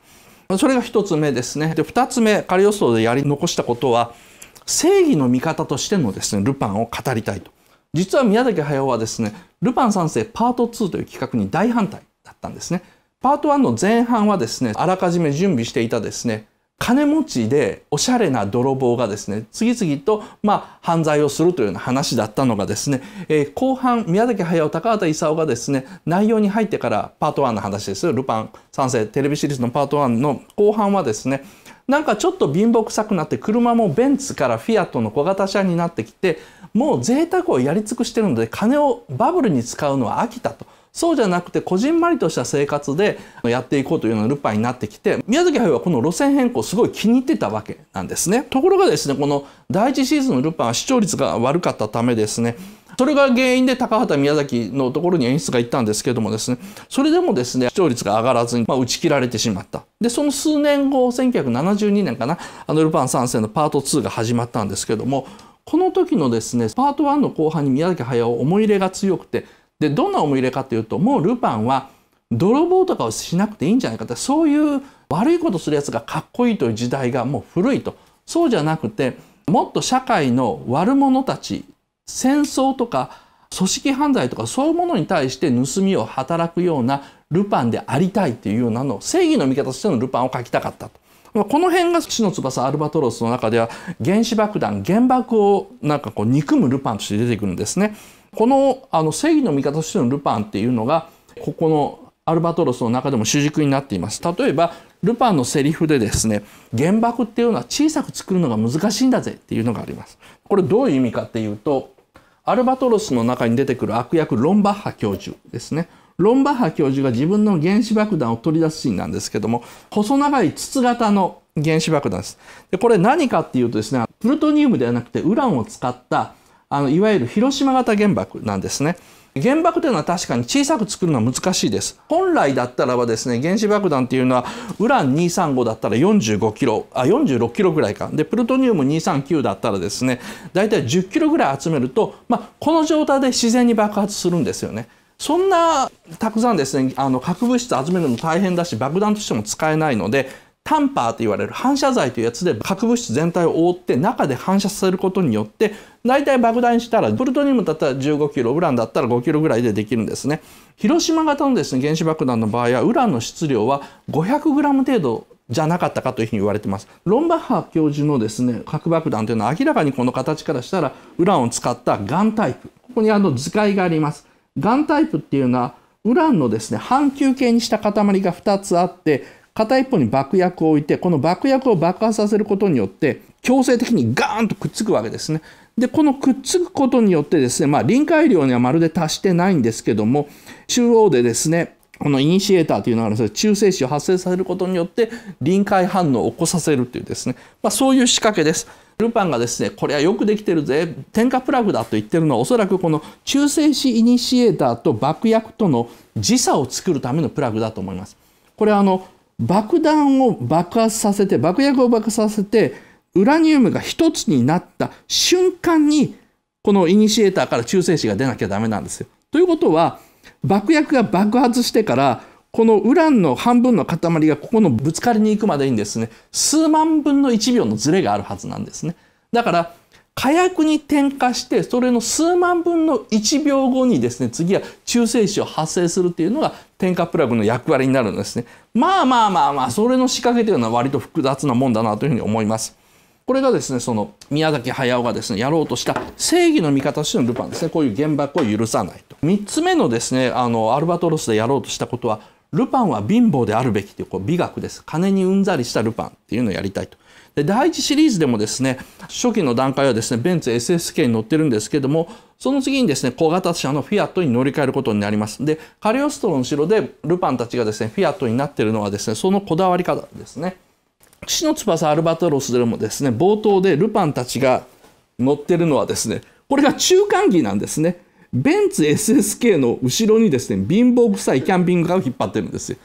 それが1つ目ですね。で2つ目カリオストでやり残したことは正義の味方としてのですね、ルパンを語りたいと。実は宮崎駿はですね、ルパン三世パート2という企画に大反対だったんですね。パート1の前半はですね、あらかじめ準備していたですね、金持ちでおしゃれな泥棒がですね、次々と、まあ、犯罪をするというような話だったのがですね、えー、後半、宮崎駿、高畑勲がですね、内容に入ってからパート1の話ですよ。ルパン三世テレビシリーズのパート1の後半はですね、なんかちょっと貧乏くさくなって車もベンツからフィアットの小型車になってきてもう贅沢をやり尽くしてるので金をバブルに使うのは飽きたと。そうじゃなくて、こじんまりとした生活でやっていこうというようなルパンになってきて、宮崎駿はこの路線変更すごい気に入ってたわけなんですね。ところがですね、この第一シーズンのルパンは視聴率が悪かったためですね、それが原因で高畑宮崎のところに演出が行ったんですけどもですね、それでもですね、視聴率が上がらずに、まあ、打ち切られてしまった。で、その数年後、1972年かな、あのルパン三世のパート2が始まったんですけども、この時のですね、パート1の後半に宮崎駿思い入れが強くて、で、どんな思い入れかというと、もうルパンは泥棒とかをしなくていいんじゃないかって、そういう悪いことするやつがかっこいいという時代がもう古いと。そうじゃなくて、もっと社会の悪者たち戦争とか組織犯罪とかそういうものに対して盗みを働くようなルパンでありたいっていうようなの正義の味方としてのルパンを描きたかったと。この辺が死の翼アルバトロスの中では原子爆弾原爆をなんかこう憎むルパンとして出てくるんですね。このあの正義の味方としてのルパンっていうのがここのアルバトロスの中でも主軸になっています。例えばルパンのセリフでですね原爆っていうのは小さく作るのが難しいんだぜっていうのがあります。これどういう意味かっていうとアルバトロスの中に出てくる悪役ロンバッハ教授ですね。ロンバッハ教授が自分の原子爆弾を取り出すシーンなんですけども、細長い筒型の原子爆弾です。で、これ何かっていうとですね、プルトニウムではなくてウランを使った、あの、いわゆる広島型原爆なんですね。原爆というのは確かに小さく作るのは難しいです。本来だったらばですね、原子爆弾っていうのは、ウラン235だったら45キロ、あ、46キロぐらいか。で、プルトニウム239だったらですね、だ大体10キロぐらい集めると、まあ、この状態で自然に爆発するんですよね。そんなたくさんですね、あの核物質集めるのも大変だし、爆弾としても使えないので、タンパーと言われる反射材というやつで核物質全体を覆って中で反射させることによって大体爆弾したらプルトニウムだったら15キロウランだったら5キロぐらいでできるんですね広島型のですね原子爆弾の場合はウランの質量は500グラム程度じゃなかったかというふうに言われてます。ロンバッハ教授のですね、核爆弾というのは明らかにこの形からしたらウランを使ったガンタイプ。ここにあの図解があります。ガンタイプっていうのはウランのですね、半球形にした塊が2つあって、片一方に爆薬を置いてこの爆薬を爆発させることによって強制的にガーンとくっつくわけですね。でこのくっつくことによってですね、まあ、臨界量にはまるで達してないんですけども中央でですねこのイニシエーターというのがあるんです中性子を発生させることによって臨界反応を起こさせるというですね、まあ、そういう仕掛けです。ルパンがですねこれはよくできてるぜ点火プラグだと言ってるのはおそらくこの中性子イニシエーターと爆薬との時差を作るためのプラグだと思います。これはあの爆弾を爆発させて爆薬を爆発させてウラニウムが一つになった瞬間にこのイニシエーターから中性子が出なきゃダメなんですよ。ということは爆薬が爆発してからこのウランの半分の塊がここのぶつかりに行くまでにですね数万分の1秒のズレがあるはずなんですね。だから火薬に点火してそれの数万分の1秒後にですね次は中性子を発生するっていうのが点火プラグの役割になるんですねまあまあまあまあそれの仕掛けというのは割と複雑なもんだなというふうに思いますこれがですねその宮崎駿がですねやろうとした正義の味方としてのルパンですねこういう原爆を許さないと3つ目のですねあのアルバトロスでやろうとしたことはルパンは貧乏であるべきというこう美学です金にうんざりしたルパンっていうのをやりたいとで第1シリーズでもですね初期の段階はですねベンツ SSK に乗ってるんですけどもその次にですね小型車のフィアットに乗り換えることになりますでカリオストロの城でルパンたちがですねフィアットになってるのはですねそのこだわり方ですね父の翼アルバトロスでもですね冒頭でルパンたちが乗ってるのはですねこれが中間機なんですねベンツ SSK の後ろにですね貧乏臭いキャンピングカーを引っ張ってるんですよ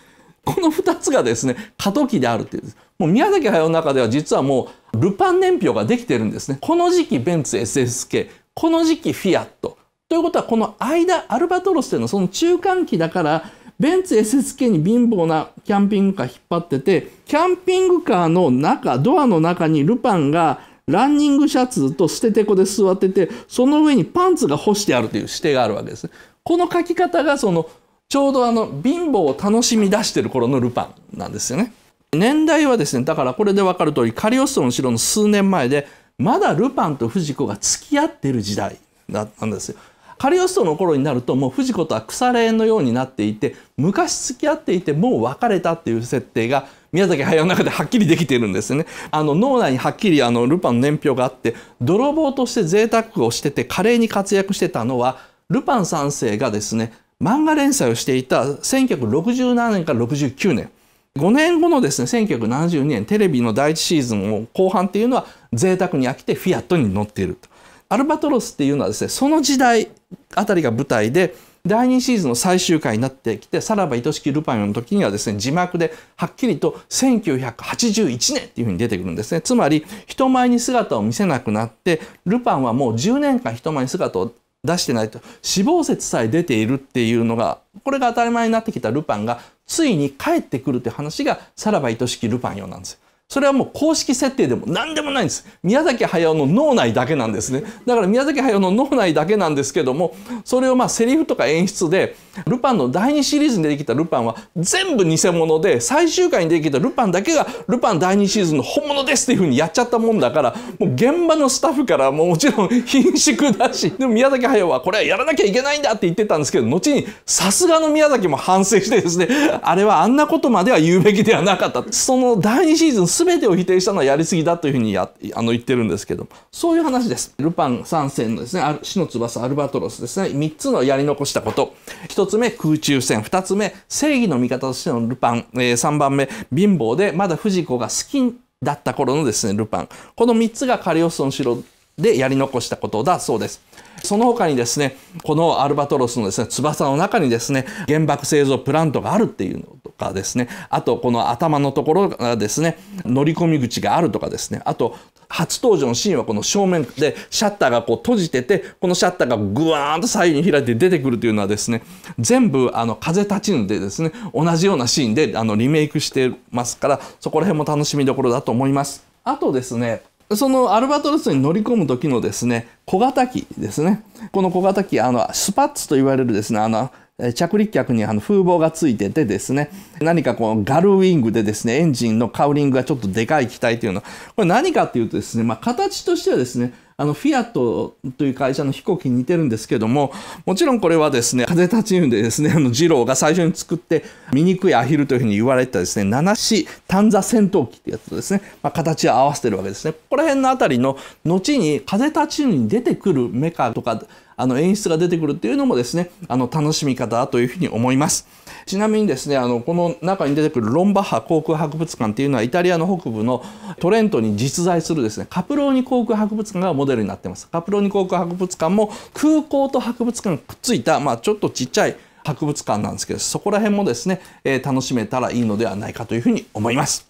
この2つがですね過渡期であるっていうんですもう宮崎駿の中では実はもうルパン年表ができてるんですね。この時期ベンツ SSK、この時期フィアット。ということはこの間、アルバトロスというのはその中間期だから、ベンツ SSK に貧乏なキャンピングカー引っ張ってて、キャンピングカーの中、ドアの中にルパンがランニングシャツと捨ててこで座ってて、その上にパンツが干してあるという指定があるわけです。この書き方がその、ちょうどあの、貧乏を楽しみ出してる頃のルパンなんですよね。年代はですね、だからこれでわかる通り、カリオストの城の数年前で、まだルパンとフジコが付き合ってる時代だったんですよ。カリオストの頃になるともうフジコとは腐れ縁のようになっていて昔付き合っていてもう別れたっていう設定が宮崎駿の中ではっきりできているんですね。あの脳内にはっきりあのルパンの年表があって泥棒として贅沢をしてて華麗に活躍してたのはルパン三世がですね漫画連載をしていた1967年から69年5年後のですね1972年テレビの第1シーズンを後半っていうのは贅沢に飽きてフィアットに乗っていると。アルバトロスっていうのはですねその時代あたりが舞台で第2シーズンの最終回になってきて「さらば愛しきルパン」の時にはですね字幕ではっきりと「1981年」っていうふうに出てくるんですねつまり人前に姿を見せなくなってルパンはもう10年間人前に姿を出してないと死亡説さえ出ているっていうのがこれが当たり前になってきたルパンがついに帰ってくるって話がさらば愛しきルパンよなんですよ。それはもう公式設定でも何でもないんです。宮崎駿の脳内だけなんですね。だから宮崎駿の脳内だけなんですけども、それをまあセリフとか演出で、ルパンの第2シリーズに出てきたルパンは全部偽物で、最終回に出てきたルパンだけがルパン第2シリーズの本物ですっていうふうにやっちゃったもんだから、もう現場のスタッフからももちろん貧縮だし、でも宮崎駿はこれはやらなきゃいけないんだって言ってたんですけど、後にさすがの宮崎も反省してですね、あれはあんなことまでは言うべきではなかった。その第2シーズン全てを否定したのはやりすぎだというふうにやあの言ってるんですけどそういう話です。ルパン三世のですね、死の翼アルバトロスですね、3つのやり残したこと。1つ目、空中戦。2つ目、正義の味方としてのルパン。えー、3番目、貧乏でまだ藤子が好きだった頃のですね、ルパン。この3つがカリオストの城でやり残したことだそうです。その他にですね、このアルバトロスのですね、翼の中にですね、原爆製造プラントがあるっていうのとかですね、あとこの頭のところがですね、乗り込み口があるとかですね、あと初登場のシーンはこの正面でシャッターがこう閉じてて、このシャッターがグワーンと左右に開いて出てくるというのはですね、全部あの風立ちぬでですね、同じようなシーンであのリメイクしてますから、そこら辺も楽しみどころだと思います。あとですね、そのアルバトロスに乗り込む時のですね、小型機ですね。この小型機、あの、スパッツと言われるですね、あの、着陸客にあの風防がついててですね、何かこうガルウィングでですね、エンジンのカウリングがちょっとでかい機体というのは、これ何かっていうとですね、まあ、形としてはですね、あの、フィアットという会社の飛行機に似てるんですけども、もちろんこれはですね、風立ちぬでですね、あの、二郎が最初に作って、醜いアヒルというふうに言われたですね、七子短座戦闘機ってやつとですね、まあ、形を合わせてるわけですね。ここら辺のあたりの、後に風立ちぬに出てくるメカとか、あの、演出が出てくるっていうのもですね、あの、楽しみ方だというふうに思います。ちなみにですねあのこの中に出てくるロンバッハ航空博物館っていうのはイタリアの北部のトレントに実在するですねカプローニ航空博物館がモデルになってますカプローニ航空博物館も空港と博物館がくっついた、まあ、ちょっとちっちゃい博物館なんですけどそこら辺もですね、えー、楽しめたらいいのではないかというふうに思います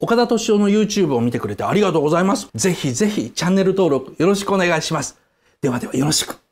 岡田敏夫の YouTube を見てくれてありがとうございますぜひぜひチャンネル登録よろしくお願いしますではではよろしく